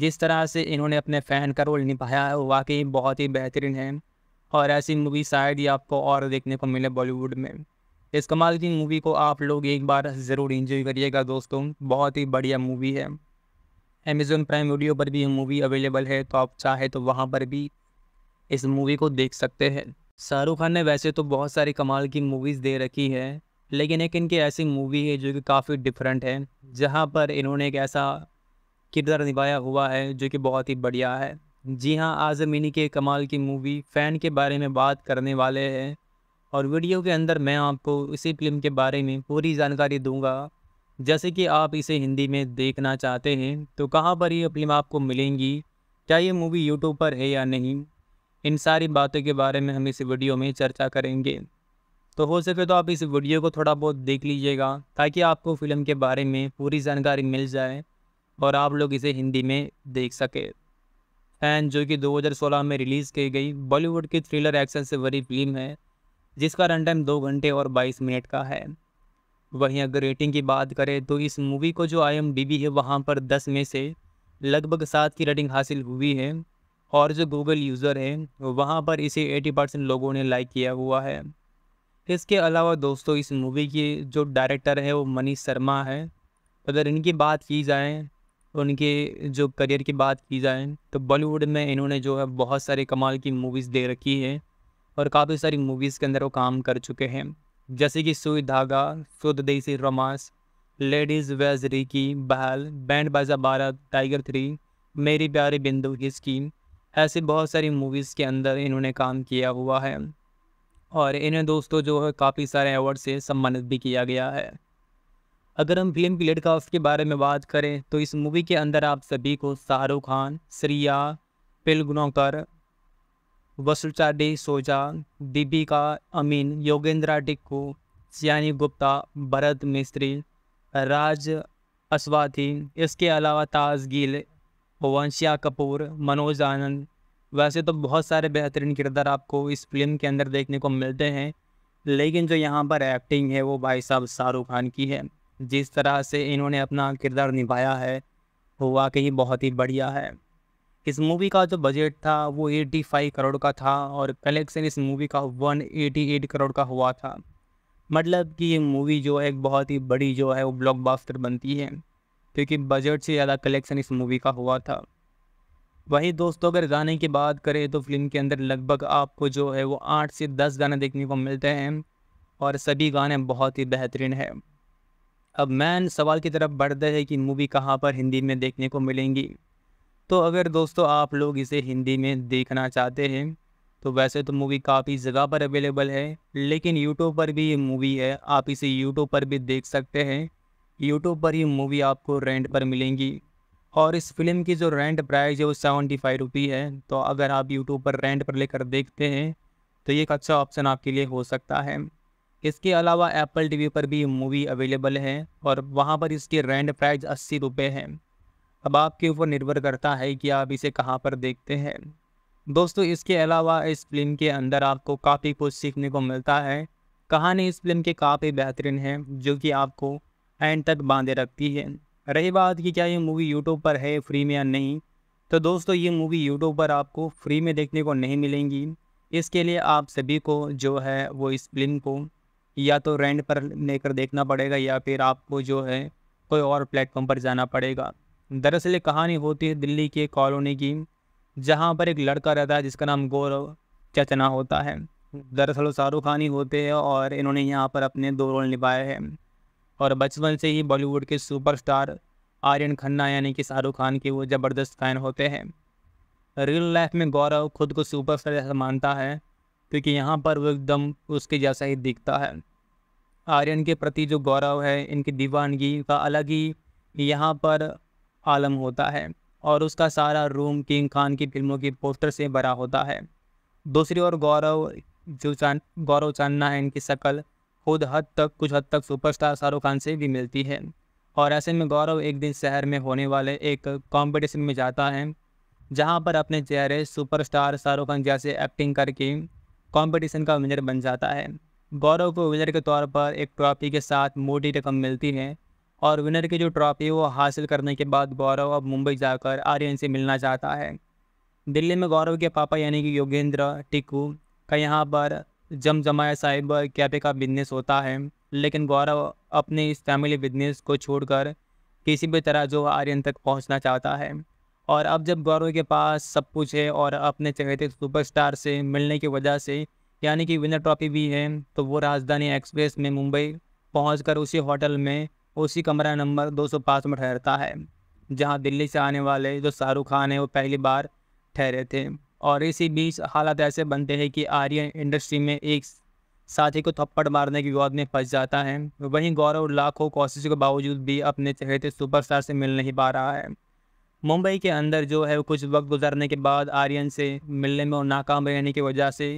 जिस तरह से इन्होंने अपने फ़ैन का रोल निभाया है वो वाकई बहुत ही बेहतरीन है और ऐसी मूवी शायद ही आपको और देखने को मिले बॉलीवुड में इस कमाल की मूवी को आप लोग एक बार ज़रूर इंजॉय करिएगा दोस्तों बहुत ही बढ़िया मूवी है अमेज़ोन प्राइम वीडियो पर भी ये मूवी अवेलेबल है तो आप चाहे तो वहाँ पर भी इस मूवी को देख सकते हैं शाहरुख खान ने वैसे तो बहुत सारी कमाल की मूवीज़ दे रखी है लेकिन एक इनकी ऐसी मूवी है जो कि काफ़ी डिफरेंट है जहाँ पर इन्होंने एक ऐसा किरदार निभाया हुआ है जो कि बहुत ही बढ़िया है जी हाँ आजम के कमाल की मूवी फ़ैन के बारे में बात करने वाले हैं और वीडियो के अंदर मैं आपको इसी फिल्म के बारे में पूरी जानकारी दूंगा जैसे कि आप इसे हिंदी में देखना चाहते हैं तो कहाँ पर ये फिल्म आपको मिलेंगी क्या ये मूवी यूट्यूब पर है या नहीं इन सारी बातों के बारे में हम इस वीडियो में चर्चा करेंगे तो हो सके तो आप इस वीडियो को थोड़ा बहुत देख लीजिएगा ताकि आपको फ़िल्म के बारे में पूरी जानकारी मिल जाए और आप लोग इसे हिंदी में देख सके फैन जो कि 2016 में रिलीज़ की गई बॉलीवुड की थ्रिलर एक्शन से भरी फिल्म है जिसका रन टाइम दो घंटे और 22 मिनट का है वहीं अगर रेटिंग की बात करें तो इस मूवी को जो आई है वहाँ पर दस में से लगभग सात की रेटिंग हासिल हुई है और जो गूगल यूज़र है वहाँ पर इसे एटी परसेंट लोगों ने लाइक किया हुआ है इसके अलावा दोस्तों इस मूवी के जो डायरेक्टर है वो मनीष शर्मा है अगर इनकी बात की जाए उनके जो करियर की बात की जाए तो बॉलीवुड में इन्होंने जो है बहुत सारे कमाल की मूवीज़ दे रखी है और काफ़ी सारी मूवीज़ के अंदर वो काम कर चुके हैं जैसे कि सुई Dhaaga Shuddh Desi romance ladies vs Ricky Bahl band Baaja Baaraat tiger three मेरी प्यारी बिंदु की स्कीम ऐसी बहुत सारी मूवीज़ के अंदर इन्होंने काम किया हुआ है और इन्हें दोस्तों जो है काफ़ी सारे अवार्ड से सम्मानित भी किया गया है अगर हम फिल्म की लेट के बारे में बात करें तो इस मूवी के अंदर आप सभी को शाहरुख खान श्रिया पिलगुनौकर वसुचा डे सोजा दीपिका अमीन योगेंद्रा टिक्कू सियानी गुप्ता भरत मिस्त्री राज अस्वाथी इसके अलावा ताज गिल वंशिया कपूर मनोज आनंद वैसे तो बहुत सारे बेहतरीन किरदार आपको इस फिल्म के अंदर देखने को मिलते हैं लेकिन जो यहाँ पर एक्टिंग है वो भाई साहब शाहरुख खान की है जिस तरह से इन्होंने अपना किरदार निभाया है वो वाकई बहुत ही बढ़िया है इस मूवी का जो बजट था वो 85 करोड़ का था और कलेक्शन इस मूवी का 188 करोड़ का हुआ था मतलब कि ये मूवी जो है एक बहुत ही बड़ी जो है वो ब्लॉकबस्टर बनती है क्योंकि बजट से ज़्यादा कलेक्शन इस मूवी का हुआ था वही दोस्तों तो अगर गाने की बात करें तो फिल्म के अंदर लगभग आपको जो है वो आठ से दस गाने देखने को मिलते हैं और सभी गाने बहुत ही बेहतरीन है अब मैन सवाल की तरफ बढ़ते हैं कि मूवी कहाँ पर हिंदी में देखने को मिलेंगी तो अगर दोस्तों आप लोग इसे हिंदी में देखना चाहते हैं तो वैसे तो मूवी काफ़ी जगह पर अवेलेबल है लेकिन यूट्यूब पर भी ये मूवी है आप इसे यूट्यूब पर भी देख सकते हैं यूट्यूब पर ये मूवी आपको रेंट पर मिलेंगी और इस फिल्म की जो रेंट प्राइस है वो सेवेंटी फाइव रुपी है तो अगर आप यूट्यूब पर रेंट पर लेकर देखते हैं तो ये एक अच्छा ऑप्शन आपके लिए हो सकता है इसके अलावा एप्पल टीवी पर भी मूवी अवेलेबल है और वहाँ पर इसकी रेंट प्राइस अस्सी रुपये है अब आपके ऊपर निर्भर करता है कि आप इसे कहाँ पर देखते हैं दोस्तों इसके अलावा इस फिल्म के अंदर आपको काफ़ी कुछ सीखने को मिलता है कहानी इस फिल्म के काफ़ी बेहतरीन है जो कि आपको एंड तक बांधे रखती है रही बात कि क्या ये मूवी यूट्यूब पर है फ्री में या नहीं तो दोस्तों ये मूवी यूट्यूब पर आपको फ्री में देखने को नहीं मिलेंगी इसके लिए आप सभी को जो है वो इस फिल्म को या तो रेंट पर लेकर देखना पड़ेगा या फिर आपको जो है कोई और प्लेटफॉर्म पर जाना पड़ेगा दरअसल कहानी होती है दिल्ली की कॉलोनी की जहाँ पर एक लड़का रहता है जिसका नाम गौरव चचना होता है दरअसल शाहरुख खान ही होते हैं और इन्होंने यहाँ पर अपने दो रोल निभाए हैं और बचपन से ही बॉलीवुड के सुपरस्टार आर्यन खन्ना यानी कि शाहरुख खान के वो ज़बरदस्त फ़ैन होते हैं रियल लाइफ में गौरव खुद को सुपरस्टार जैसा मानता है क्योंकि यहाँ पर वो एकदम उसके जैसा ही दिखता है आर्यन के प्रति जो गौरव है इनकी दीवानगी का अलग ही यहाँ पर आलम होता है और उसका सारा रूम किंग खान की फिल्मों के पोस्टर से भरा होता है दूसरी ओर गौरव जो चान गौरव चानना है इनकी शक्ल खुद हद तक कुछ हद तक सुपरस्टार शाहरुख खान से भी मिलती है और ऐसे में गौरव एक दिन शहर में होने वाले एक कॉम्पिटिशन में जाता है जहाँ पर अपने चेहरे सुपरस्टार शाहरुख खान जैसे एक्टिंग करके कंपटीशन का विनर बन जाता है गौरव को विनर के तौर पर एक ट्रॉफी के साथ मोटी रकम मिलती है और विनर की जो ट्रॉफी वो हासिल करने के बाद गौरव अब मुंबई जाकर आर्यन से मिलना चाहता है दिल्ली में गौरव के पापा यानी कि योगेंद्र टिकू का यहाँ पर जमजमाया साइबर कैफे का बिजनेस होता है लेकिन गौरव अपने इस फैमिली बिजनेस को छोड़कर किसी भी तरह जो आर्यन तक पहुंचना चाहता है और अब जब गौरव के पास सब कुछ है और अपने चहेते सुपरस्टार से मिलने की वजह से यानी कि विनर ट्रॉफी भी है तो वो राजधानी एक्सप्रेस में मुंबई पहुँच उसी होटल में उसी कमरा नंबर दो में ठहरता है जहाँ दिल्ली से आने वाले जो शाहरुख खान है वो पहली बार ठहरे थे और इसी बीच हालात ऐसे बनते हैं कि आर्यन इंडस्ट्री में एक साथी को थप्पड़ मारने की विवाद में फंस जाता है वहीं गौरव लाखों कोशिशों के बावजूद भी अपने चहेते सुपरस्टार से मिल नहीं पा रहा है मुंबई के अंदर जो है कुछ वक्त गुजरने के बाद आर्यन से मिलने में और नाकाम रहने की वजह से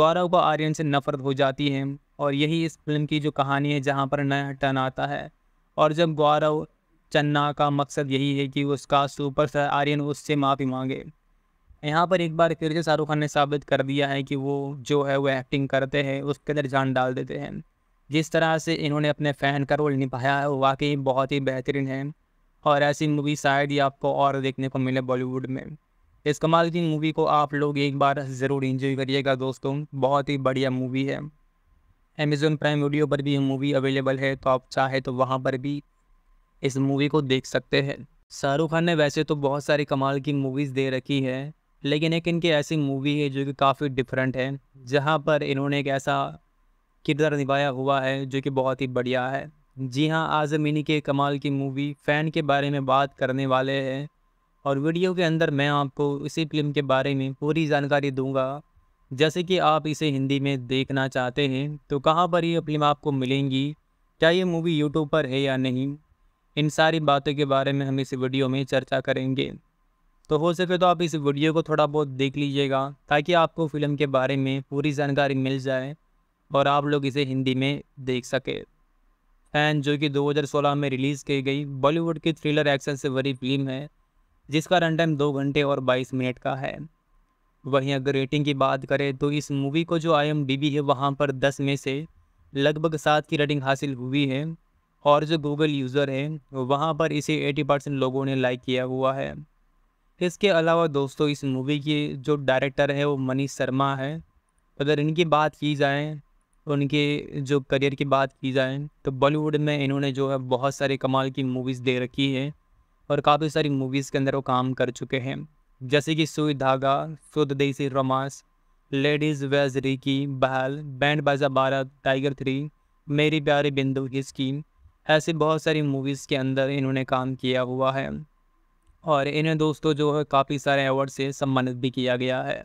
गौरव को आर्यन से नफरत हो जाती है और यही इस फिल्म की जो कहानी है जहाँ पर नया टर्न आता है और जब गौरव चन्ना का मकसद यही है कि उसका स्टार आर्यन उससे माफ़ी मांगे यहाँ पर एक बार फिर से शाहरुख खान ने साबित कर दिया है कि वो जो है वो एक्टिंग करते हैं उसके अंदर जान डाल देते हैं जिस तरह से इन्होंने अपने फ़ैन का रोल निभाया है वो वाकई बहुत ही बेहतरीन है और ऐसी मूवी शायद ही आपको और देखने को मिले बॉलीवुड में इस कमाल की मूवी को आप लोग एक बार ज़रूर इंजॉय करिएगा दोस्तों बहुत ही बढ़िया मूवी है अमेज़ोन प्राइम वीडियो पर भी मूवी अवेलेबल है तो आप चाहे तो वहाँ पर भी इस मूवी को देख सकते हैं शाहरुख खान ने वैसे तो बहुत सारी कमाल की मूवीज़ दे रखी है लेकिन एक इनकी ऐसी मूवी है जो कि काफ़ी डिफरेंट है जहाँ पर इन्होंने एक ऐसा किरदार निभाया हुआ है जो कि बहुत ही बढ़िया है जी हाँ आज़म इन्हीं के कमाल की मूवी फ़ैन के बारे में बात करने वाले हैं और वीडियो के अंदर मैं आपको इसी फिल्म के बारे में पूरी जानकारी दूंगा जैसे कि आप इसे हिंदी में देखना चाहते हैं तो कहाँ पर ये फिल्म आपको मिलेंगी क्या ये मूवी यूट्यूब पर है या नहीं इन सारी बातों के बारे में हम इस वीडियो में चर्चा करेंगे तो हो सके तो आप इस वीडियो को थोड़ा बहुत देख लीजिएगा ताकि आपको फ़िल्म के बारे में पूरी जानकारी मिल जाए और आप लोग इसे हिंदी में देख सके फैन जो कि 2016 में रिलीज़ की गई बॉलीवुड की थ्रिलर एक्शन से भरी फिल्म है जिसका रन टाइम दो घंटे और बाईस मिनट का है वहीं अगर रेटिंग की बात करें तो इस मूवी को जो आई है वहाँ पर दस में से लगभग सात की रेटिंग हासिल हुई है और जो गूगल यूज़र है वहाँ पर इसे एटी परसेंट लोगों ने लाइक किया हुआ है इसके अलावा दोस्तों इस मूवी के जो डायरेक्टर है वो मनीष शर्मा है अगर इनकी बात की जाए उनके जो करियर की बात की जाए तो बॉलीवुड में इन्होंने जो है बहुत सारे कमाल की मूवीज़ दे रखी है और काफ़ी सारी मूवीज़ के अंदर वो काम कर चुके हैं जैसे कि सुई Dhaaga Shuddh Desi romance ladies vs Ricky Bahl band Baaja Baaraat tiger three मेरी प्यारी बिंदु की स्कीम ऐसी बहुत सारी मूवीज़ के अंदर इन्होंने काम किया हुआ है और इन्हें दोस्तों जो है काफ़ी सारे अवार्ड से सम्मानित भी किया गया है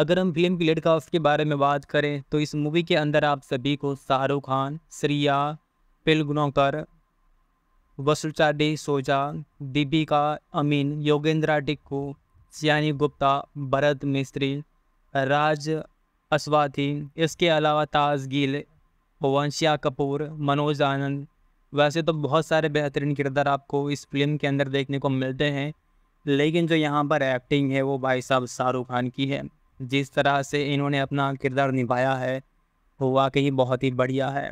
अगर हम फिल्म की लेड कास्ट के बारे में बात करें तो इस मूवी के अंदर आप सभी को शाहरुख खान श्रिया पिलगुनौकर वसुचा डे सोजा दीपिका अमीन योगेंद्रा टिक्कू सियानी गुप्ता भरत मिस्त्री राज अस्वाथी इसके अलावा ताज गिल वंशिया कपूर मनोज आनंद वैसे तो बहुत सारे बेहतरीन किरदार आपको इस फिल्म के अंदर देखने को मिलते हैं लेकिन जो यहाँ पर एक्टिंग है वो भाई साहब शाहरुख खान की है जिस तरह से इन्होंने अपना किरदार निभाया है वो वाकई बहुत ही बढ़िया है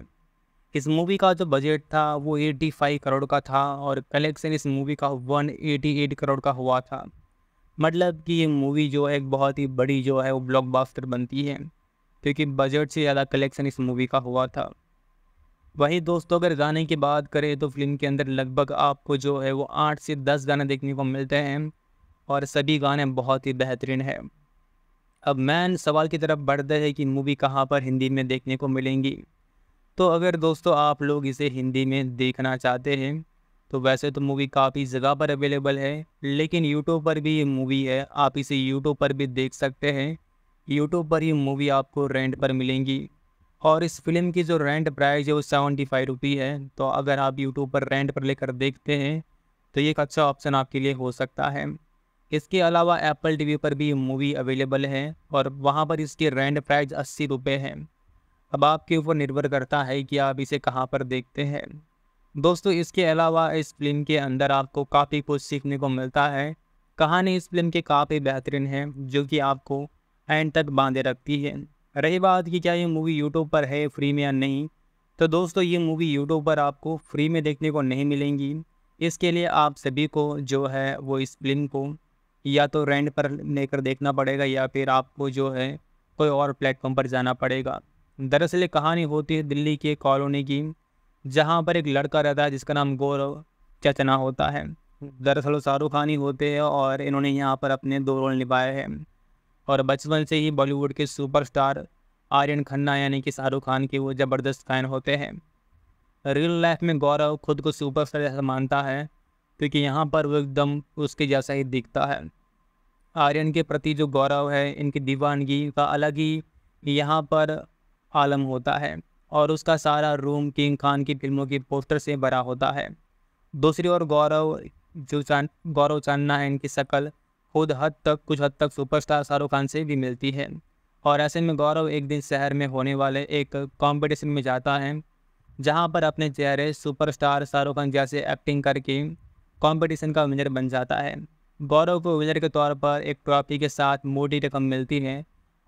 इस मूवी का जो बजट था वो 85 करोड़ का था और कलेक्शन इस मूवी का 188 करोड़ का हुआ था मतलब कि ये मूवी जो है एक बहुत ही बड़ी जो है वो ब्लॉकबस्टर बनती है क्योंकि बजट से ज़्यादा कलेक्शन इस मूवी का हुआ था वही दोस्तों तो अगर गाने की बात करें तो फिल्म के अंदर लगभग आपको जो है वो आठ से दस गाने देखने को मिलते हैं और सभी गाने बहुत ही बेहतरीन है अब मैन सवाल की तरफ बढ़ते हैं कि मूवी कहाँ पर हिंदी में देखने को मिलेंगी तो अगर दोस्तों आप लोग इसे हिंदी में देखना चाहते हैं तो वैसे तो मूवी काफ़ी जगह पर अवेलेबल है लेकिन यूट्यूब पर भी ये मूवी है आप इसे यूट्यूब पर भी देख सकते हैं यूट्यूब पर ये मूवी आपको रेंट पर मिलेंगी और इस फिल्म की जो रेंट प्राइस है वो सेवेंटी फाइव रुपी है तो अगर आप यूट्यूब पर रेंट पर लेकर देखते हैं तो ये एक अच्छा ऑप्शन आपके लिए हो सकता है इसके अलावा एप्पल टीवी पर भी मूवी अवेलेबल है और वहाँ पर इसकी रेंट प्राइस अस्सी रुपये है अब आपके ऊपर निर्भर करता है कि आप इसे कहाँ पर देखते हैं दोस्तों इसके अलावा इस फिल्म के अंदर आपको काफ़ी कुछ सीखने को मिलता है कहानी इस फिल्म की काफ़ी बेहतरीन है जो कि आपको एंड तक बांधे रखती है रही बात कि क्या ये मूवी यूट्यूब पर है फ्री में या नहीं तो दोस्तों ये मूवी यूट्यूब पर आपको फ्री में देखने को नहीं मिलेंगी इसके लिए आप सभी को जो है वो इस फिल्म को या तो रेंट पर लेकर देखना पड़ेगा या फिर आपको जो है कोई और प्लेटफॉर्म पर जाना पड़ेगा दरअसल ये कहानी होती है दिल्ली के कॉलोनी की जहाँ पर एक लड़का रहता है जिसका नाम गौरव चचना होता है दरअसल शाहरुख खान ही होते हैं और इन्होंने यहाँ पर अपने दो रोल निभाए हैं और बचपन से ही बॉलीवुड के सुपरस्टार आर्यन खन्ना यानी कि शाहरुख खान के वो ज़बरदस्त फ़ैन होते हैं रियल लाइफ में गौरव खुद को सुपरस्टार जैसा मानता है क्योंकि यहाँ पर वो एकदम उसके जैसा ही दिखता है आर्यन के प्रति जो गौरव है इनकी दीवानगी का अलग ही यहाँ पर आलम होता है और उसका सारा रूम किंग खान की फिल्मों के पोस्टर से भरा होता है दूसरी ओर गौरव जो चान गौरव चानना है इनकी शक्ल खुद हद तक कुछ हद तक सुपरस्टार शाहरुख खान से भी मिलती है और ऐसे में गौरव एक दिन शहर में होने वाले एक कॉम्पिटिशन में जाता है जहाँ पर अपने चेहरे सुपरस्टार शाहरुख खान जैसे एक्टिंग करके कॉम्पिटिशन का विनर बन जाता है गौरव को विनर के तौर पर एक ट्रॉफी के साथ मोटी रकम मिलती है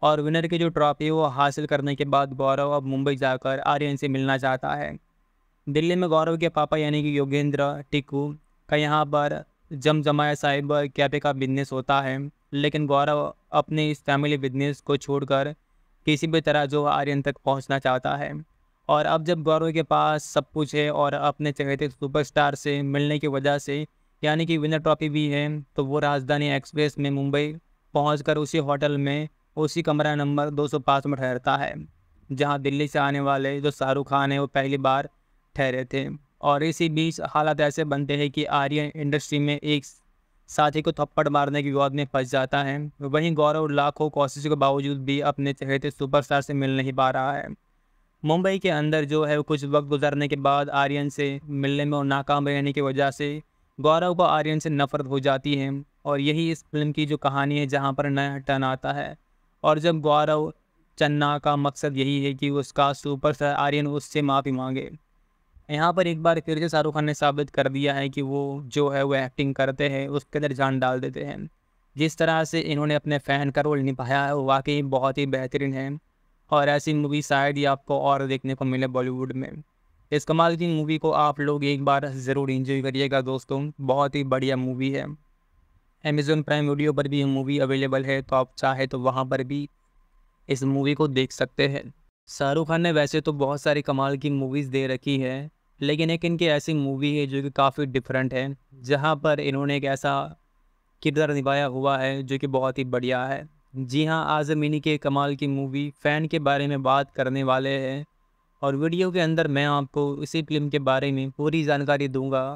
और विनर की जो ट्रॉफी वो हासिल करने के बाद गौरव अब मुंबई जाकर आर्यन से मिलना चाहता है दिल्ली में गौरव के पापा यानी कि योगेंद्र टिकू का यहाँ पर जम जमजमाया साइबर कैफे का बिजनेस होता है लेकिन गौरव अपने इस फैमिली बिजनेस को छोड़कर किसी भी तरह जो आर्यन तक पहुंचना चाहता है और अब जब गौरव के पास सब कुछ है और अपने चहेते सुपरस्टार से मिलने की वजह से यानी कि विनर ट्रॉफी भी है तो वो राजधानी एक्सप्रेस में मुंबई पहुँच उसी होटल में उसी कमरा नंबर दो में ठहरता है जहाँ दिल्ली से आने वाले जो शाहरुख खान है वो पहली बार ठहरे थे और इसी बीच हालात ऐसे बनते हैं कि आर्यन इंडस्ट्री में एक साथी को थप्पड़ मारने के विवाद में फंस जाता है वहीं गौरव लाखों कोशिशों के बावजूद भी अपने चहेते सुपरस्टार से मिल नहीं पा रहा है मुंबई के अंदर जो है कुछ वक्त गुजरने के बाद आर्यन से मिलने में और नाकाम रहने की वजह से गौरव को आर्यन से नफरत हो जाती है और यही इस फिल्म की जो कहानी है जहाँ पर नया टन आता है और जब गौरव चन्ना का मकसद यही है कि उसका सुपरस्टार आर्यन उससे माफ़ी मांगे यहाँ पर एक बार फिर से शाहरुख खान ने साबित कर दिया है कि वो जो है वो एक्टिंग करते हैं उसके अंदर जान डाल देते हैं जिस तरह से इन्होंने अपने फ़ैन का रोल निभाया है वाकई बहुत ही बेहतरीन है और ऐसी मूवी शायद ही आपको और देखने को मिले बॉलीवुड में इस कमाल की मूवी को आप लोग एक बार ज़रूर इंजॉय करिएगा दोस्तों बहुत ही बढ़िया मूवी है अमेज़ोन प्राइम वीडियो पर भी ये मूवी अवेलेबल है तो आप चाहे तो वहाँ पर भी इस मूवी को देख सकते हैं शाहरुख खान ने वैसे तो बहुत सारी कमाल की मूवीज़ दे रखी है लेकिन एक इनकी ऐसी मूवी है जो कि काफ़ी डिफरेंट है जहाँ पर इन्होंने एक ऐसा किरदार निभाया हुआ है जो कि बहुत ही बढ़िया है जी हाँ आज़म इन्हीं के कमाल की मूवी फ़ैन के बारे में बात करने वाले हैं और वीडियो के अंदर मैं आपको इसी फिल्म के बारे में पूरी जानकारी दूंगा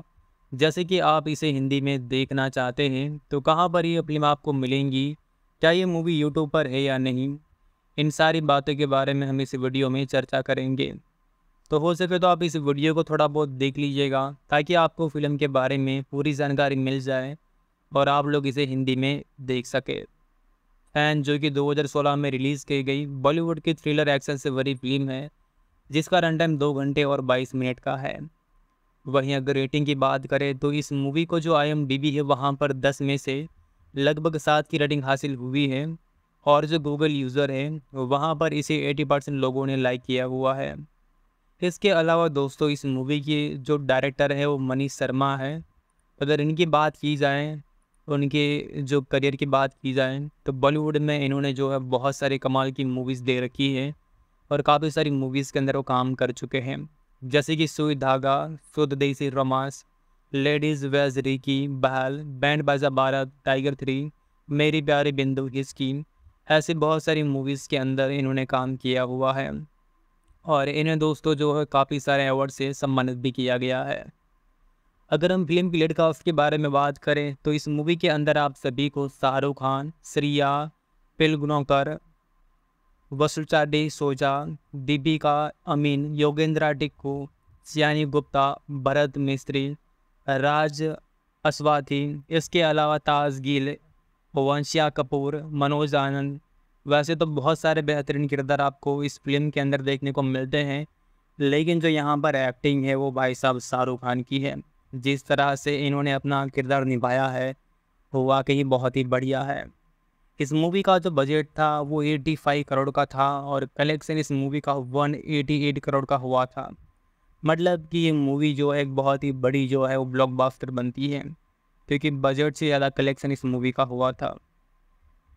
जैसे कि आप इसे हिंदी में देखना चाहते हैं तो कहाँ पर ये फिल्म आपको मिलेंगी क्या ये मूवी यूट्यूब पर है या नहीं इन सारी बातों के बारे में हम इस वीडियो में चर्चा करेंगे तो हो सके तो आप इस वीडियो को थोड़ा बहुत देख लीजिएगा ताकि आपको फ़िल्म के बारे में पूरी जानकारी मिल जाए और आप लोग इसे हिंदी में देख सके फैन जो कि 2016 में रिलीज़ की गई बॉलीवुड की थ्रिलर एक्शन से भरी फिल्म है जिसका रन टाइम दो घंटे और 22 मिनट का है वहीं अगर रेटिंग की बात करें तो इस मूवी को जो आई है वहाँ पर दस में से लगभग सात की रेटिंग हासिल हुई है और जो गूगल यूज़र है वहाँ पर इसे 80 परसेंट लोगों ने लाइक किया हुआ है इसके अलावा दोस्तों इस मूवी के जो डायरेक्टर है वो मनीष शर्मा है अगर इनकी बात की जाए उनके जो करियर की बात की जाए तो बॉलीवुड में इन्होंने जो है बहुत सारे कमाल की मूवीज़ दे रखी है और काफ़ी सारी मूवीज़ के अंदर वो काम कर चुके हैं जैसे कि सुई Dhaaga Shuddh Desi romance ladies vs Ricky Bahl band Baaja Baaraat tiger three मेरी प्यारी बिंदु की स्कीम ऐसी बहुत सारी मूवीज़ के अंदर इन्होंने काम किया हुआ है और इन्हें दोस्तों जो है काफ़ी सारे अवार्ड से सम्मानित भी किया गया है अगर हम फिल्म की लेट कास्ट के बारे में बात करें तो इस मूवी के अंदर आप सभी को शाहरुख खान श्रिया पिलगुनौकर वसुचा डे सोजा दीपिका अमीन योगेंद्रा टिक्कू सियानी गुप्ता भरत मिस्त्री राज अस्वाथी इसके अलावा ताज गिल वंशिया कपूर मनोज आनंद वैसे तो बहुत सारे बेहतरीन किरदार आपको इस फिल्म के अंदर देखने को मिलते हैं लेकिन जो यहाँ पर एक्टिंग है वो भाई साहब शाहरुख खान की है जिस तरह से इन्होंने अपना किरदार निभाया है वो वाकई बहुत ही बढ़िया है इस मूवी का जो बजट था वो 85 करोड़ का था और कलेक्शन इस मूवी का 188 करोड़ का हुआ था मतलब कि ये मूवी जो है एक बहुत ही बड़ी जो है वो ब्लॉकबस्टर बनती है क्योंकि बजट से ज़्यादा कलेक्शन इस मूवी का हुआ था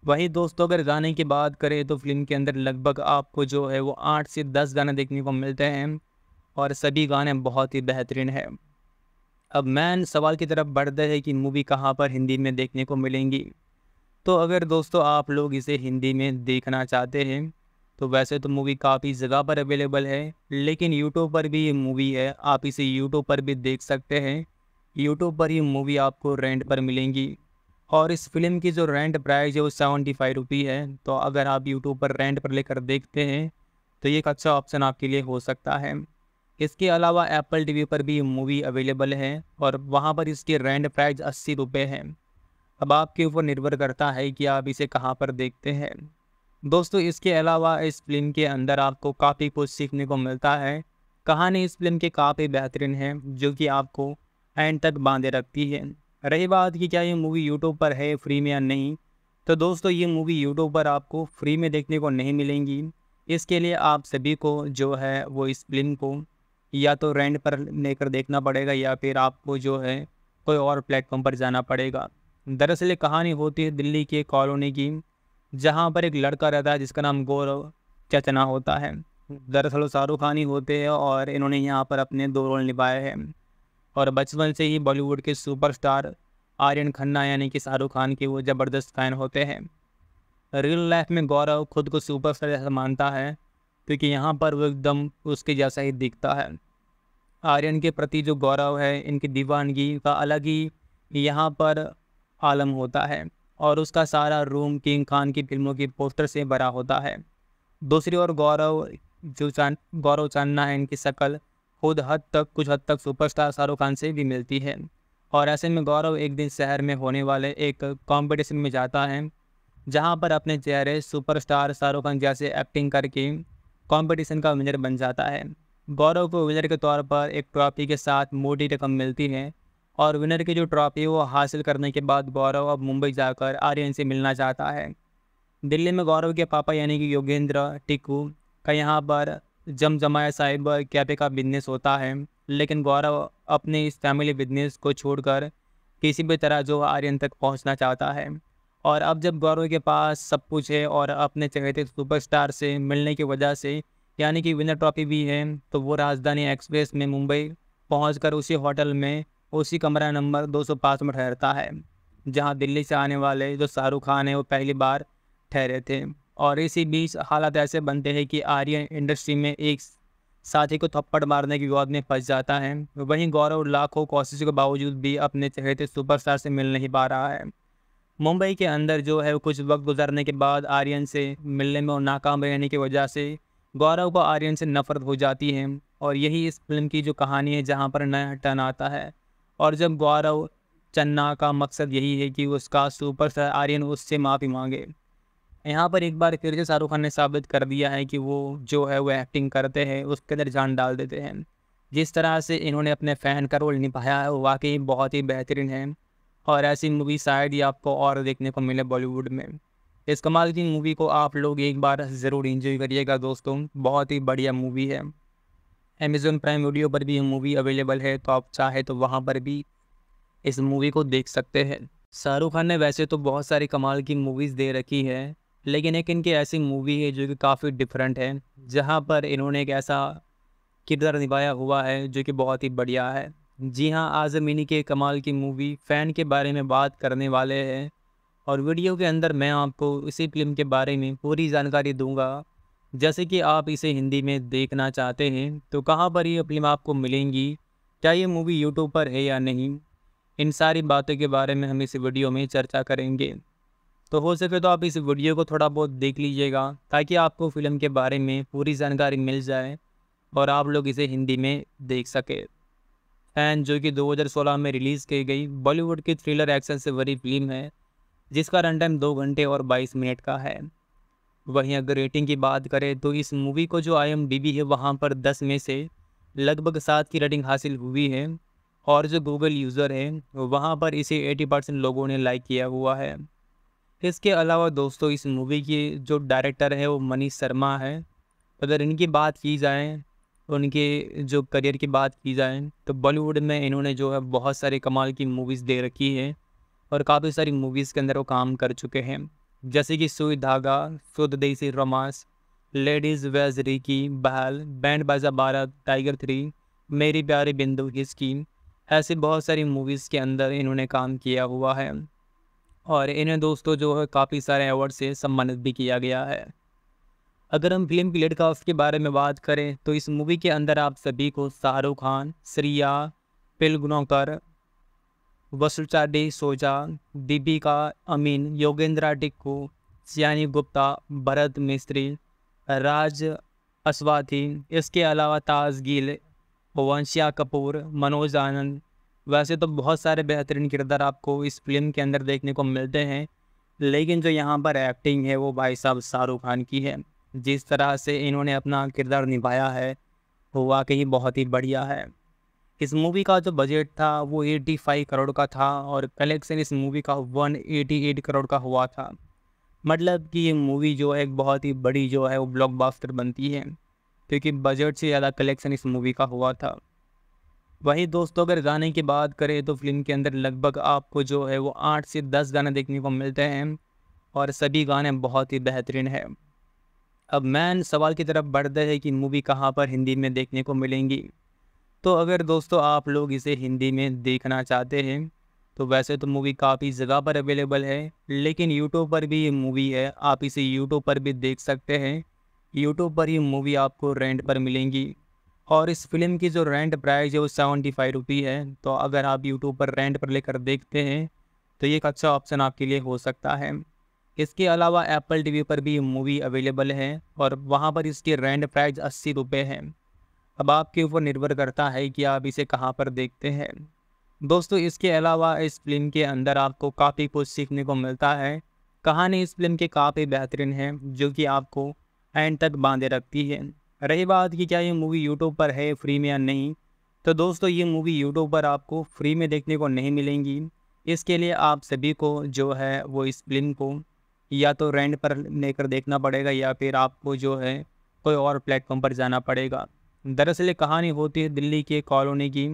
वहीं दोस्तों अगर गाने की बात करें तो फिल्म के अंदर लगभग आपको जो है वो आठ से दस गाने देखने को मिलते हैं और सभी गाने बहुत ही बेहतरीन हैं अब मैन सवाल की तरफ बढ़ते हैं कि मूवी कहाँ पर हिंदी में देखने को मिलेंगी तो अगर दोस्तों आप लोग इसे हिंदी में देखना चाहते हैं तो वैसे तो मूवी काफ़ी जगह पर अवेलेबल है लेकिन यूट्यूब पर भी ये मूवी है आप इसे यूट्यूब पर भी देख सकते हैं यूट्यूब पर ये मूवी आपको रेंट पर मिलेंगी और इस फिल्म की जो रेंट प्राइस है वो सेवेंटी फाइव रुपी है तो अगर आप यूट्यूब पर रेंट पर लेकर देखते हैं तो ये एक अच्छा ऑप्शन आपके लिए हो सकता है इसके अलावा एप्पल टीवी पर भी मूवी अवेलेबल है और वहाँ पर इसकी रेंट प्राइस अस्सी रुपये है अब आपके ऊपर निर्भर करता है कि आप इसे कहाँ पर देखते हैं दोस्तों इसके अलावा इस फिल्म के अंदर आपको काफ़ी कुछ सीखने को मिलता है कहानी इस फिल्म की काफ़ी बेहतरीन है जो कि आपको एंड तक बांधे रखती है रही बात कि क्या ये मूवी यूट्यूब पर है फ्री में या नहीं तो दोस्तों ये मूवी यूट्यूब पर आपको फ्री में देखने को नहीं मिलेंगी इसके लिए आप सभी को जो है वो इस फिल्म को या तो रेंट पर लेकर देखना पड़ेगा या फिर आपको जो है कोई और प्लेटफॉर्म पर जाना पड़ेगा दरअसल ये कहानी होती है दिल्ली के कॉलोनी की जहाँ पर एक लड़का रहता है जिसका नाम गौरव चचना होता है दरअसल शाहरुख खान ही होते हैं और इन्होंने यहाँ पर अपने दो रोल निभाए हैं और बचपन से ही बॉलीवुड के सुपरस्टार आर्यन खन्ना यानी कि शाहरुख खान के वो ज़बरदस्त फ़ैन होते हैं रियल लाइफ में गौरव खुद को सुपरस्टार जैसा मानता है क्योंकि यहाँ पर वो एकदम उसके जैसा ही दिखता है आर्यन के प्रति जो गौरव है इनकी दीवानगी का अलग ही यहाँ पर आलम होता है और उसका सारा रूम किंग खान की फिल्मों के पोस्टर से भरा होता है दूसरी ओर गौरव जो चान गौरव चांदना है इनकी शक्ल खुद हद तक कुछ हद तक सुपरस्टार शाहरुख खान से भी मिलती है और ऐसे में गौरव एक दिन शहर में होने वाले एक कॉम्पिटिशन में जाता है जहाँ पर अपने चेहरे सुपरस्टार शाहरुख खान जैसे एक्टिंग करके कंपटीशन का विनर बन जाता है गौरव को विनर के तौर पर एक ट्रॉफी के साथ मोटी रकम मिलती है और विनर की जो ट्रॉफी वो हासिल करने के बाद गौरव अब मुंबई जाकर आर्यन से मिलना चाहता है दिल्ली में गौरव के पापा यानी कि योगेंद्र टिकू का यहाँ पर जम जमाया साइबर कैफे का बिजनेस होता है लेकिन गौरव अपने इस फैमिली बिजनेस को छोड़कर किसी भी तरह जो आर्यन तक पहुंचना चाहता है और अब जब गौरव के पास सब कुछ है और अपने चहेते सुपरस्टार से मिलने की वजह से यानी कि विनर ट्रॉफी भी है तो वो राजधानी एक्सप्रेस में मुंबई पहुँच उसी होटल में उसी कमरा नंबर दो में ठहरता है जहाँ दिल्ली से आने वाले जो शाहरुख खान है वो पहली बार ठहरे थे और इसी बीच हालात ऐसे बनते हैं कि आर्यन इंडस्ट्री में एक साथी को थप्पड़ मारने के विवाद में फंस जाता है वहीं गौरव लाखों कोशिशों के बावजूद भी अपने चहेते सुपरस्टार से मिल नहीं पा रहा है मुंबई के अंदर जो है कुछ वक्त गुजरने के बाद आर्यन से मिलने में और नाकाम रहने की वजह से गौरव को आर्यन से नफरत हो जाती है और यही इस फिल्म की जो कहानी है जहाँ पर नया टर्न आता है और जब गौरव चन्ना का मकसद यही है कि उसका सुपर आर्यन उससे माफ़ी मांगे यहाँ पर एक बार फिर से शाहरुख खान ने साबित कर दिया है कि वो जो है वो एक्टिंग करते हैं उसके अंदर जान डाल देते हैं जिस तरह से इन्होंने अपने फ़ैन का रोल निभाया है वो वाकई बहुत ही बेहतरीन है और ऐसी मूवी शायद ही आपको और देखने को मिले बॉलीवुड में इस कमाल की मूवी को आप लोग एक बार ज़रूर इंजॉय करिएगा दोस्तों बहुत ही बढ़िया मूवी है अमेज़ोन प्राइम वीडियो पर भी ये मूवी अवेलेबल है तो आप चाहे तो वहाँ पर भी इस मूवी को देख सकते हैं शाहरुख खान ने वैसे तो बहुत सारी कमाल की मूवीज़ दे रखी है लेकिन एक इनकी ऐसी मूवी है जो कि काफ़ी डिफरेंट है जहाँ पर इन्होंने एक ऐसा किरदार निभाया हुआ है जो कि बहुत ही बढ़िया है जी हाँ आज़म इन्हीं के कमाल की मूवी फ़ैन के बारे में बात करने वाले हैं और वीडियो के अंदर मैं आपको इसी फिल्म के बारे में पूरी जानकारी दूंगा जैसे कि आप इसे हिंदी में देखना चाहते हैं तो कहाँ पर ये फिल्म आपको मिलेंगी क्या ये मूवी यूट्यूब पर है या नहीं इन सारी बातों के बारे में हम इस वीडियो में चर्चा करेंगे तो हो सके तो आप इस वीडियो को थोड़ा बहुत देख लीजिएगा ताकि आपको फ़िल्म के बारे में पूरी जानकारी मिल जाए और आप लोग इसे हिंदी में देख सके फैन जो कि 2016 में रिलीज़ की गई बॉलीवुड की थ्रिलर एक्शन से भरी फिल्म है जिसका रन टाइम दो घंटे और बाईस मिनट का है वहीं अगर रेटिंग की बात करें तो इस मूवी को जो आई है वहाँ पर दस में से लगभग सात की रेटिंग हासिल हुई है और जो गूगल यूज़र है वहाँ पर इसे 80 परसेंट लोगों ने लाइक किया हुआ है इसके अलावा दोस्तों इस मूवी की जो डायरेक्टर है वो मनीष शर्मा है अगर इनकी बात की जाए उनके जो करियर की बात की जाए तो बॉलीवुड में इन्होंने जो है बहुत सारे कमाल की मूवीज़ दे रखी है और काफ़ी सारी मूवीज़ के अंदर वो काम कर चुके हैं जैसे कि सुई धागा शुद्ध देसी रोमांस लेडीज़ वेजरी की बहल band Baaja Baaraat tiger three मेरी प्यारी बिंदु की स्कीम ऐसी बहुत सारी मूवीज़ के अंदर इन्होंने काम किया हुआ है और इन्हें दोस्तों जो है काफ़ी सारे अवार्ड से सम्मानित भी किया गया है अगर हम फिल्म पीरियड का उसके बारे में बात करें तो इस मूवी के अंदर आप सभी को शाहरुख खान श्रिया पिलगुनौकर वसुचा डे सोजा दीपिका अमीन योगेंद्रा टिक्कू सियानी गुप्ता भरत मिस्त्री राज अस्वाथी इसके अलावा ताज गिल वंशिया कपूर मनोज आनंद वैसे तो बहुत सारे बेहतरीन किरदार आपको इस फिल्म के अंदर देखने को मिलते हैं लेकिन जो यहाँ पर एक्टिंग है वो भाई साहब शाहरुख खान की है जिस तरह से इन्होंने अपना किरदार निभाया है वो वाकई बहुत ही बढ़िया है इस मूवी का जो बजट था वो 85 करोड़ का था और कलेक्शन इस मूवी का 188 करोड़ का हुआ था मतलब कि ये मूवी जो है एक बहुत ही बड़ी जो है वो ब्लॉकबस्टर बनती है क्योंकि बजट से ज़्यादा कलेक्शन इस मूवी का हुआ था वहीं दोस्तों अगर गाने की बात करें तो फिल्म के अंदर लगभग आपको जो है वो आठ से दस गाने देखने को मिलते हैं और सभी गाने बहुत ही बेहतरीन है अब मैन सवाल की तरफ बढ़ते हैं कि मूवी कहाँ पर हिंदी में देखने को मिलेंगी तो अगर दोस्तों आप लोग इसे हिंदी में देखना चाहते हैं तो वैसे तो मूवी काफ़ी जगह पर अवेलेबल है लेकिन यूट्यूब पर भी ये मूवी है आप इसे यूट्यूब पर भी देख सकते हैं यूट्यूब पर ये मूवी आपको रेंट पर मिलेंगी और इस फिल्म की जो रेंट प्राइस है वो सेवेंटी फाइव रुपी है तो अगर आप यूट्यूब पर रेंट पर लेकर देखते हैं तो ये एक अच्छा ऑप्शन आपके लिए हो सकता है इसके अलावा एप्पल वी पर भी मूवी अवेलेबल है और वहाँ पर इसकी रेंट प्राइस अस्सी रुपये है अब आपके ऊपर निर्भर करता है कि आप इसे कहाँ पर देखते हैं दोस्तों इसके अलावा इस फिल्म के अंदर आपको काफ़ी कुछ सीखने को मिलता है कहानी इस फिल्म की काफ़ी बेहतरीन है जो कि आपको एंड तक बांधे रखती है रही बात कि क्या ये मूवी यूट्यूब पर है फ्री में या नहीं तो दोस्तों ये मूवी यूट्यूब पर आपको फ्री में देखने को नहीं मिलेंगी इसके लिए आप सभी को जो है वो इस फिल्म को या तो रेंट पर लेकर देखना पड़ेगा या फिर आपको जो है कोई और प्लेटफॉर्म पर जाना पड़ेगा दरअसल ये कहानी होती है दिल्ली की कॉलोनी की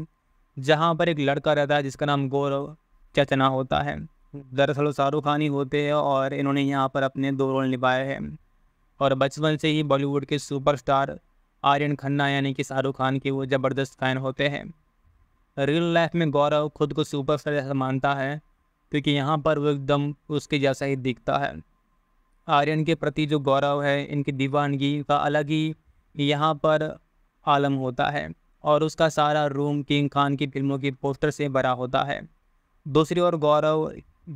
जहाँ पर एक लड़का रहता है जिसका नाम गौरव चचना होता है दरअसल शाहरुख खान ही होते हैं और इन्होंने यहाँ पर अपने दो रोल निभाए हैं और बचपन से ही बॉलीवुड के सुपरस्टार आर्यन खन्ना यानी कि शाहरुख खान के वो ज़बरदस्त फ़ैन होते हैं रियल लाइफ में गौरव खुद को सुपरस्टार जैसा मानता है क्योंकि यहाँ पर वो एकदम उसके जैसा ही दिखता है आर्यन के प्रति जो गौरव है इनकी दीवानगी का अलग ही यहाँ पर आलम होता है और उसका सारा रूम किंग खान की फिल्मों की पोस्टर से भरा होता है दूसरी ओर गौरव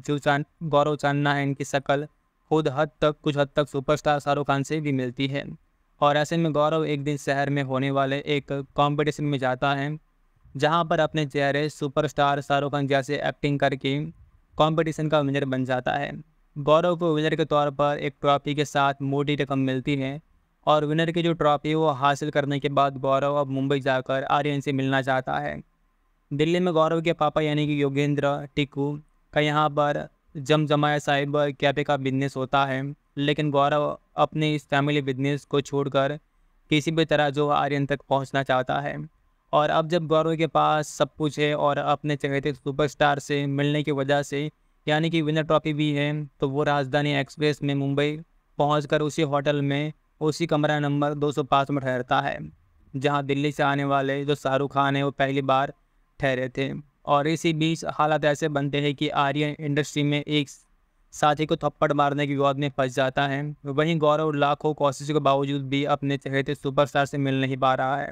जो चान गौरव चांदना है इनकी शक्ल खुद हद तक कुछ हद तक सुपरस्टार शाहरुख खान से भी मिलती है और ऐसे में गौरव एक दिन शहर में होने वाले एक कॉम्पिटिशन में जाता है जहाँ पर अपने चेहरे सुपरस्टार शाहरुख खान जैसे एक्टिंग करके कॉम्पिटिशन का विनर बन जाता है गौरव को विनर के तौर पर एक ट्रॉफी के साथ मोटी रकम मिलती है और विनर की जो ट्रॉफी है वो हासिल करने के बाद गौरव अब मुंबई जाकर आर्यन से मिलना चाहता है दिल्ली में गौरव के पापा यानी कि योगेंद्र टिकू का यहाँ पर जम जमाया साइबर कैफ़े का बिजनेस होता है लेकिन गौरव अपने इस फैमिली बिजनेस को छोड़कर किसी भी तरह जो आर्यन तक पहुंचना चाहता है और अब जब गौरव के पास सब कुछ है और अपने चहेते सुपरस्टार से मिलने की वजह से यानी कि विनर ट्रॉफी भी है तो वो राजधानी एक्सप्रेस में मुंबई पहुँच उसी होटल में उसी कमरा नंबर दो में ठहरता है जहाँ दिल्ली से आने वाले जो शाहरुख खान है वो पहली बार ठहरे थे और इसी बीच हालात ऐसे बनते हैं कि आर्यन इंडस्ट्री में एक साथी को थप्पड़ मारने की गोद में फंस जाता है वहीं गौरव लाखों कोशिशों के बावजूद भी अपने चहेते सुपरस्टार से मिल नहीं पा रहा है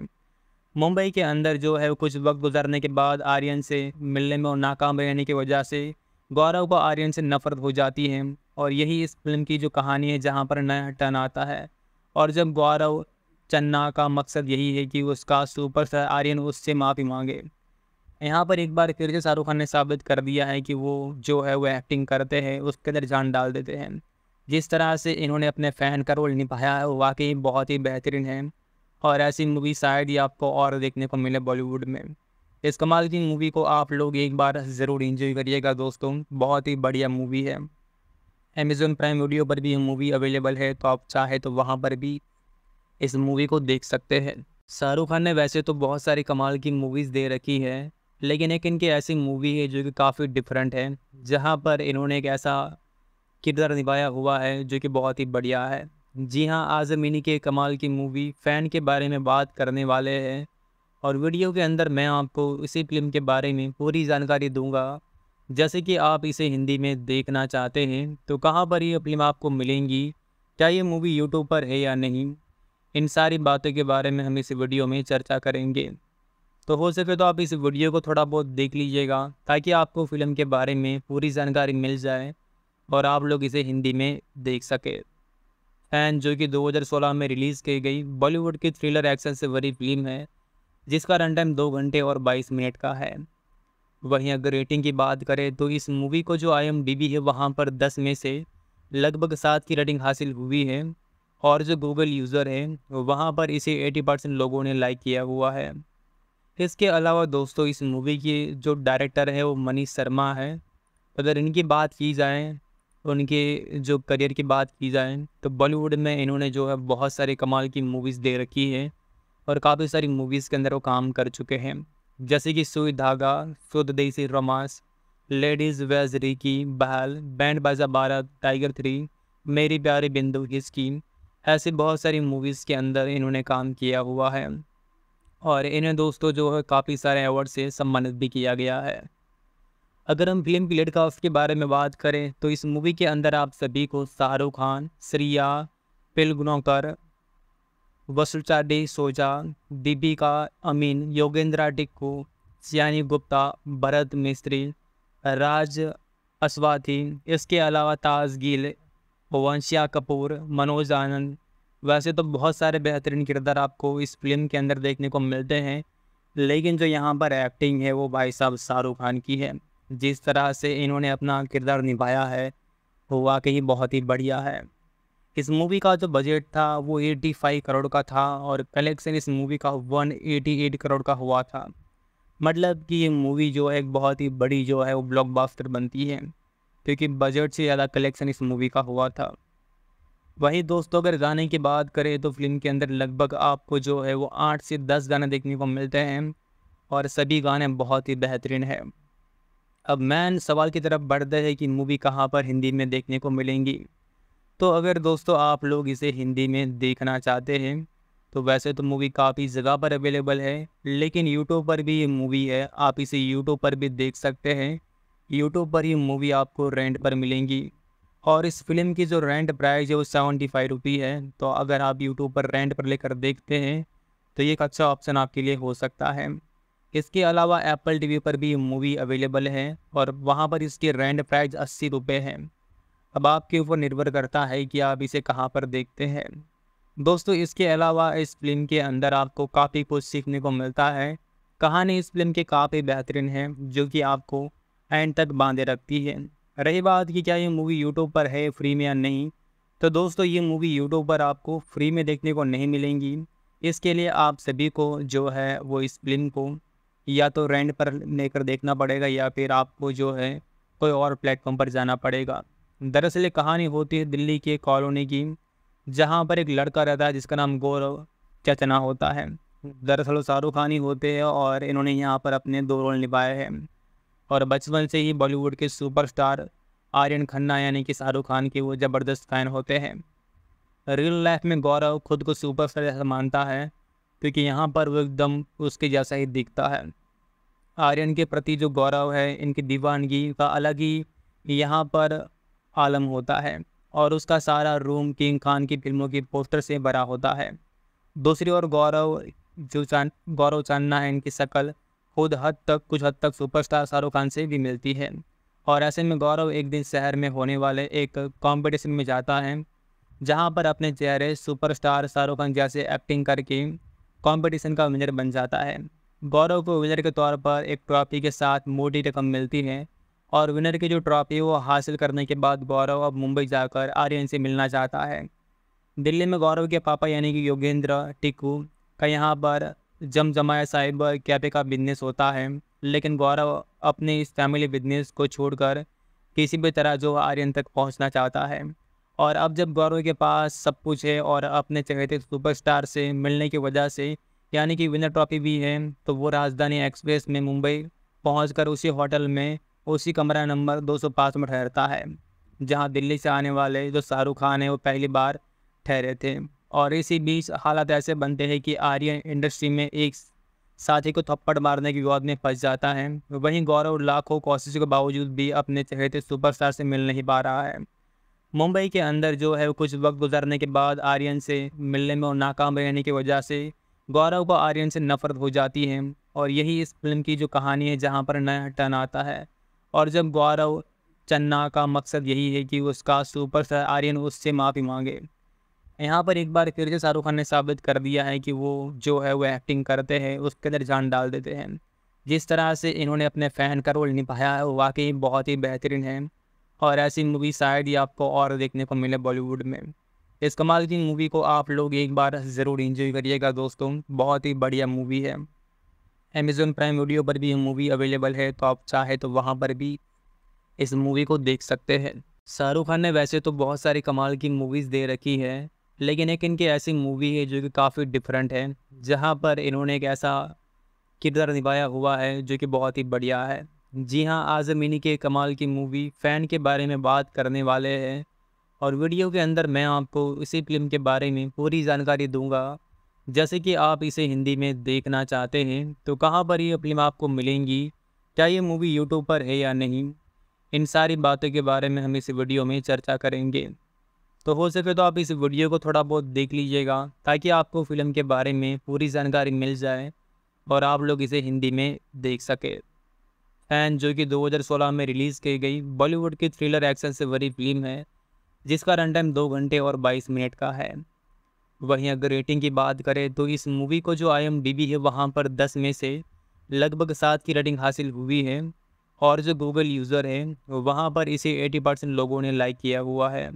मुंबई के अंदर जो है कुछ वक्त गुजरने के बाद आर्यन से मिलने में और नाकाम रहने की वजह से गौरव को आर्यन से नफरत हो जाती है और यही इस फिल्म की जो कहानी है जहाँ पर नया टर्न आता है और जब गौरव चन्ना का मकसद यही है कि उसका सुपरस्टार आर्यन उससे माफ़ी मांगे यहाँ पर एक बार फिर से शाहरुख खान ने साबित कर दिया है कि वो जो है वो एक्टिंग करते हैं उसके अंदर जान डाल देते हैं जिस तरह से इन्होंने अपने फ़ैन का रोल निभाया है वो वाकई बहुत ही बेहतरीन है और ऐसी मूवी शायद ही आपको और देखने को मिले बॉलीवुड में इस कमाल की मूवी को आप लोग एक बार ज़रूर इंजॉय करिएगा दोस्तों बहुत ही बढ़िया मूवी है अमेज़ोन प्राइम वीडियो पर भी ये मूवी अवेलेबल है तो आप चाहे तो वहाँ पर भी इस मूवी को देख सकते हैं शाहरुख खान ने वैसे तो बहुत सारी कमाल की मूवीज़ दे रखी है लेकिन एक इनकी ऐसी मूवी है जो कि काफ़ी डिफरेंट है जहाँ पर इन्होंने एक ऐसा किरदार निभाया हुआ है जो कि बहुत ही बढ़िया है जी हाँ आज़म इन्हीं के कमाल की मूवी फ़ैन के बारे में बात करने वाले हैं और वीडियो के अंदर मैं आपको इसी फिल्म के बारे में पूरी जानकारी दूंगा जैसे कि आप इसे हिंदी में देखना चाहते हैं तो कहाँ पर ये फिल्म आपको मिलेंगी क्या ये मूवी यूट्यूब पर है या नहीं इन सारी बातों के बारे में हम इस वीडियो में चर्चा करेंगे तो हो सके तो आप इस वीडियो को थोड़ा बहुत देख लीजिएगा ताकि आपको फ़िल्म के बारे में पूरी जानकारी मिल जाए और आप लोग इसे हिंदी में देख सके फैन जो कि 2016 में रिलीज़ की गई बॉलीवुड की थ्रिलर एक्शन से भरी फिल्म है जिसका रन टाइम दो घंटे और बाईस मिनट का है वहीं अगर रेटिंग की बात करें तो इस मूवी को जो आई है वहाँ पर दस में से लगभग सात की रेटिंग हासिल हुई है और जो गूगल यूज़र है वहाँ पर इसे एटी परसेंट लोगों ने लाइक किया हुआ है इसके अलावा दोस्तों इस मूवी की जो डायरेक्टर है वो मनीष शर्मा है अगर इनकी बात की जाए उनके जो करियर की बात की जाए तो बॉलीवुड में इन्होंने जो है बहुत सारे कमाल की मूवीज़ दे रखी है और काफ़ी सारी मूवीज़ के अंदर वो काम कर चुके हैं जैसे कि सुई Dhaaga Shuddh Desi romance ladies vs Ricky Bahl band Baaja Baaraat tiger three मेरी प्यारी बिंदु की स्कीम ऐसी बहुत सारी मूवीज़ के अंदर इन्होंने काम किया हुआ है और इन्हें दोस्तों जो है काफ़ी सारे अवार्ड से सम्मानित भी किया गया है अगर हम फिल्म की का उसके बारे में बात करें तो इस मूवी के अंदर आप सभी को शाहरुख खान श्रिया पिलगुनौकर वसुचा सोजा दीपिका अमीन योगेंद्रा टिक्कू सियानी गुप्ता भरत मिस्त्री राज अस्वाथी इसके अलावा ताज गिल वंशिया कपूर मनोज आनंद वैसे तो बहुत सारे बेहतरीन किरदार आपको इस फिल्म के अंदर देखने को मिलते हैं लेकिन जो यहाँ पर एक्टिंग है वो भाई साहब शाहरुख खान की है जिस तरह से इन्होंने अपना किरदार निभाया है वो वाकई बहुत ही बढ़िया है इस मूवी का जो बजट था वो 85 करोड़ का था और कलेक्शन इस मूवी का 188 करोड़ का हुआ था मतलब कि ये मूवी जो है एक बहुत ही बड़ी जो है वो ब्लॉकबस्टर बनती है क्योंकि बजट से ज़्यादा कलेक्शन इस मूवी का हुआ था वहीं दोस्तों अगर गाने की बात करें तो फिल्म के अंदर लगभग आपको जो है वो आठ से दस गाने देखने को मिलते हैं और सभी गाने बहुत ही बेहतरीन है अब मैन सवाल की तरफ बढ़ते हैं कि मूवी कहाँ पर हिंदी में देखने को मिलेंगी तो अगर दोस्तों आप लोग इसे हिंदी में देखना चाहते हैं तो वैसे तो मूवी काफ़ी जगह पर अवेलेबल है लेकिन यूट्यूब पर भी ये मूवी है आप इसे यूट्यूब पर भी देख सकते हैं यूट्यूब पर ये मूवी आपको रेंट पर मिलेंगी और इस फिल्म की जो रेंट प्राइस है वो सेवेंटी फाइव रुपी है तो अगर आप यूट्यूब पर रेंट पर लेकर देखते हैं तो ये एक अच्छा ऑप्शन आपके लिए हो सकता है इसके अलावा एप्पल वी पर भी मूवी अवेलेबल है और वहाँ पर इसकी रेंट प्राइस अस्सी रुपये है अब आपके ऊपर निर्भर करता है कि आप इसे कहाँ पर देखते हैं दोस्तों इसके अलावा इस फिल्म के अंदर आपको काफ़ी कुछ सीखने को मिलता है कहानी इस फिल्म की काफ़ी बेहतरीन है जो कि आपको एंड तक बांधे रखती है रही बात कि क्या ये मूवी यूट्यूब पर है फ्री में या नहीं तो दोस्तों ये मूवी यूट्यूब पर आपको फ्री में देखने को नहीं मिलेंगी इसके लिए आप सभी को जो है वो इस फिल्म को या तो रेंट पर लेकर देखना पड़ेगा या फिर आपको जो है कोई और प्लेटफॉर्म पर जाना पड़ेगा दरअसल कहानी होती है दिल्ली की एक कॉलोनी की जहाँ पर एक लड़का रहता है जिसका नाम गौरव चचना होता है दरअसल शाहरुख खान ही होते हैं और इन्होंने यहाँ पर अपने दो रोल निभाए हैं और बचपन से ही बॉलीवुड के सुपरस्टार आर्यन खन्ना यानी कि शाहरुख खान के वो ज़बरदस्त फ़ैन होते हैं रियल लाइफ में गौरव खुद को सुपरस्टार जैसा मानता है क्योंकि यहाँ पर वो एकदम उसके जैसा ही दिखता है आर्यन के प्रति जो गौरव है इनकी दीवानगी का अलग ही यहाँ पर आलम होता है और उसका सारा रूम किंग खान की फिल्मों की पोस्टर से भरा होता है दूसरी ओर गौरव जो चान गौरव चानना है इनकी शक्ल खुद हद तक कुछ हद तक सुपरस्टार शाहरुख खान से भी मिलती है और ऐसे में गौरव एक दिन शहर में होने वाले एक कॉम्पिटिशन में जाता है जहाँ पर अपने चेहरे सुपरस्टार शाहरुख खान जैसे एक्टिंग करके कंपटीशन का विनर बन जाता है गौरव को विनर के तौर पर एक ट्रॉफी के साथ मोटी रकम मिलती है और विनर की जो ट्रॉफी है वो हासिल करने के बाद गौरव अब मुंबई जाकर आर्यन से मिलना चाहता है दिल्ली में गौरव के पापा यानी कि योगेंद्र टिकू का यहाँ पर जमजमाया साइबर कैफे का बिजनेस होता है लेकिन गौरव अपने इस फैमिली बिजनेस को छोड़कर किसी भी तरह जो आर्यन तक पहुंचना चाहता है और अब जब गौरव के पास सब कुछ है और अपने चहेते सुपरस्टार से मिलने की वजह से यानी कि विनर ट्रॉफी भी है तो वो राजधानी एक्सप्रेस में मुंबई पहुँच उसी होटल में उसी कमरा नंबर दो में ठहरता है जहाँ दिल्ली से आने वाले जो शाहरुख खान है वो पहली बार ठहरे थे और इसी बीच हालात ऐसे बनते हैं कि आर्यन इंडस्ट्री में एक साथी को थप्पड़ मारने की विवाद में फंस जाता है वहीं गौरव लाखों कोशिशों के बावजूद भी अपने चहेते सुपरस्टार से मिल नहीं पा रहा है मुंबई के अंदर जो है कुछ वक्त गुजरने के बाद आर्यन से मिलने में और नाकाम रहने की वजह से गौरव को आर्यन से नफरत हो जाती है और यही इस फिल्म की जो कहानी है जहाँ पर नया टर्न आता है और जब गौरव चन्ना का मकसद यही है कि उसका सुपर आर्यन उससे माफ़ी मांगे यहाँ पर एक बार फिर से शाहरुख खान ने साबित कर दिया है कि वो जो है वो एक्टिंग करते हैं उसके अंदर जान डाल देते हैं जिस तरह से इन्होंने अपने फ़ैन का रोल निभाया है वो वाकई बहुत ही बेहतरीन है और ऐसी मूवी शायद ही आपको और देखने को मिले बॉलीवुड में इस कमाल की मूवी को आप लोग एक बार ज़रूर इंजॉय करिएगा दोस्तों बहुत ही बढ़िया मूवी है अमेज़ोन प्राइम वीडियो पर भी ये मूवी अवेलेबल है तो आप चाहे तो वहाँ पर भी इस मूवी को देख सकते हैं शाहरुख खान ने वैसे तो बहुत सारी कमाल की मूवीज़ दे रखी है लेकिन एक इनकी ऐसी मूवी है जो कि काफ़ी डिफरेंट है जहाँ पर इन्होंने एक ऐसा किरदार निभाया हुआ है जो कि बहुत ही बढ़िया है जी हाँ आज़म इन्हीं के कमाल की मूवी फ़ैन के बारे में बात करने वाले हैं और वीडियो के अंदर मैं आपको इसी फिल्म के बारे में पूरी जानकारी दूंगा जैसे कि आप इसे हिंदी में देखना चाहते हैं तो कहाँ पर ये फिल्म आपको मिलेंगी क्या ये मूवी यूट्यूब पर है या नहीं इन सारी बातों के बारे में हम इस वीडियो में चर्चा करेंगे तो हो सके तो आप इस वीडियो को थोड़ा बहुत देख लीजिएगा ताकि आपको फ़िल्म के बारे में पूरी जानकारी मिल जाए और आप लोग इसे हिंदी में देख सके फैन जो कि 2016 में रिलीज़ की गई बॉलीवुड की थ्रिलर एक्शन से भरी फिल्म है जिसका रन टाइम दो घंटे और 22 मिनट का है वहीं अगर रेटिंग की बात करें तो इस मूवी को जो आई है वहाँ पर दस में से लगभग सात की रेटिंग हासिल हुई है और जो गूगल यूज़र है वहाँ पर इसे एटी परसेंट लोगों ने लाइक किया हुआ है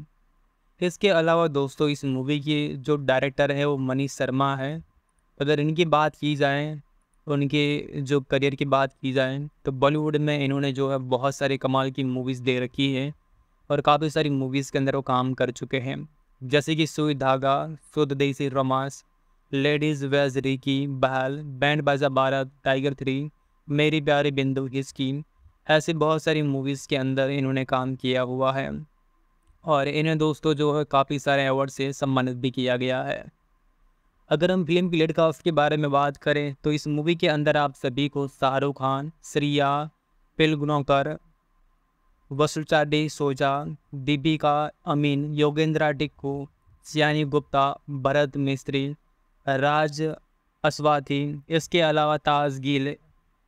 इसके अलावा दोस्तों इस मूवी के जो डायरेक्टर है वो मनीष शर्मा है अगर इनकी बात की जाए उनके जो करियर की बात की जाए तो बॉलीवुड में इन्होंने जो है बहुत सारी कमाल की मूवीज़ दे रखी है और काफ़ी सारी मूवीज़ के अंदर वो काम कर चुके हैं जैसे कि सुई Dhaaga Shuddh Desi romance ladies vs Ricky Bahl band Baaja Baaraat tiger three मेरी प्यारी बिंदु की स्कीम ऐसी बहुत सारी मूवीज़ के अंदर इन्होंने काम किया हुआ है और इन्हें दोस्तों जो है काफ़ी सारे अवार्ड से सम्मानित भी किया गया है अगर हम फिल्म की कास्ट के बारे में बात करें तो इस मूवी के अंदर आप सभी को शाहरुख खान श्रिया पिलगुनौकर वसुचाडी सोजा दीपिका अमीन योगेंद्रा टिक्कू सियानी गुप्ता भरत मिस्त्री राज अस्वाथी इसके अलावा ताज गिल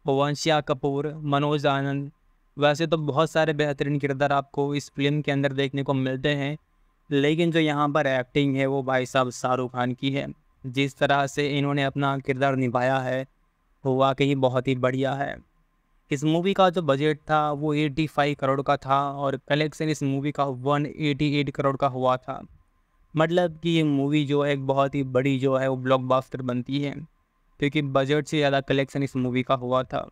वंशिया कपूर मनोज आनंद वैसे तो बहुत सारे बेहतरीन किरदार आपको इस फिल्म के अंदर देखने को मिलते हैं लेकिन जो यहाँ पर एक्टिंग है वो भाई साहब शाहरुख खान की है जिस तरह से इन्होंने अपना किरदार निभाया है वो वाकई बहुत ही बढ़िया है इस मूवी का जो बजट था वो 85 करोड़ का था और कलेक्शन इस मूवी का 188 करोड़ का हुआ था मतलब कि ये मूवी जो है एक बहुत ही बड़ी जो है वो ब्लॉकबस्टर बनती है क्योंकि बजट से ज़्यादा कलेक्शन इस मूवी का हुआ था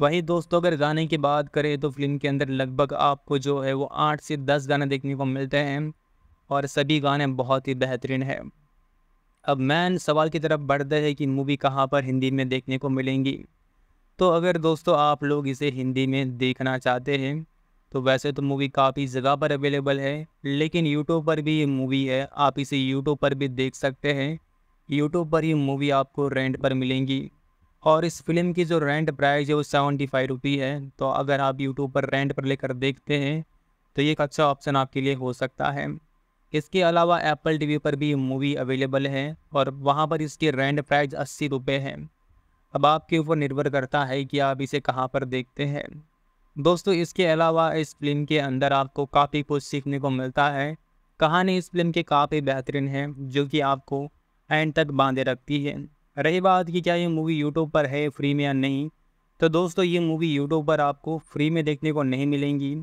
वहीं दोस्तों तो अगर गाने की बात करें तो फिल्म के अंदर लगभग आपको जो है वो आठ से दस गाने देखने को मिलते हैं और सभी गाने बहुत ही बेहतरीन है अब मैन सवाल की तरफ बढ़ते हैं कि मूवी कहाँ पर हिंदी में देखने को मिलेंगी तो अगर दोस्तों आप लोग इसे हिंदी में देखना चाहते हैं तो वैसे तो मूवी काफ़ी जगह पर अवेलेबल है लेकिन यूट्यूब पर भी ये मूवी है आप इसे यूट्यूब पर भी देख सकते हैं यूट्यूब पर ये मूवी आपको रेंट पर मिलेंगी और इस फिल्म की जो रेंट प्राइस है वो सेवेंटी फाइव रुपी है तो अगर आप यूट्यूब पर रेंट पर लेकर देखते हैं तो ये एक अच्छा ऑप्शन आपके लिए हो सकता है इसके अलावा एप्पल टी पर भी मूवी अवेलेबल है और वहाँ पर इसकी रेंट प्राइज अस्सी रुपये है अब आपके ऊपर निर्भर करता है कि आप इसे कहाँ पर देखते हैं दोस्तों इसके अलावा इस फिल्म के अंदर आपको काफ़ी कुछ सीखने को मिलता है कहानी इस फिल्म की काफ़ी बेहतरीन है जो कि आपको एंड तक बांधे रखती है रही बात कि क्या ये मूवी यूट्यूब पर है फ्री में या नहीं तो दोस्तों ये मूवी यूट्यूब पर आपको फ्री में देखने को नहीं मिलेंगी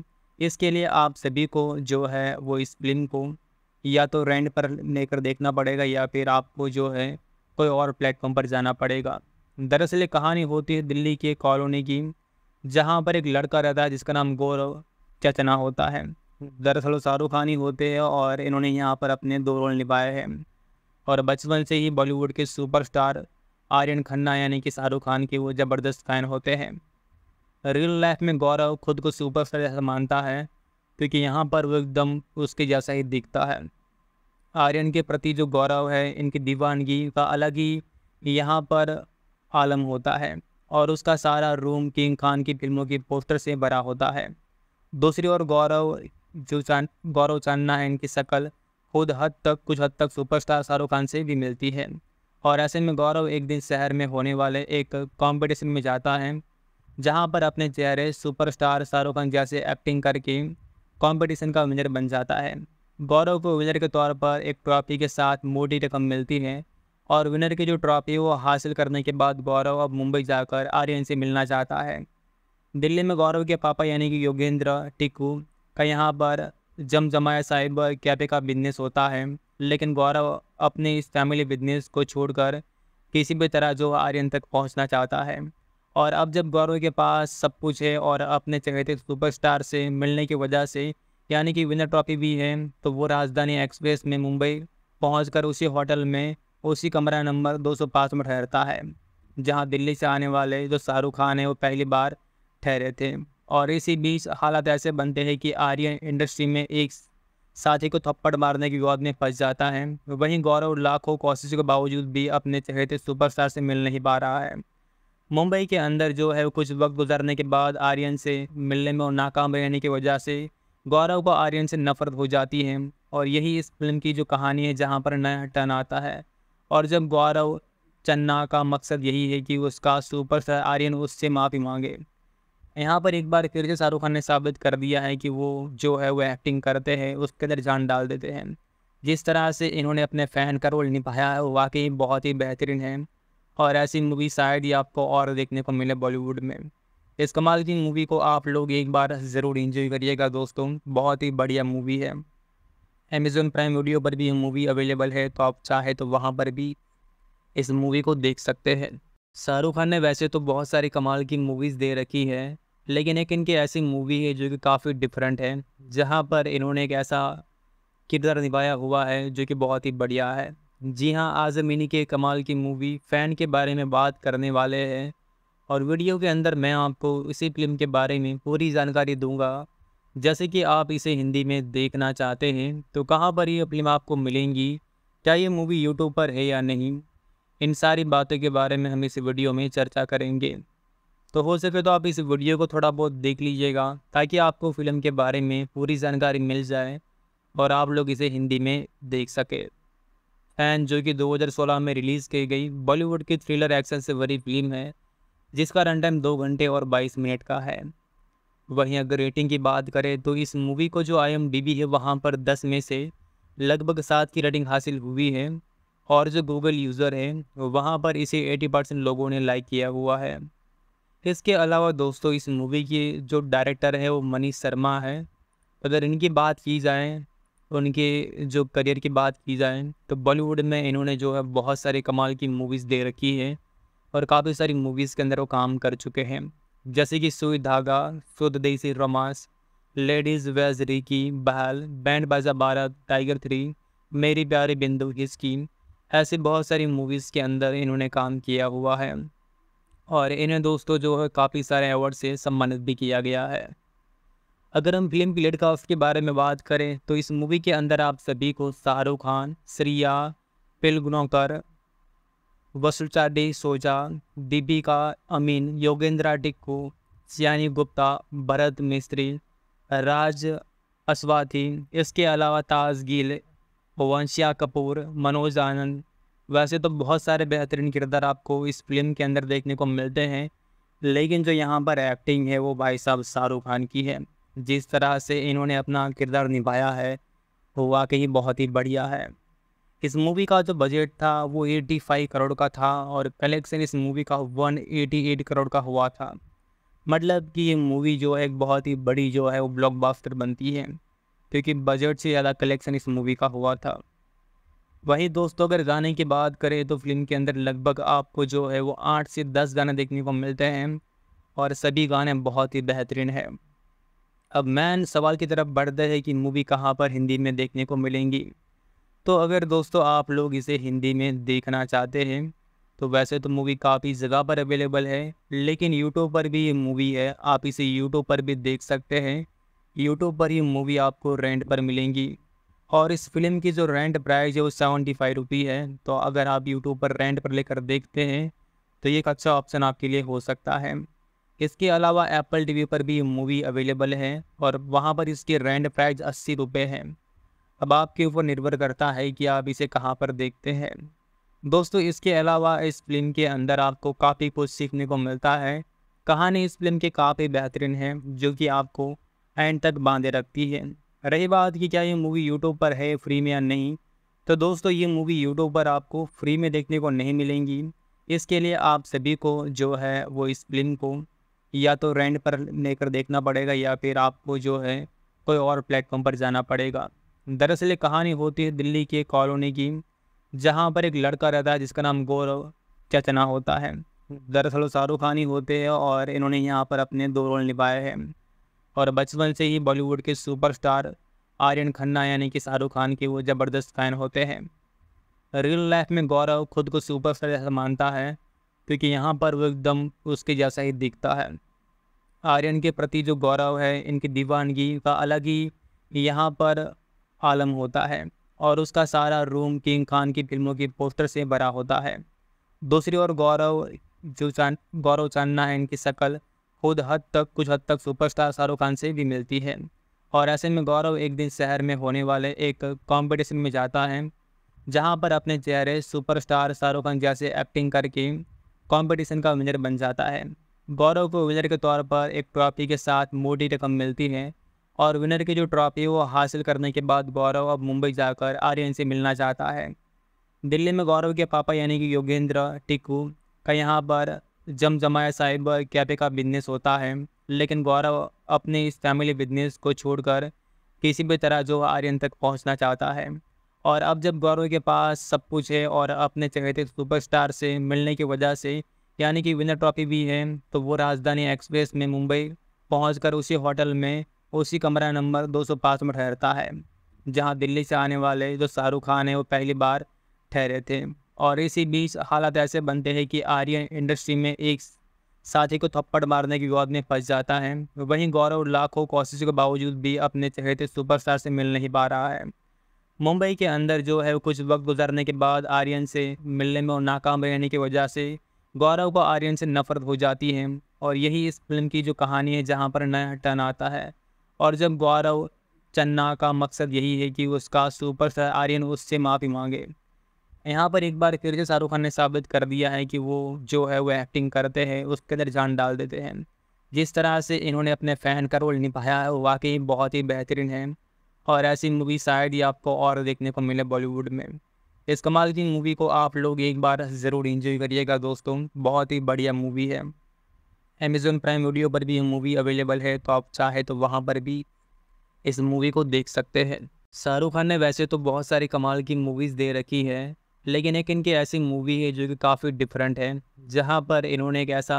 इसके लिए आप सभी को जो है वो इस फिल्म को या तो रेंट पर लेकर देखना पड़ेगा या फिर आपको जो है कोई और प्लेटफॉर्म पर जाना पड़ेगा दरअसल कहानी होती है दिल्ली की कॉलोनी की जहाँ पर एक लड़का रहता है जिसका नाम गौरव चचना होता है दरअसल शाहरुख खान ही होते हैं और इन्होंने यहाँ पर अपने दो रोल निभाए हैं और बचपन से ही बॉलीवुड के सुपरस्टार आर्यन खन्ना यानी कि शाहरुख खान के वो ज़बरदस्त फ़ैन होते हैं रियल लाइफ में गौरव खुद को सुपरस्टार जैसा मानता है क्योंकि यहाँ पर वो एकदम उसके जैसा ही दिखता है आर्यन के प्रति जो गौरव है इनकी दीवानगी का अलग ही यहाँ पर आलम होता है और उसका सारा रूम किंग खान की फिल्मों के पोस्टर से भरा होता है दूसरी ओर गौरव जो चान गौरव चांदना है इनकी शक्ल खुद हद तक कुछ हद तक सुपरस्टार शाहरुख खान से भी मिलती है और ऐसे में गौरव एक दिन शहर में होने वाले एक कॉम्पिटिशन में जाता है जहाँ पर अपने चेहरे सुपरस्टार शाहरुख खान जैसे एक्टिंग करके कंपटीशन का विनर बन जाता है गौरव को विनर के तौर पर एक ट्रॉफी के साथ मोटी रकम मिलती है और विनर की जो ट्रॉफी वो हासिल करने के बाद गौरव अब मुंबई जाकर आर्यन से मिलना चाहता है दिल्ली में गौरव के पापा यानी कि योगेंद्र टिकू का यहाँ पर जमजमाया साइबर कैफे का बिजनेस होता है लेकिन गौरव अपने इस फैमिली बिजनेस को छोड़कर किसी भी तरह जो आर्यन तक पहुंचना चाहता है और अब जब गौरव के पास सब कुछ है और अपने चहेते सुपरस्टार से मिलने की वजह से यानी कि विनर ट्रॉफी भी है तो वो राजधानी एक्सप्रेस में मुंबई पहुँच उसी होटल में उसी कमरा नंबर दो में ठहरता है जहाँ दिल्ली से आने वाले जो शाहरुख खान है वो पहली बार ठहरे थे और इसी बीच हालात ऐसे बनते हैं कि आर्यन इंडस्ट्री में एक साथी को थप्पड़ मारने की विवाद में फंस जाता है वहीं गौरव लाखों कोशिशों के बावजूद भी अपने चहेते सुपरस्टार से मिल नहीं पा रहा है मुंबई के अंदर जो है कुछ वक्त गुजरने के बाद आर्यन से मिलने में और नाकाम रहने की वजह से गौरव को आर्यन से नफरत हो जाती है और यही इस फिल्म की जो कहानी है जहाँ पर नया टन आता है और जब गौरव चन्ना का मकसद यही है कि उसका सुपर आर्यन उससे माफ़ी मांगे यहाँ पर एक बार फिर से शाहरुख खान ने साबित कर दिया है कि वो जो है वो एक्टिंग करते हैं उसके अंदर जान डाल देते हैं जिस तरह से इन्होंने अपने फ़ैन का रोल निभाया है वो वाकई बहुत ही बेहतरीन है और ऐसी मूवी शायद ही आपको और देखने को मिले बॉलीवुड में इस कमाल की मूवी को आप लोग एक बार ज़रूर इंजॉय करिएगा दोस्तों बहुत ही बढ़िया मूवी है अमेज़ोन प्राइम वीडियो पर भी मूवी अवेलेबल है तो आप चाहे तो वहाँ पर भी इस मूवी को देख सकते हैं शाहरुख खान ने वैसे तो बहुत सारी कमाल की मूवीज़ दे रखी है लेकिन एक इनकी ऐसी मूवी है जो कि काफ़ी डिफरेंट है जहाँ पर इन्होंने एक ऐसा किरदार निभाया हुआ है जो कि बहुत ही बढ़िया है जी हाँ आजम के कमाल की मूवी फ़ैन के बारे में बात करने वाले हैं और वीडियो के अंदर मैं आपको इसी फिल्म के बारे में पूरी जानकारी दूंगा जैसे कि आप इसे हिंदी में देखना चाहते हैं तो कहाँ पर ये फिल्म आपको मिलेंगी क्या ये मूवी यूट्यूब पर है या नहीं इन सारी बातों के बारे में हम इस वीडियो में चर्चा करेंगे तो हो सके तो आप इस वीडियो को थोड़ा बहुत देख लीजिएगा ताकि आपको फ़िल्म के बारे में पूरी जानकारी मिल जाए और आप लोग इसे हिंदी में देख सके फैन जो कि 2016 में रिलीज़ की गई बॉलीवुड की थ्रिलर एक्शन से भरी फिल्म है जिसका रन टाइम दो घंटे और 22 मिनट का है वहीं अगर रेटिंग की बात करें तो इस मूवी को जो आई है वहाँ पर दस में से लगभग सात की रेटिंग हासिल हुई है और जो गूगल यूज़र है वहाँ पर इसे एटी परसेंट लोगों ने लाइक किया हुआ है इसके अलावा दोस्तों इस मूवी के जो डायरेक्टर है वो मनीष शर्मा है अगर इनकी बात की जाए उनके जो करियर की बात की जाए तो बॉलीवुड में इन्होंने जो है बहुत सारे कमाल की मूवीज़ दे रखी है और काफ़ी सारी मूवीज़ के अंदर वो काम कर चुके हैं जैसे कि सुई Dhaaga Shuddh Desi romance ladies vs Ricky Bahl band Baaja Baaraat tiger three मेरी प्यारी बिंदु की स्कीम ऐसी बहुत सारी मूवीज़ के अंदर इन्होंने काम किया हुआ है और इन्हें दोस्तों जो है काफ़ी सारे अवार्ड से सम्मानित भी किया गया है अगर हम फिल्म की लेट उसके के बारे में बात करें तो इस मूवी के अंदर आप सभी को शाहरुख खान श्रिया पिलगुनौकर वसुचाडी सोजा दीपिका अमीन योगेंद्रा टिक्कू सियानी गुप्ता भरत मिस्त्री राज अस्वाथी इसके अलावा ताज गिल वंशिया कपूर मनोज आनंद वैसे तो बहुत सारे बेहतरीन किरदार आपको इस फिल्म के अंदर देखने को मिलते हैं लेकिन जो यहाँ पर एक्टिंग है वो भाई साहब शाहरुख खान की है जिस तरह से इन्होंने अपना किरदार निभाया है वो वाकई बहुत ही बढ़िया है इस मूवी का जो बजट था वो 85 करोड़ का था और कलेक्शन इस मूवी का 188 करोड़ का हुआ था मतलब कि ये मूवी जो है एक बहुत ही बड़ी जो है वो ब्लॉकबस्टर बनती है क्योंकि बजट से ज़्यादा कलेक्शन इस मूवी का हुआ था वहीं दोस्तों तो अगर गाने की बात करें तो फिल्म के अंदर लगभग आपको जो है वो आठ से दस गाने देखने को मिलते हैं और सभी गाने बहुत ही बेहतरीन है अब मैन सवाल की तरफ बढ़ते हैं कि मूवी कहाँ पर हिंदी में देखने को मिलेंगी तो अगर दोस्तों आप लोग इसे हिंदी में देखना चाहते हैं तो वैसे तो मूवी काफ़ी जगह पर अवेलेबल है लेकिन यूट्यूब पर भी ये मूवी है आप इसे यूट्यूब पर भी देख सकते हैं यूट्यूब पर ये मूवी आपको रेंट पर मिलेंगी और इस फिल्म की जो रेंट प्राइस है वो सेवेंटी फाइव रुपी है तो अगर आप यूट्यूब पर रेंट पर लेकर देखते हैं तो ये एक अच्छा ऑप्शन आपके लिए हो सकता है इसके अलावा एप्पल टीवी पर भी मूवी अवेलेबल है और वहाँ पर इसकी रेंट प्राइस अस्सी रुपये है अब आपके ऊपर निर्भर करता है कि आप इसे कहाँ पर देखते हैं दोस्तों इसके अलावा इस फिल्म के अंदर आपको काफ़ी कुछ सीखने को मिलता है कहानी इस फिल्म की काफ़ी बेहतरीन है जो कि आपको एंड तक बांधे रखती है रही बात कि क्या ये मूवी यूट्यूब पर है फ्री में या नहीं तो दोस्तों ये मूवी यूट्यूब पर आपको फ्री में देखने को नहीं मिलेंगी इसके लिए आप सभी को जो है वो इस फिल्म को या तो रेंट पर लेकर देखना पड़ेगा या फिर आपको जो है कोई और प्लेटफॉर्म पर जाना पड़ेगा दरअसल कहानी होती है दिल्ली की कॉलोनी की जहाँ पर एक लड़का रहता है जिसका नाम गौरव चचना होता है दरअसल शाहरुख खान ही होते हैं और इन्होंने यहाँ पर अपने दो रोल निभाए हैं और बचपन से ही बॉलीवुड के सुपरस्टार आर्यन खन्ना यानी कि शाहरुख खान के वो ज़बरदस्त फ़ैन होते हैं रियल लाइफ में गौरव खुद को सुपरस्टार जैसा मानता है क्योंकि यहाँ पर वो एकदम उसके जैसा ही दिखता है आर्यन के प्रति जो गौरव है इनकी दीवानगी का अलग ही यहाँ पर आलम होता है और उसका सारा रूम किंग खान की फिल्मों के पोस्टर से भरा होता है दूसरी ओर गौरव जो चान गौरव चांदना है इनकी शक्ल खुद हद तक कुछ हद तक सुपरस्टार शाहरुख खान से भी मिलती है और ऐसे में गौरव एक दिन शहर में होने वाले एक कॉम्पिटिशन में जाता है जहाँ पर अपने चेहरे सुपरस्टार शाहरुख खान जैसे एक्टिंग करके कंपटीशन का विनर बन जाता है गौरव को विनर के तौर पर एक ट्रॉफी के साथ मोटी रकम मिलती है और विनर की जो ट्रॉफी वो हासिल करने के बाद गौरव अब मुंबई जाकर आर्यन से मिलना चाहता है दिल्ली में गौरव के पापा यानी कि योगेंद्र टिकू का यहाँ पर जमजमाया साइबर कैफे का बिजनेस होता है लेकिन गौरव अपने इस फैमिली बिजनेस को छोड़कर किसी भी तरह जो आर्यन तक पहुंचना चाहता है और अब जब गौरव के पास सब कुछ है और अपने चहेते सुपरस्टार से मिलने की वजह से यानी कि विनर ट्रॉफी भी है तो वो राजधानी एक्सप्रेस में मुंबई पहुँच उसी होटल में उसी कमरा नंबर दो में ठहरता है जहाँ दिल्ली से आने वाले जो शाहरुख खान है वो पहली बार ठहरे थे और इसी बीच हालात ऐसे बनते हैं कि आर्यन इंडस्ट्री में एक साथी को थप्पड़ मारने के विवाद में फंस जाता है वहीं गौरव लाखों कोशिशों के बावजूद भी अपने चहेते सुपरस्टार से मिल नहीं पा रहा है मुंबई के अंदर जो है कुछ वक्त गुजरने के बाद आर्यन से मिलने में और नाकाम रहने की वजह से गौरव को आर्यन से नफरत हो जाती है और यही इस फिल्म की जो कहानी है जहाँ पर नया टर्न आता है और जब गौरव चन्ना का मकसद यही है कि उसका सुपर आर्यन उससे माफ़ी मांगे यहाँ पर एक बार फिर से शाहरुख खान ने साबित कर दिया है कि वो जो है वो एक्टिंग करते हैं उसके अंदर जान डाल देते हैं जिस तरह से इन्होंने अपने फ़ैन का रोल निभाया है वाकई बहुत ही बेहतरीन है और ऐसी मूवी शायद ही आपको और देखने को मिले बॉलीवुड में इस कमाल की मूवी को आप लोग एक बार ज़रूर इंजॉय करिएगा दोस्तों बहुत ही बढ़िया मूवी है अमेज़ोन प्राइम वीडियो पर भी मूवी अवेलेबल है तो आप चाहे तो वहाँ पर भी इस मूवी को देख सकते हैं शाहरुख खान ने वैसे तो बहुत सारी कमाल की मूवीज़ दे रखी है लेकिन एक इनकी ऐसी मूवी है जो कि काफ़ी डिफरेंट है जहाँ पर इन्होंने एक ऐसा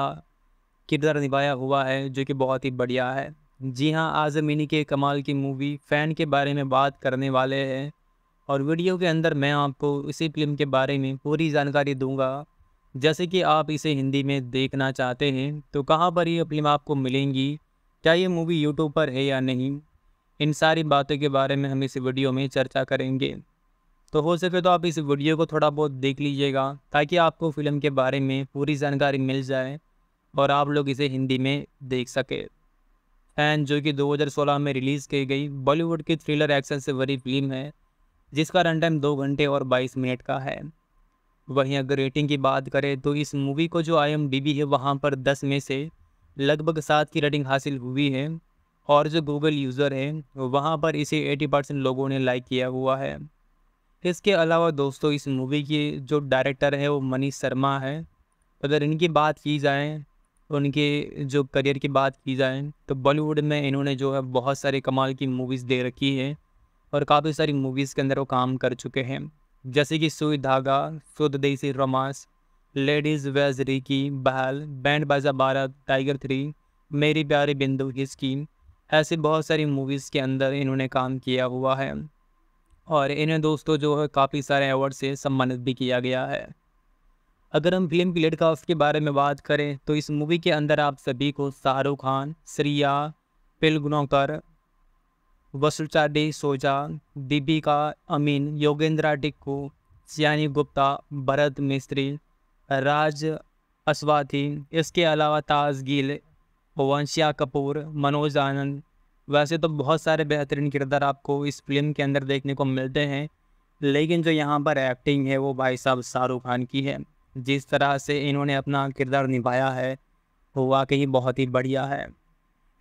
किरदार निभाया हुआ है जो कि बहुत ही बढ़िया है जी हाँ आजम इन्हीं के कमाल की मूवी फ़ैन के बारे में बात करने वाले हैं और वीडियो के अंदर मैं आपको इसी फिल्म के बारे में पूरी जानकारी दूंगा जैसे कि आप इसे हिंदी में देखना चाहते हैं तो कहाँ पर ये फिल्म आपको मिलेंगी क्या ये मूवी यूट्यूब पर है या नहीं इन सारी बातों के बारे में हम इस वीडियो में चर्चा करेंगे तो हो सके तो आप इस वीडियो को थोड़ा बहुत देख लीजिएगा ताकि आपको फ़िल्म के बारे में पूरी जानकारी मिल जाए और आप लोग इसे हिंदी में देख सके फैन जो कि 2016 में रिलीज़ की गई बॉलीवुड की थ्रिलर एक्शन से भरी फिल्म है जिसका रन टाइम दो घंटे और बाईस मिनट का है वहीं अगर रेटिंग की बात करें तो इस मूवी को जो आई है वहाँ पर दस में से लगभग सात की रेटिंग हासिल हुई है और जो गूगल यूज़र है वहाँ पर इसे 80 परसेंट लोगों ने लाइक किया हुआ है इसके अलावा दोस्तों इस मूवी के जो डायरेक्टर है वो मनीष शर्मा है अगर इनकी बात की जाए उनके जो करियर की बात की जाए तो बॉलीवुड में इन्होंने जो है बहुत सारे कमाल की मूवीज़ दे रखी है और काफ़ी सारी मूवीज़ के अंदर वो काम कर चुके हैं जैसे कि सुई Dhaaga Shuddh Desi romance ladies vs Ricky Bahl band Baaja Baaraat tiger three मेरी प्यारी बिंदु की स्कीम ऐसे बहुत सारी मूवीज़ के अंदर इन्होंने काम किया हुआ है और इन्हें दोस्तों जो है काफ़ी सारे अवार्ड से सम्मानित भी किया गया है अगर हम फिल्म की लेड उसके के बारे में बात करें तो इस मूवी के अंदर आप सभी को शाहरुख खान श्रिया पिलगुनौकर वसुचा डे सोजा दीपिका अमीन योगेंद्रा टिक्कू सियानी गुप्ता भरत मिस्त्री राज अस्वाथी इसके अलावा ताज गिल वंशिया कपूर मनोज आनंद वैसे तो बहुत सारे बेहतरीन किरदार आपको इस फिल्म के अंदर देखने को मिलते हैं लेकिन जो यहाँ पर एक्टिंग है वो भाई साहब शाहरुख खान की है जिस तरह से इन्होंने अपना किरदार निभाया है वो वाकई बहुत ही बढ़िया है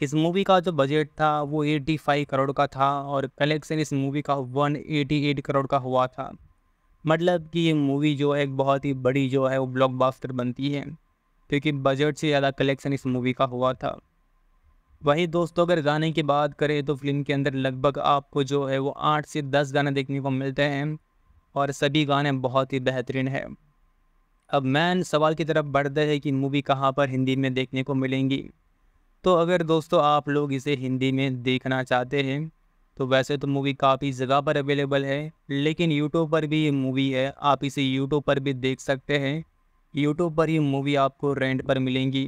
इस मूवी का जो बजट था वो 85 करोड़ का था और कलेक्शन इस मूवी का 188 करोड़ का हुआ था मतलब कि ये मूवी जो है एक बहुत ही बड़ी जो है वो ब्लॉकबस्टर बनती है क्योंकि बजट से ज़्यादा कलेक्शन इस मूवी का हुआ था वही दोस्तों तो अगर गाने की बात करें तो फिल्म के अंदर लगभग आपको जो है वो आठ से दस गाने देखने को मिलते हैं और सभी गाने बहुत ही बेहतरीन है अब मैन सवाल की तरफ बढ़ते हैं कि मूवी कहाँ पर हिंदी में देखने को मिलेंगी तो अगर दोस्तों आप लोग इसे हिंदी में देखना चाहते हैं तो वैसे तो मूवी काफ़ी जगह पर अवेलेबल है लेकिन यूट्यूब पर भी ये मूवी है आप इसे यूट्यूब पर भी देख सकते हैं यूट्यूब पर ये मूवी आपको रेंट पर मिलेंगी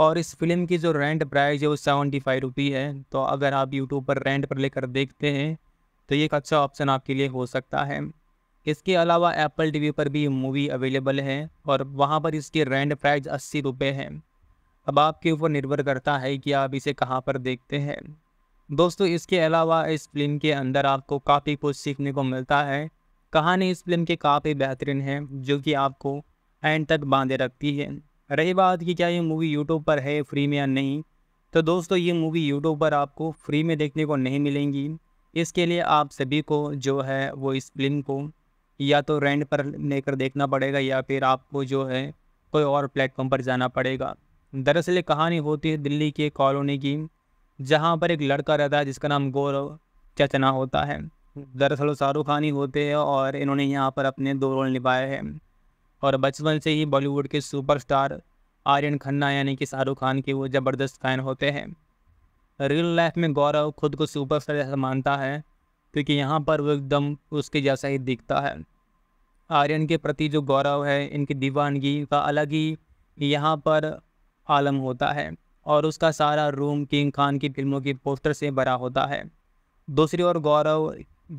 और इस फिल्म की जो रेंट प्राइस है वो सेवेंटी फाइव रुपी है तो अगर आप यूट्यूब पर रेंट पर लेकर देखते हैं तो ये एक अच्छा ऑप्शन आपके लिए हो सकता है इसके अलावा एप्पल टीवी पर भी मूवी अवेलेबल है और वहाँ पर इसके रेंट प्राइस अस्सी रुपये है अब आपके ऊपर निर्भर करता है कि आप इसे कहाँ पर देखते हैं दोस्तों इसके अलावा इस फिल्म के अंदर आपको काफ़ी कुछ सीखने को मिलता है कहानी इस फिल्म की काफ़ी बेहतरीन है जो कि आपको एंड तक बांधे रखती है रही बात कि क्या ये मूवी यूट्यूब पर है फ्री में या नहीं तो दोस्तों ये मूवी यूट्यूब पर आपको फ्री में देखने को नहीं मिलेंगी इसके लिए आप सभी को जो है वो इस फिल्म को या तो रेंट पर लेकर देखना पड़ेगा या फिर आपको जो है कोई और प्लेटफॉर्म पर जाना पड़ेगा दरअसल ये कहानी होती है दिल्ली की कॉलोनी की जहाँ पर एक लड़का रहता है जिसका नाम गौरव चचना होता है दरअसल शाहरुख खान ही होते हैं और इन्होंने यहाँ पर अपने दो रोल निभाए हैं और बचपन से ही बॉलीवुड के सुपरस्टार आर्यन खन्ना यानी कि शाहरुख खान के वो ज़बरदस्त फ़ैन होते हैं रियल लाइफ में गौरव खुद को सुपरस्टार जैसा मानता है क्योंकि यहाँ पर वो एकदम उसके जैसा ही दिखता है आर्यन के प्रति जो गौरव है इनकी दीवानगी का अलग ही यहाँ पर आलम होता है और उसका सारा रूम किंग खान की फिल्मों के पोस्टर से भरा होता है दूसरी ओर गौरव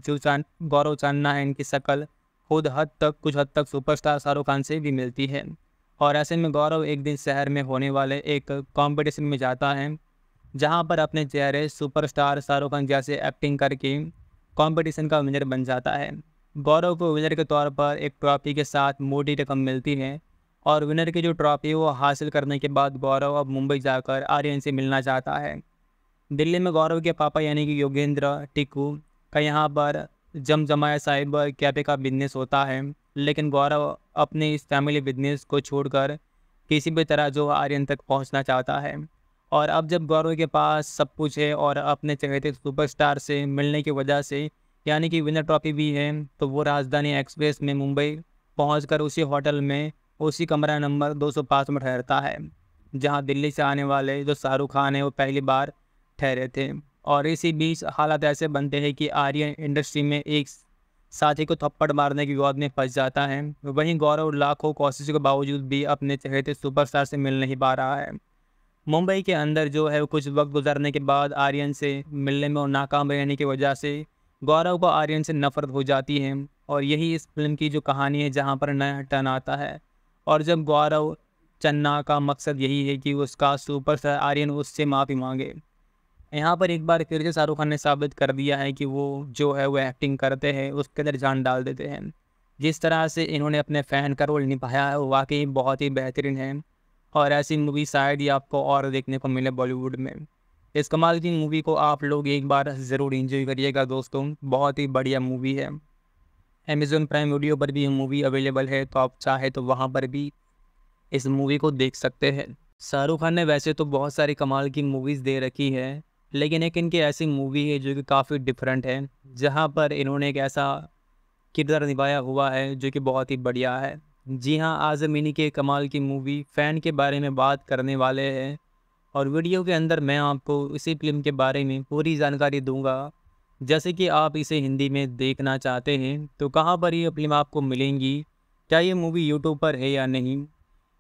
जो चान गौरव चानना है इनकी शक्ल खुद हद तक कुछ हद तक सुपरस्टार शाहरुख खान से भी मिलती है और ऐसे में गौरव एक दिन शहर में होने वाले एक कॉम्पिटिशन में जाता है जहाँ पर अपने चेहरे सुपरस्टार शाहरुख खान जैसे एक्टिंग करके कॉम्पिटिशन का विनर बन जाता है गौरव को विनर के तौर पर एक ट्रॉफी के साथ मोटी रकम मिलती है और विनर की जो ट्रॉफी वो हासिल करने के बाद गौरव अब मुंबई जाकर आर्यन से मिलना चाहता है दिल्ली में गौरव के पापा यानी कि योगेंद्र टिकू का यहाँ पर जमजमाया साइबर कैफे का बिजनेस होता है लेकिन गौरव अपने इस फैमिली बिजनेस को छोड़कर किसी भी तरह जो आर्यन तक पहुंचना चाहता है और अब जब गौरव के पास सब कुछ है और अपने चहेते सुपरस्टार से मिलने की वजह से यानी कि विनर ट्रॉफी भी है तो वो राजधानी एक्सप्रेस में मुंबई पहुँच उसी होटल में उसी कमरा नंबर दो में ठहरता है जहाँ दिल्ली से आने वाले जो शाहरुख खान है वो पहली बार ठहरे थे और इसी बीच हालात ऐसे बनते हैं कि आर्यन इंडस्ट्री में एक साथी को थप्पड़ मारने के विवाद में फंस जाता है वहीं गौरव लाखों कोशिशों के बावजूद भी अपने चहेते सुपरस्टार से मिल नहीं पा रहा है मुंबई के अंदर जो है कुछ वक्त गुजरने के बाद आर्यन से मिलने में और नाकाम रहने की वजह से गौरव को आर्यन से नफरत हो जाती है और यही इस फिल्म की जो कहानी है जहाँ पर नया टन आता है और जब गौरव चन्ना का मकसद यही है कि उसका सुपरस्टार आर्यन उससे माफ़ी मांगे यहाँ पर एक बार फिर से शाहरुख खान ने साबित कर दिया है कि वो जो है वो एक्टिंग करते हैं उसके अंदर जान डाल देते हैं जिस तरह से इन्होंने अपने फ़ैन का रोल निभाया है वाकई बहुत ही बेहतरीन है और ऐसी मूवी शायद ही आपको और देखने को मिले बॉलीवुड में इस कमाल की मूवी को आप लोग एक बार ज़रूर इंजॉय करिएगा दोस्तों बहुत ही बढ़िया मूवी है अमेज़ोन प्राइम वीडियो पर भी ये मूवी अवेलेबल है तो आप चाहे तो वहाँ पर भी इस मूवी को देख सकते हैं शाहरुख खान ने वैसे तो बहुत सारी कमाल की मूवीज़ दे रखी है लेकिन एक इनकी ऐसी मूवी है जो कि काफ़ी डिफरेंट है जहाँ पर इन्होंने एक ऐसा किरदार निभाया हुआ है जो कि बहुत ही बढ़िया है जी हाँ आज़म इन्हीं के कमाल की मूवी फ़ैन के बारे में बात करने वाले हैं और वीडियो के अंदर मैं आपको इसी फिल्म के बारे में पूरी जानकारी दूंगा जैसे कि आप इसे हिंदी में देखना चाहते हैं तो कहाँ पर ये फिल्म आपको मिलेंगी क्या ये मूवी यूट्यूब पर है या नहीं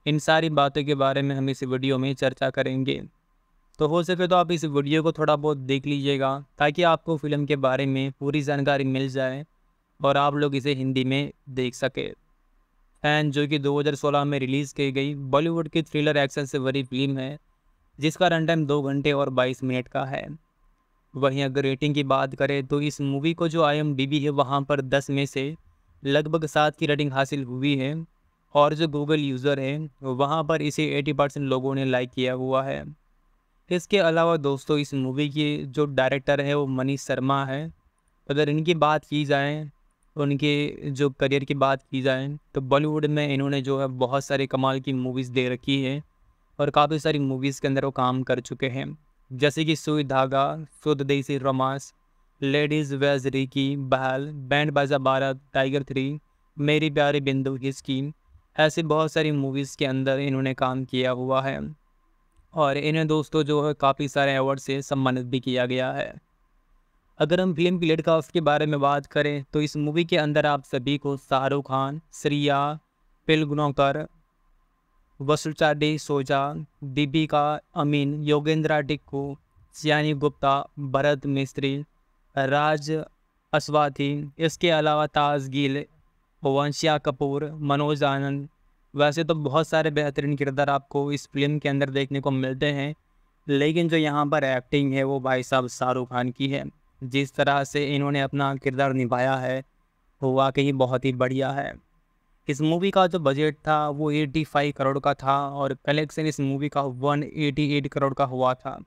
इन सारी बातों के बारे में हम इस वीडियो में चर्चा करेंगे तो हो सके तो आप इस वीडियो को थोड़ा बहुत देख लीजिएगा ताकि आपको फ़िल्म के बारे में पूरी जानकारी मिल जाए और आप लोग इसे हिंदी में देख सके फैन जो कि 2016 में रिलीज़ की गई बॉलीवुड की थ्रिलर एक्शन से भरी फिल्म है जिसका रन टाइम दो घंटे और बाईस मिनट का है वहीं अगर रेटिंग की बात करें तो इस मूवी को जो आई है वहाँ पर दस में से लगभग सात की रेटिंग हासिल हुई है और जो गूगल यूज़र है वहाँ पर इसे 80 परसेंट लोगों ने लाइक किया हुआ है इसके अलावा दोस्तों इस मूवी के जो डायरेक्टर है वो मनीष शर्मा है अगर इनकी बात की जाए उनके जो करियर की बात की जाए तो बॉलीवुड में इन्होंने जो है बहुत सारे कमाल की मूवीज़ दे रखी है और काफ़ी सारी मूवीज़ के अंदर वो काम कर चुके हैं जैसे कि सुई Dhaaga Shuddh Desi romance ladies vs Ricky Bahl band Baaja Baaraat tiger three मेरी प्यारी बिंदु की स्कीम ऐसी बहुत सारी मूवीज़ के अंदर इन्होंने काम किया हुआ है और इन्हें दोस्तों जो है काफ़ी सारे अवार्ड से सम्मानित भी किया गया है अगर हम फिल्म की लेट कास्ट के बारे में बात करें तो इस मूवी के अंदर आप सभी को शाहरुख खान श्रिया पिलगुनौकर वसुचा डे सोजा दीपिका अमीन योगेंद्रा टिक्कू सियानी गुप्ता भरत मिस्त्री राज अस्वाथी इसके अलावा ताज गिल वंशिया कपूर मनोज आनंद वैसे तो बहुत सारे बेहतरीन किरदार आपको इस फिल्म के अंदर देखने को मिलते हैं लेकिन जो यहाँ पर एक्टिंग है वो भाई साहब शाहरुख खान की है जिस तरह से इन्होंने अपना किरदार निभाया है वो वाकई बहुत ही बढ़िया है इस मूवी का जो बजट था वो 85 करोड़ का था और कलेक्शन इस मूवी का 188 करोड़ का हुआ था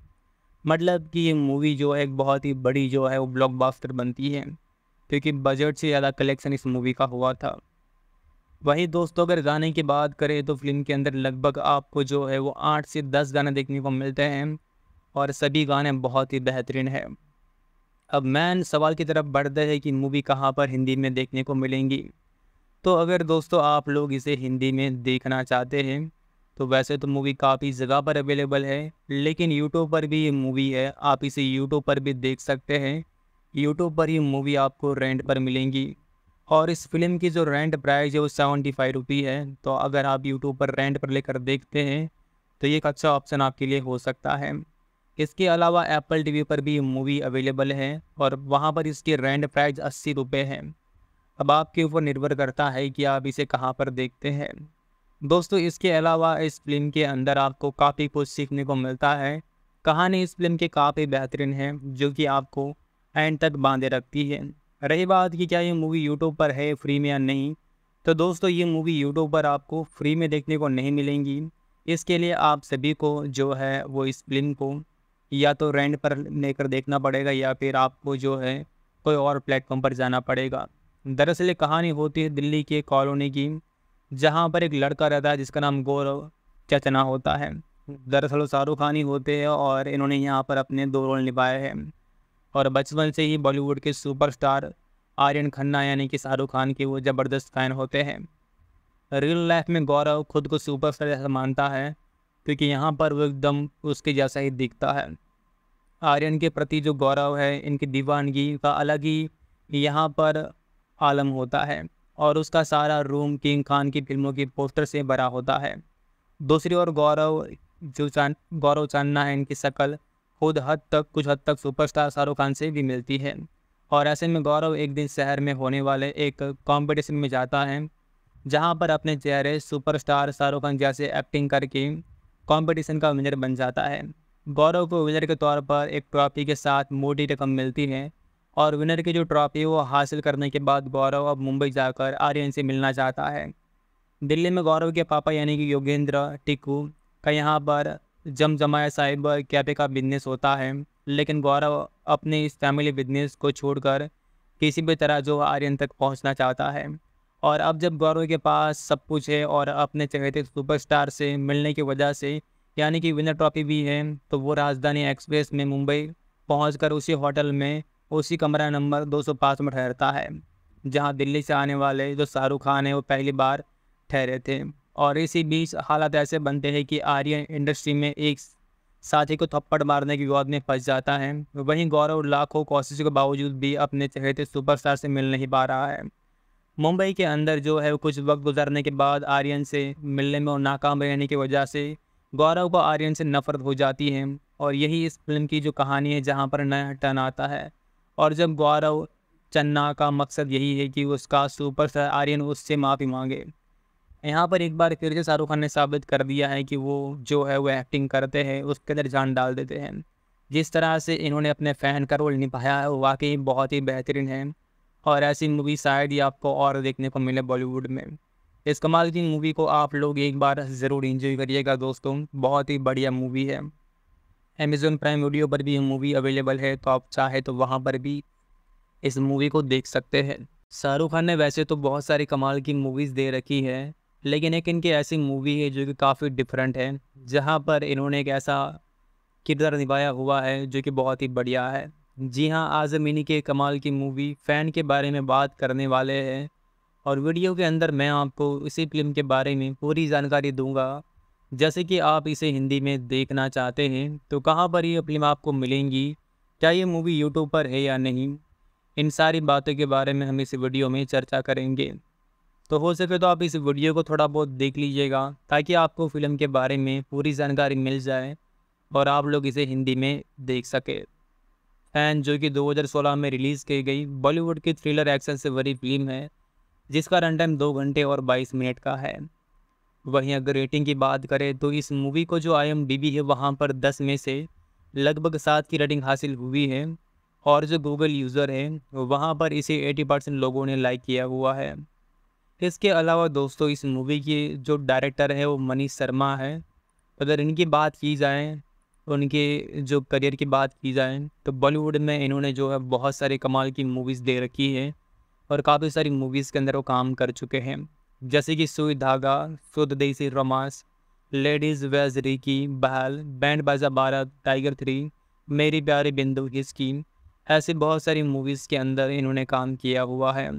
मतलब कि ये मूवी जो है एक बहुत ही बड़ी जो है वो ब्लॉकबस्टर बनती है क्योंकि बजट से ज़्यादा कलेक्शन इस मूवी का हुआ था वहीं दोस्तों अगर गाने की बात करें तो फिल्म के अंदर लगभग आपको जो है वो आठ से दस गाने देखने को मिलते हैं और सभी गाने बहुत ही बेहतरीन है अब मैन सवाल की तरफ बढ़ते हैं कि मूवी कहाँ पर हिंदी में देखने को मिलेंगी तो अगर दोस्तों आप लोग इसे हिंदी में देखना चाहते हैं तो वैसे तो मूवी काफ़ी जगह पर अवेलेबल है लेकिन यूट्यूब पर भी ये मूवी है आप इसे यूट्यूब पर भी देख सकते हैं यूट्यूब पर ये मूवी आपको रेंट पर मिलेंगी और इस फिल्म की जो रेंट प्राइस है वो सेवेंटी फाइव रुपी है तो अगर आप यूट्यूब पर रेंट पर लेकर देखते हैं तो ये एक अच्छा ऑप्शन आपके लिए हो सकता है इसके अलावा एप्पल टीवी पर भी मूवी अवेलेबल है और वहाँ पर इसकी रेंट प्राइस अस्सी रुपये है अब आपके ऊपर निर्भर करता है कि आप इसे कहाँ पर देखते हैं दोस्तों इसके अलावा इस फिल्म के अंदर आपको काफ़ी कुछ सीखने को मिलता है कहानी इस फिल्म की काफ़ी बेहतरीन है जो कि आपको एंड तक बांधे रखती है रही बात कि क्या ये मूवी यूट्यूब पर है फ्री में या नहीं तो दोस्तों ये मूवी यूट्यूब पर आपको फ्री में देखने को नहीं मिलेंगी इसके लिए आप सभी को जो है वो इस फिल्म को या तो रेंट पर लेकर देखना पड़ेगा या फिर आपको जो है कोई और प्लेटफॉर्म पर जाना पड़ेगा दरअसल ये कहानी होती है दिल्ली के कॉलोनी की जहाँ पर एक लड़का रहता है जिसका नाम गौरव चचना होता है दरअसल शाहरुख खान ही होते हैं और इन्होंने यहाँ पर अपने दो रोल निभाए हैं और बचपन से ही बॉलीवुड के सुपरस्टार आर्यन खन्ना यानी कि शाहरुख खान के वो ज़बरदस्त फ़ैन होते हैं रियल लाइफ में गौरव खुद को सुपरस्टार जैसा मानता है क्योंकि यहाँ पर वो एकदम उसके जैसा ही दिखता है आर्यन के प्रति जो गौरव है इनकी दीवानगी का अलग ही यहाँ पर आलम होता है और उसका सारा रूम किंग खान की फिल्मों के पोस्टर से भरा होता है दूसरी ओर गौरव जो चान गौरव चांदना है इनकी शक्ल खुद हद तक कुछ हद तक सुपरस्टार शाहरुख खान से भी मिलती है और ऐसे में गौरव एक दिन शहर में होने वाले एक कॉम्पिटिशन में जाता है जहाँ पर अपने चेहरे सुपरस्टार शाहरुख खान जैसे एक्टिंग करके कंपटीशन का विनर बन जाता है गौरव को विनर के तौर पर एक ट्रॉफी के साथ मोटी रकम मिलती है और विनर की जो ट्रॉफी है वो हासिल करने के बाद गौरव अब मुंबई जाकर आर्यन से मिलना चाहता है दिल्ली में गौरव के पापा यानी कि योगेंद्र टिकू का यहाँ पर जम जमाया साइबर कैफे का बिजनेस होता है लेकिन गौरव अपने इस फैमिली बिजनेस को छोड़कर किसी भी तरह जो आर्यन तक पहुंचना चाहता है और अब जब गौरव के पास सब कुछ है और अपने चहेते सुपरस्टार से मिलने की वजह से यानी कि विनर ट्रॉफी भी है तो वो राजधानी एक्सप्रेस में मुंबई पहुँच उसी होटल में उसी कमरा नंबर दो में ठहरता है जहाँ दिल्ली से आने वाले जो शाहरुख खान है वो पहली बार ठहरे थे और इसी बीच हालात ऐसे बनते हैं कि आर्यन इंडस्ट्री में एक साथी को थप्पड़ मारने के विवाद में फंस जाता है वहीं गौरव लाखों कोशिशों के बावजूद भी अपने चहेते सुपरस्टार से मिल नहीं पा रहा है मुंबई के अंदर जो है कुछ वक्त गुजरने के बाद आर्यन से मिलने में और नाकाम रहने की वजह से गौरव को आर्यन से नफरत हो जाती है और यही इस फिल्म की जो कहानी है जहाँ पर नया टर्न आता है और जब गौरव चन्ना का मकसद यही है कि उसका सुपरस्टार आर्यन उससे माफ़ी मांगे यहाँ पर एक बार फिर से शाहरुख खान ने साबित कर दिया है कि वो जो है वो एक्टिंग करते हैं उसके अंदर जान डाल देते हैं जिस तरह से इन्होंने अपने फ़ैन का रोल निभाया है वाकई बहुत ही बेहतरीन है और ऐसी मूवी शायद ही आपको और देखने को मिले बॉलीवुड में इस कमाल की मूवी को आप लोग एक बार ज़रूर इंजॉय करिएगा दोस्तों बहुत ही बढ़िया मूवी है अमेज़ोन प्राइम वीडियो पर भी मूवी अवेलेबल है तो आप चाहे तो वहाँ पर भी इस मूवी को देख सकते हैं शाहरुख खान ने वैसे तो बहुत सारी कमाल की मूवीज़ दे रखी है लेकिन एक इनकी ऐसी मूवी है जो कि काफ़ी डिफरेंट है जहाँ पर इन्होंने एक ऐसा किरदार निभाया हुआ है जो कि बहुत ही बढ़िया है जी हाँ आज़म इन्हीं के कमाल की मूवी फ़ैन के बारे में बात करने वाले हैं और वीडियो के अंदर मैं आपको इसी फिल्म के बारे में पूरी जानकारी दूंगा जैसे कि आप इसे हिंदी में देखना चाहते हैं तो कहाँ पर ये फिल्म आपको मिलेंगी क्या ये मूवी यूट्यूब पर है या नहीं इन सारी बातों के बारे में हम इस वीडियो में चर्चा करेंगे तो हो सके तो आप इस वीडियो को थोड़ा बहुत देख लीजिएगा ताकि आपको फ़िल्म के बारे में पूरी जानकारी मिल जाए और आप लोग इसे हिंदी में देख सके फैन जो कि 2016 में रिलीज़ की गई बॉलीवुड की थ्रिलर एक्शन से भरी फिल्म है जिसका रन टाइम दो घंटे और बाईस मिनट का है वहीं अगर रेटिंग की बात करें तो इस मूवी को जो आई है वहाँ पर दस में से लगभग सात की रेटिंग हासिल हुई है और जो गूगल यूज़र है वहाँ पर इसे एटी परसेंट लोगों ने लाइक किया हुआ है इसके अलावा दोस्तों इस मूवी की जो डायरेक्टर है वो मनीष शर्मा है अगर इनकी बात की जाए उनके जो करियर की बात की जाए तो बॉलीवुड में इन्होंने जो है बहुत सारे कमाल की मूवीज़ दे रखी है और काफ़ी सारी मूवीज़ के अंदर वो काम कर चुके हैं जैसे कि सुई धागा शुद्ध देसी रोमांस लेडीज़ वेजरी की बहल band Baaja Baaraat tiger three मेरी प्यारी बिंदु की स्कीम ऐसी बहुत सारी मूवीज़ के अंदर इन्होंने काम किया हुआ है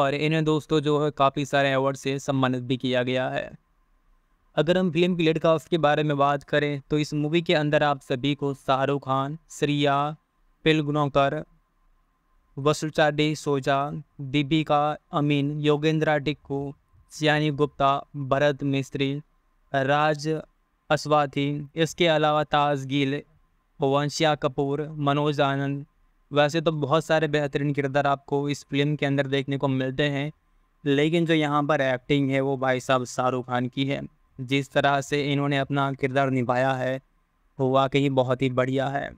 और इन्हें दोस्तों जो है काफ़ी सारे अवार्ड से सम्मानित भी किया गया है अगर हम फिल्म की का उसके बारे में बात करें तो इस मूवी के अंदर आप सभी को शाहरुख खान श्रिया पिलगुनौकर वसुचाडी सोजा दीपिका अमीन योगेंद्रा टिक्कू सियानी गुप्ता भरत मिस्त्री राज अस्वाथी इसके अलावा ताज गिल वंशिया कपूर मनोज आनंद वैसे तो बहुत सारे बेहतरीन किरदार आपको इस फिल्म के अंदर देखने को मिलते हैं लेकिन जो यहाँ पर एक्टिंग है वो भाई साहब शाहरुख खान की है जिस तरह से इन्होंने अपना किरदार निभाया है वो वाकई बहुत ही बढ़िया है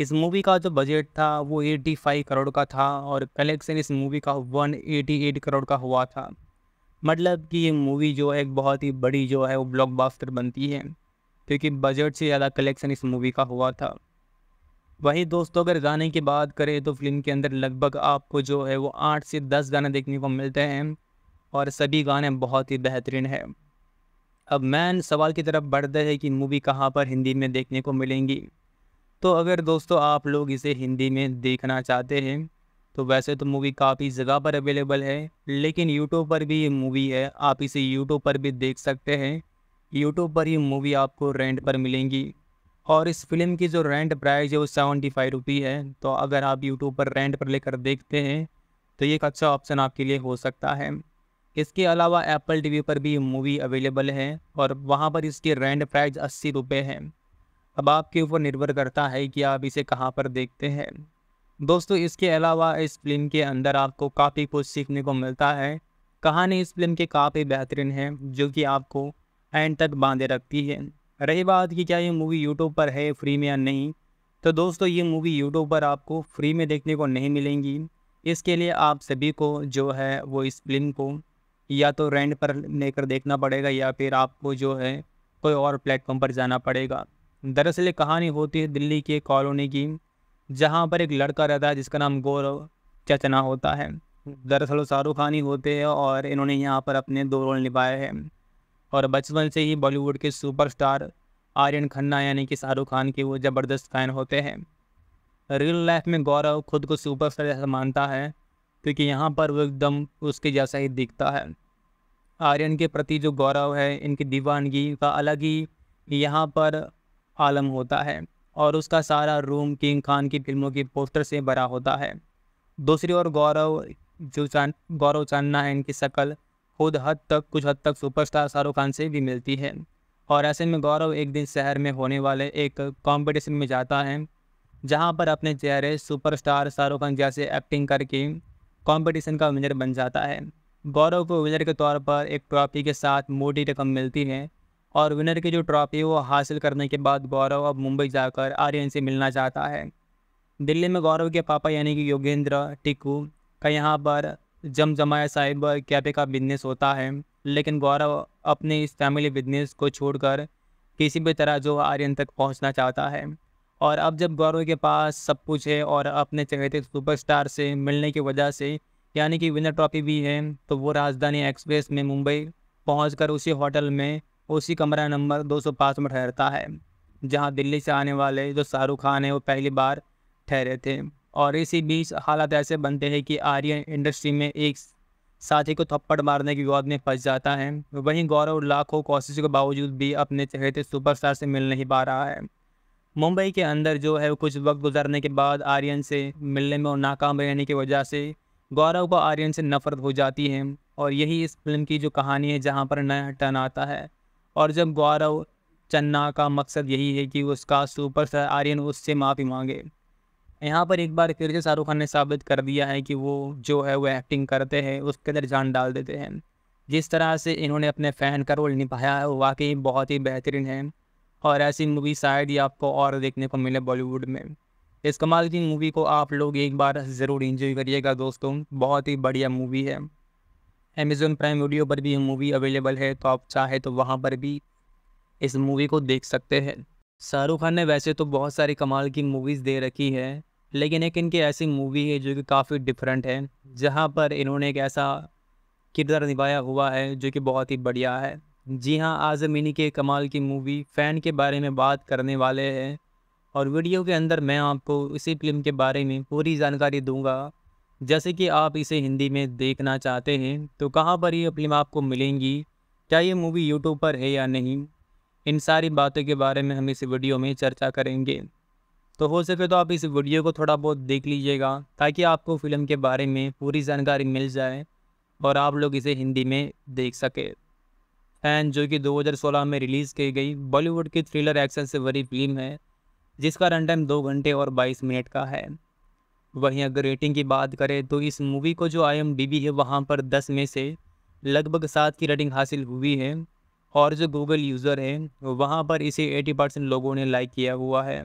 इस मूवी का जो बजट था वो 85 करोड़ का था और कलेक्शन इस मूवी का 188 करोड़ का हुआ था मतलब कि ये मूवी जो है एक बहुत ही बड़ी जो है वो ब्लॉकबस्टर बनती है क्योंकि बजट से ज़्यादा कलेक्शन इस मूवी का हुआ था वहीं दोस्तों अगर गाने की बात करें तो फिल्म के अंदर लगभग आपको जो है वो आठ से दस गाने देखने को मिलते हैं और सभी गाने बहुत ही बेहतरीन है अब मैन सवाल की तरफ बढ़ते हैं कि मूवी कहाँ पर हिंदी में देखने को मिलेंगी तो अगर दोस्तों आप लोग इसे हिंदी में देखना चाहते हैं तो वैसे तो मूवी काफ़ी जगह पर अवेलेबल है लेकिन यूट्यूब पर भी ये मूवी है आप इसे यूट्यूब पर भी देख सकते हैं यूट्यूब पर ये मूवी आपको रेंट पर मिलेंगी और इस फिल्म की जो रेंट प्राइस है वो सेवेंटी फाइव रुपी है तो अगर आप यूट्यूब पर रेंट पर लेकर देखते हैं तो ये एक अच्छा ऑप्शन आपके लिए हो सकता है इसके अलावा एप्पल वी पर भी मूवी अवेलेबल है और वहाँ पर इसकी रेंट प्राइस अस्सी रुपये है अब आपके ऊपर निर्भर करता है कि आप इसे कहाँ पर देखते हैं दोस्तों इसके अलावा इस फिल्म के अंदर आपको काफ़ी कुछ सीखने को मिलता है कहानी इस फिल्म की काफ़ी बेहतरीन है जो कि आपको एंड तक बांधे रखती है रही बात कि क्या ये मूवी यूट्यूब पर है फ्री में या नहीं तो दोस्तों ये मूवी यूट्यूब पर आपको फ्री में देखने को नहीं मिलेंगी इसके लिए आप सभी को जो है वो इस फिल्म को या तो रेंट पर लेकर देखना पड़ेगा या फिर आपको जो है कोई और प्लेटफॉर्म पर जाना पड़ेगा दरअसल ये कहानी होती है दिल्ली की कॉलोनी की जहाँ पर एक लड़का रहता है जिसका नाम गौरव चचना होता है दरअसल शाहरुख खान ही होते हैं और इन्होंने यहाँ पर अपने दो रोल निभाए हैं और बचपन से ही बॉलीवुड के सुपरस्टार आर्यन खन्ना यानी कि शाहरुख खान के वो ज़बरदस्त फ़ैन होते हैं रियल लाइफ में गौरव खुद को सुपरस्टार जैसा मानता है क्योंकि यहाँ पर वो एकदम उसके जैसा ही दिखता है आर्यन के प्रति जो गौरव है इनकी दीवानगी का अलग ही यहाँ पर आलम होता है और उसका सारा रूम किंग खान की फिल्मों की पोस्टर से भरा होता है दूसरी ओर गौरव जो चान गौरव चानना है इनकी शक्ल खुद हद तक कुछ हद तक सुपरस्टार शाहरुख खान से भी मिलती है और ऐसे में गौरव एक दिन शहर में होने वाले एक कॉम्पिटिशन में जाता है जहाँ पर अपने चेहरे सुपरस्टार शाहरुख खान जैसे एक्टिंग करके कंपटीशन का विनर बन जाता है गौरव को विनर के तौर पर एक ट्रॉफी के साथ मोटी रकम मिलती है और विनर की जो ट्रॉफी है वो हासिल करने के बाद गौरव अब मुंबई जाकर आर्यन से मिलना चाहता है दिल्ली में गौरव के पापा यानी कि योगेंद्र टिकू का यहाँ पर जमजमाया साइबर कैफ़े का बिजनेस होता है लेकिन गौरव अपने इस फैमिली बिजनेस को छोड़कर किसी भी तरह जो आर्यन तक पहुंचना चाहता है और अब जब गौरव के पास सब कुछ है और अपने चहेते सुपरस्टार से मिलने की वजह से यानी कि विनर ट्रॉफी भी है तो वो राजधानी एक्सप्रेस में मुंबई पहुँच उसी होटल में उसी कमरा नंबर दो में ठहरता है जहाँ दिल्ली से आने वाले जो शाहरुख खान है वो पहली बार ठहरे थे और इसी बीच हालात ऐसे बनते हैं कि आर्यन इंडस्ट्री में एक साथी को थप्पड़ मारने की गोद में फंस जाता है वहीं गौरव लाखों कोशिशों के बावजूद भी अपने चहेते सुपरस्टार से मिल नहीं पा रहा है मुंबई के अंदर जो है कुछ वक्त गुजारने के बाद आर्यन से मिलने में और नाकाम रहने की वजह से गौरव को आर्यन से नफरत हो जाती है और यही इस फिल्म की जो कहानी है जहाँ पर नया टर्न आता है और जब गौरव चन्ना का मकसद यही है कि उसका सुपर स्टार आर्यन उससे माफ़ी मांगे यहाँ पर एक बार फिर से शाहरुख खान ने साबित कर दिया है कि वो जो है वो एक्टिंग करते हैं उसके अंदर जान डाल देते हैं जिस तरह से इन्होंने अपने फ़ैन का रोल निभाया है वो वाकई बहुत ही बेहतरीन है और ऐसी मूवी शायद ही आपको और देखने को मिले बॉलीवुड में इस कमाल की मूवी को आप लोग एक बार ज़रूर इंजॉय करिएगा दोस्तों बहुत ही बढ़िया मूवी है अमेज़ोन प्राइम वीडियो पर भी ये मूवी अवेलेबल है तो आप चाहे तो वहाँ पर भी इस मूवी को देख सकते हैं शाहरुख खान ने वैसे तो बहुत सारी कमाल की मूवीज़ दे रखी है लेकिन एक इनकी ऐसी मूवी है जो कि काफ़ी डिफरेंट है जहाँ पर इन्होंने एक ऐसा किरदार निभाया हुआ है जो कि बहुत ही बढ़िया है जी हाँ आज़म इन्हीं के कमाल की मूवी फ़ैन के बारे में बात करने वाले हैं और वीडियो के अंदर मैं आपको इसी फिल्म के बारे में पूरी जानकारी दूंगा जैसे कि आप इसे हिंदी में देखना चाहते हैं तो कहाँ पर ये फिल्म आपको मिलेंगी क्या ये मूवी यूट्यूब पर है या नहीं इन सारी बातों के बारे में हम इस वीडियो में चर्चा करेंगे तो हो सके तो आप इस वीडियो को थोड़ा बहुत देख लीजिएगा ताकि आपको फ़िल्म के बारे में पूरी जानकारी मिल जाए और आप लोग इसे हिंदी में देख सके फैन जो कि 2016 में रिलीज़ की गई बॉलीवुड की थ्रिलर एक्शन से भरी फिल्म है जिसका रन टाइम दो घंटे और बाईस मिनट का है वहीं अगर रेटिंग की बात करें तो इस मूवी को जो आई है वहाँ पर दस में से लगभग सात की रेटिंग हासिल हुई है और जो गूगल यूज़र है वहाँ पर इसे एटी परसेंट लोगों ने लाइक किया हुआ है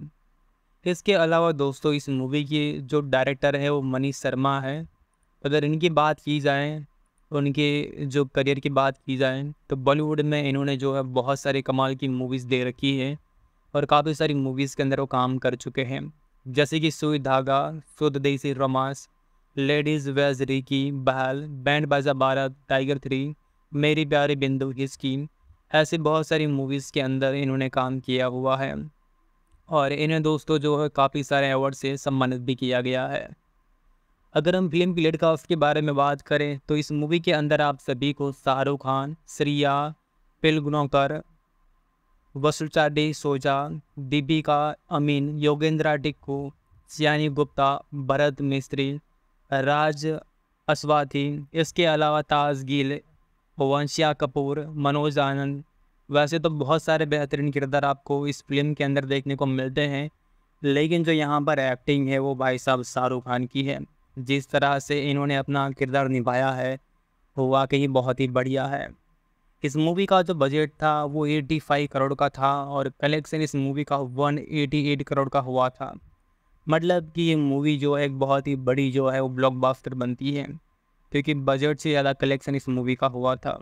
इसके अलावा दोस्तों इस मूवी की जो डायरेक्टर है वो मनीष शर्मा है अगर इनकी बात की जाए उनके जो करियर की बात की जाए तो बॉलीवुड में इन्होंने जो है बहुत सारे कमाल की मूवीज़ दे रखी है और काफ़ी सारी मूवीज़ के अंदर वो काम कर चुके हैं जैसे कि सुई Dhaaga Shuddh Desi romance ladies vs Ricky Bahl band Baaja Baaraat tiger three मेरी प्यारी बिंदु की स्कीम ऐसी बहुत सारी मूवीज़ के अंदर इन्होंने काम किया हुआ है और इन्हें दोस्तों जो है काफ़ी सारे अवार्ड से सम्मानित भी किया गया है अगर हम फिल्म की का उसके बारे में बात करें तो इस मूवी के अंदर आप सभी को शाहरुख खान श्रिया पिलगुनौकर वसुचा डी सोजा दीपिका अमीन योगेंद्रा टिक्कू सियानी गुप्ता भरत मिस्त्री राज अस्वाथी इसके अलावा ताज गिल वंशिया कपूर मनोज आनंद वैसे तो बहुत सारे बेहतरीन किरदार आपको इस फिल्म के अंदर देखने को मिलते हैं लेकिन जो यहाँ पर एक्टिंग है वो भाई साहब शाहरुख खान की है जिस तरह से इन्होंने अपना किरदार निभाया है वो वाकई बहुत ही बढ़िया है इस मूवी का जो बजट था वो 85 करोड़ का था और कलेक्शन इस मूवी का 188 करोड़ का हुआ था मतलब कि ये मूवी जो है एक बहुत ही बड़ी जो है वो ब्लॉकबस्टर बनती है क्योंकि बजट से ज़्यादा कलेक्शन इस मूवी का हुआ था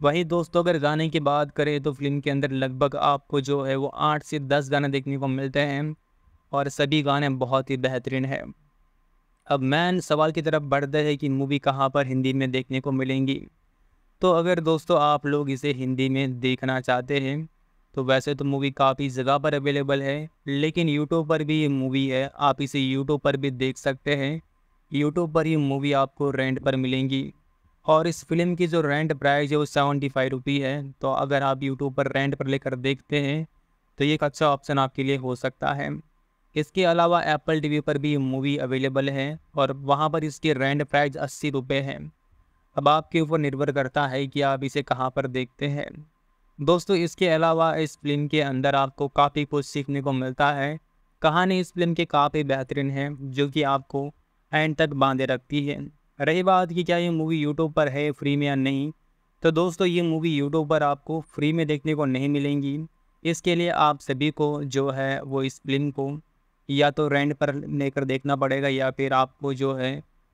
वहीं दोस्तों अगर गाने की बात करें तो फिल्म के अंदर लगभग आपको जो है वो आठ से दस गाने देखने को मिलते हैं और सभी गाने बहुत ही बेहतरीन है अब मैन सवाल की तरफ बढ़ते हैं कि मूवी कहाँ पर हिंदी में देखने को मिलेंगी तो अगर दोस्तों आप लोग इसे हिंदी में देखना चाहते हैं तो वैसे तो मूवी काफ़ी जगह पर अवेलेबल है लेकिन यूट्यूब पर भी ये मूवी है आप इसे यूट्यूब पर भी देख सकते हैं यूट्यूब पर ये मूवी आपको रेंट पर मिलेंगी और इस फिल्म की जो रेंट प्राइस है वो सेवेंटी फाइव रुपी है तो अगर आप यूट्यूब पर रेंट पर लेकर देखते हैं तो ये एक अच्छा ऑप्शन आपके लिए हो सकता है इसके अलावा एप्पल वी पर भी मूवी अवेलेबल है और वहाँ पर इसकी रेंट प्राइस अस्सी रुपये है अब आपके ऊपर निर्भर करता है कि आप इसे कहाँ पर देखते हैं दोस्तों इसके अलावा इस फिल्म के अंदर आपको काफ़ी कुछ सीखने को मिलता है कहानी इस फिल्म की काफ़ी बेहतरीन है जो कि आपको एंड तक बांधे रखती है रही बात कि क्या ये मूवी यूट्यूब पर है फ्री में या नहीं तो दोस्तों ये मूवी यूट्यूब पर आपको फ्री में देखने को नहीं मिलेंगी इसके लिए आप सभी को जो है वो इस फिल्म को या तो रेंट पर लेकर देखना पड़ेगा या फिर आपको जो है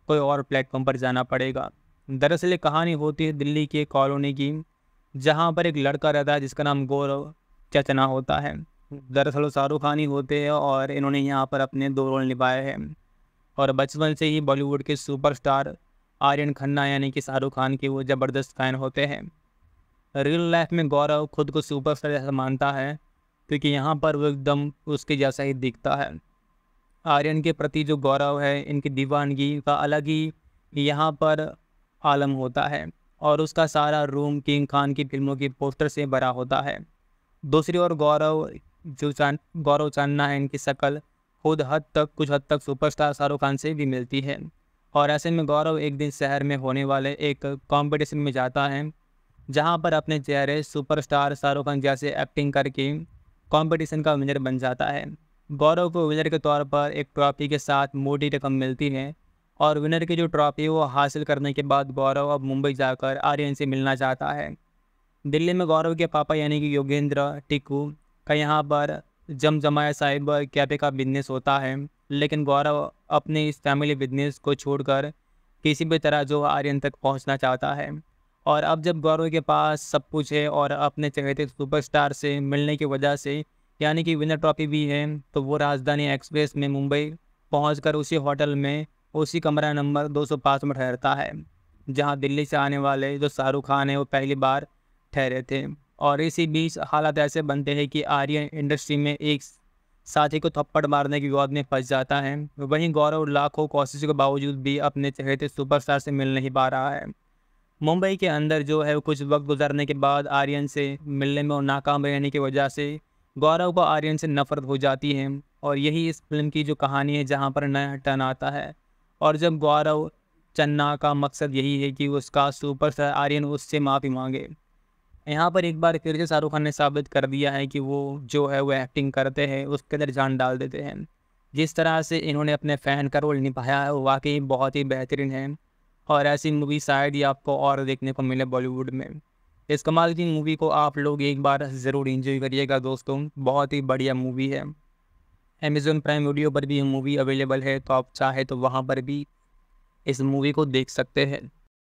कोई और प्लेटफॉर्म पर जाना पड़ेगा दरअसल कहानी होती है दिल्ली की कॉलोनी की जहाँ पर एक लड़का रहता है जिसका नाम गौरव चचना होता है दरअसल शाहरुख खान ही होते हैं और इन्होंने यहाँ पर अपने दो रोल निभाए हैं और बचपन से ही बॉलीवुड के सुपरस्टार आर्यन खन्ना यानी कि शाहरुख खान के वो ज़बरदस्त फ़ैन होते हैं रियल लाइफ में गौरव खुद को सुपरस्टार जैसा मानता है क्योंकि यहाँ पर वो एकदम उसके जैसा ही दिखता है आर्यन के प्रति जो गौरव है इनकी दीवानगी का अलग ही यहाँ पर आलम होता है और उसका सारा रूम किंग खान की फिल्मों के पोस्टर से भरा होता है दूसरी ओर गौरव जो चान गौरव चानना है इनकी शक्ल खुद हद तक कुछ हद तक सुपरस्टार शाहरुख खान से भी मिलती है और ऐसे में गौरव एक दिन शहर में होने वाले एक कॉम्पिटिशन में जाता है जहाँ पर अपने चेहरे सुपरस्टार शाहरुख खान जैसे एक्टिंग करके कॉम्पिटिशन का विनर बन जाता है गौरव को विनर के तौर पर एक ट्रॉफी के साथ मोटी रकम मिलती है और विनर की जो ट्रॉफी वो हासिल करने के बाद गौरव अब मुंबई जाकर आर्यन से मिलना चाहता है दिल्ली में गौरव के पापा यानी कि योगेंद्र टिकू का यहाँ पर जमजमाया साइबर कैफ़े का बिजनेस होता है लेकिन गौरव अपने इस फैमिली बिजनेस को छोड़कर किसी भी तरह जो आर्यन तक पहुंचना चाहता है और अब जब गौरव के पास सब कुछ है और अपने चहेते सुपरस्टार से मिलने की वजह से यानी कि विनर ट्रॉफी भी है तो वो राजधानी एक्सप्रेस में मुंबई पहुँच उसी होटल में उसी कमरा नंबर दो में ठहरता है जहाँ दिल्ली से आने वाले जो शाहरुख खान है वो पहली बार ठहरे थे और इसी बीच हालात ऐसे बनते हैं कि आर्यन इंडस्ट्री में एक साथी को थप्पड़ मारने की विवाद में फंस जाता है वहीं गौरव लाखों कोशिशों के बावजूद भी अपने चहेते सुपरस्टार से मिल नहीं पा रहा है मुंबई के अंदर जो है कुछ वक्त गुजरने के बाद आर्यन से मिलने में और नाकाम रहने की वजह से गौरव को आर्यन से नफरत हो जाती है और यही इस फिल्म की जो कहानी है जहाँ पर नया टर्न आता है और जब गौरव चन्ना का मकसद यही है कि उसका सुपर आर्यन उससे माफ़ी मांगे यहाँ पर एक बार फिर से शाहरुख खान ने साबित कर दिया है कि वो जो है वो एक्टिंग करते हैं उसके अंदर जान डाल देते हैं जिस तरह से इन्होंने अपने फ़ैन का रोल निभाया है वो वाकई बहुत ही बेहतरीन है और ऐसी मूवी शायद ही आपको और देखने को मिले बॉलीवुड में इस कमाल की मूवी को आप लोग एक बार ज़रूर इंजॉय करिएगा दोस्तों बहुत ही बढ़िया मूवी है अमेज़ोन प्राइम वीडियो पर भी ये मूवी अवेलेबल है तो आप चाहे तो वहाँ पर भी इस मूवी को देख सकते हैं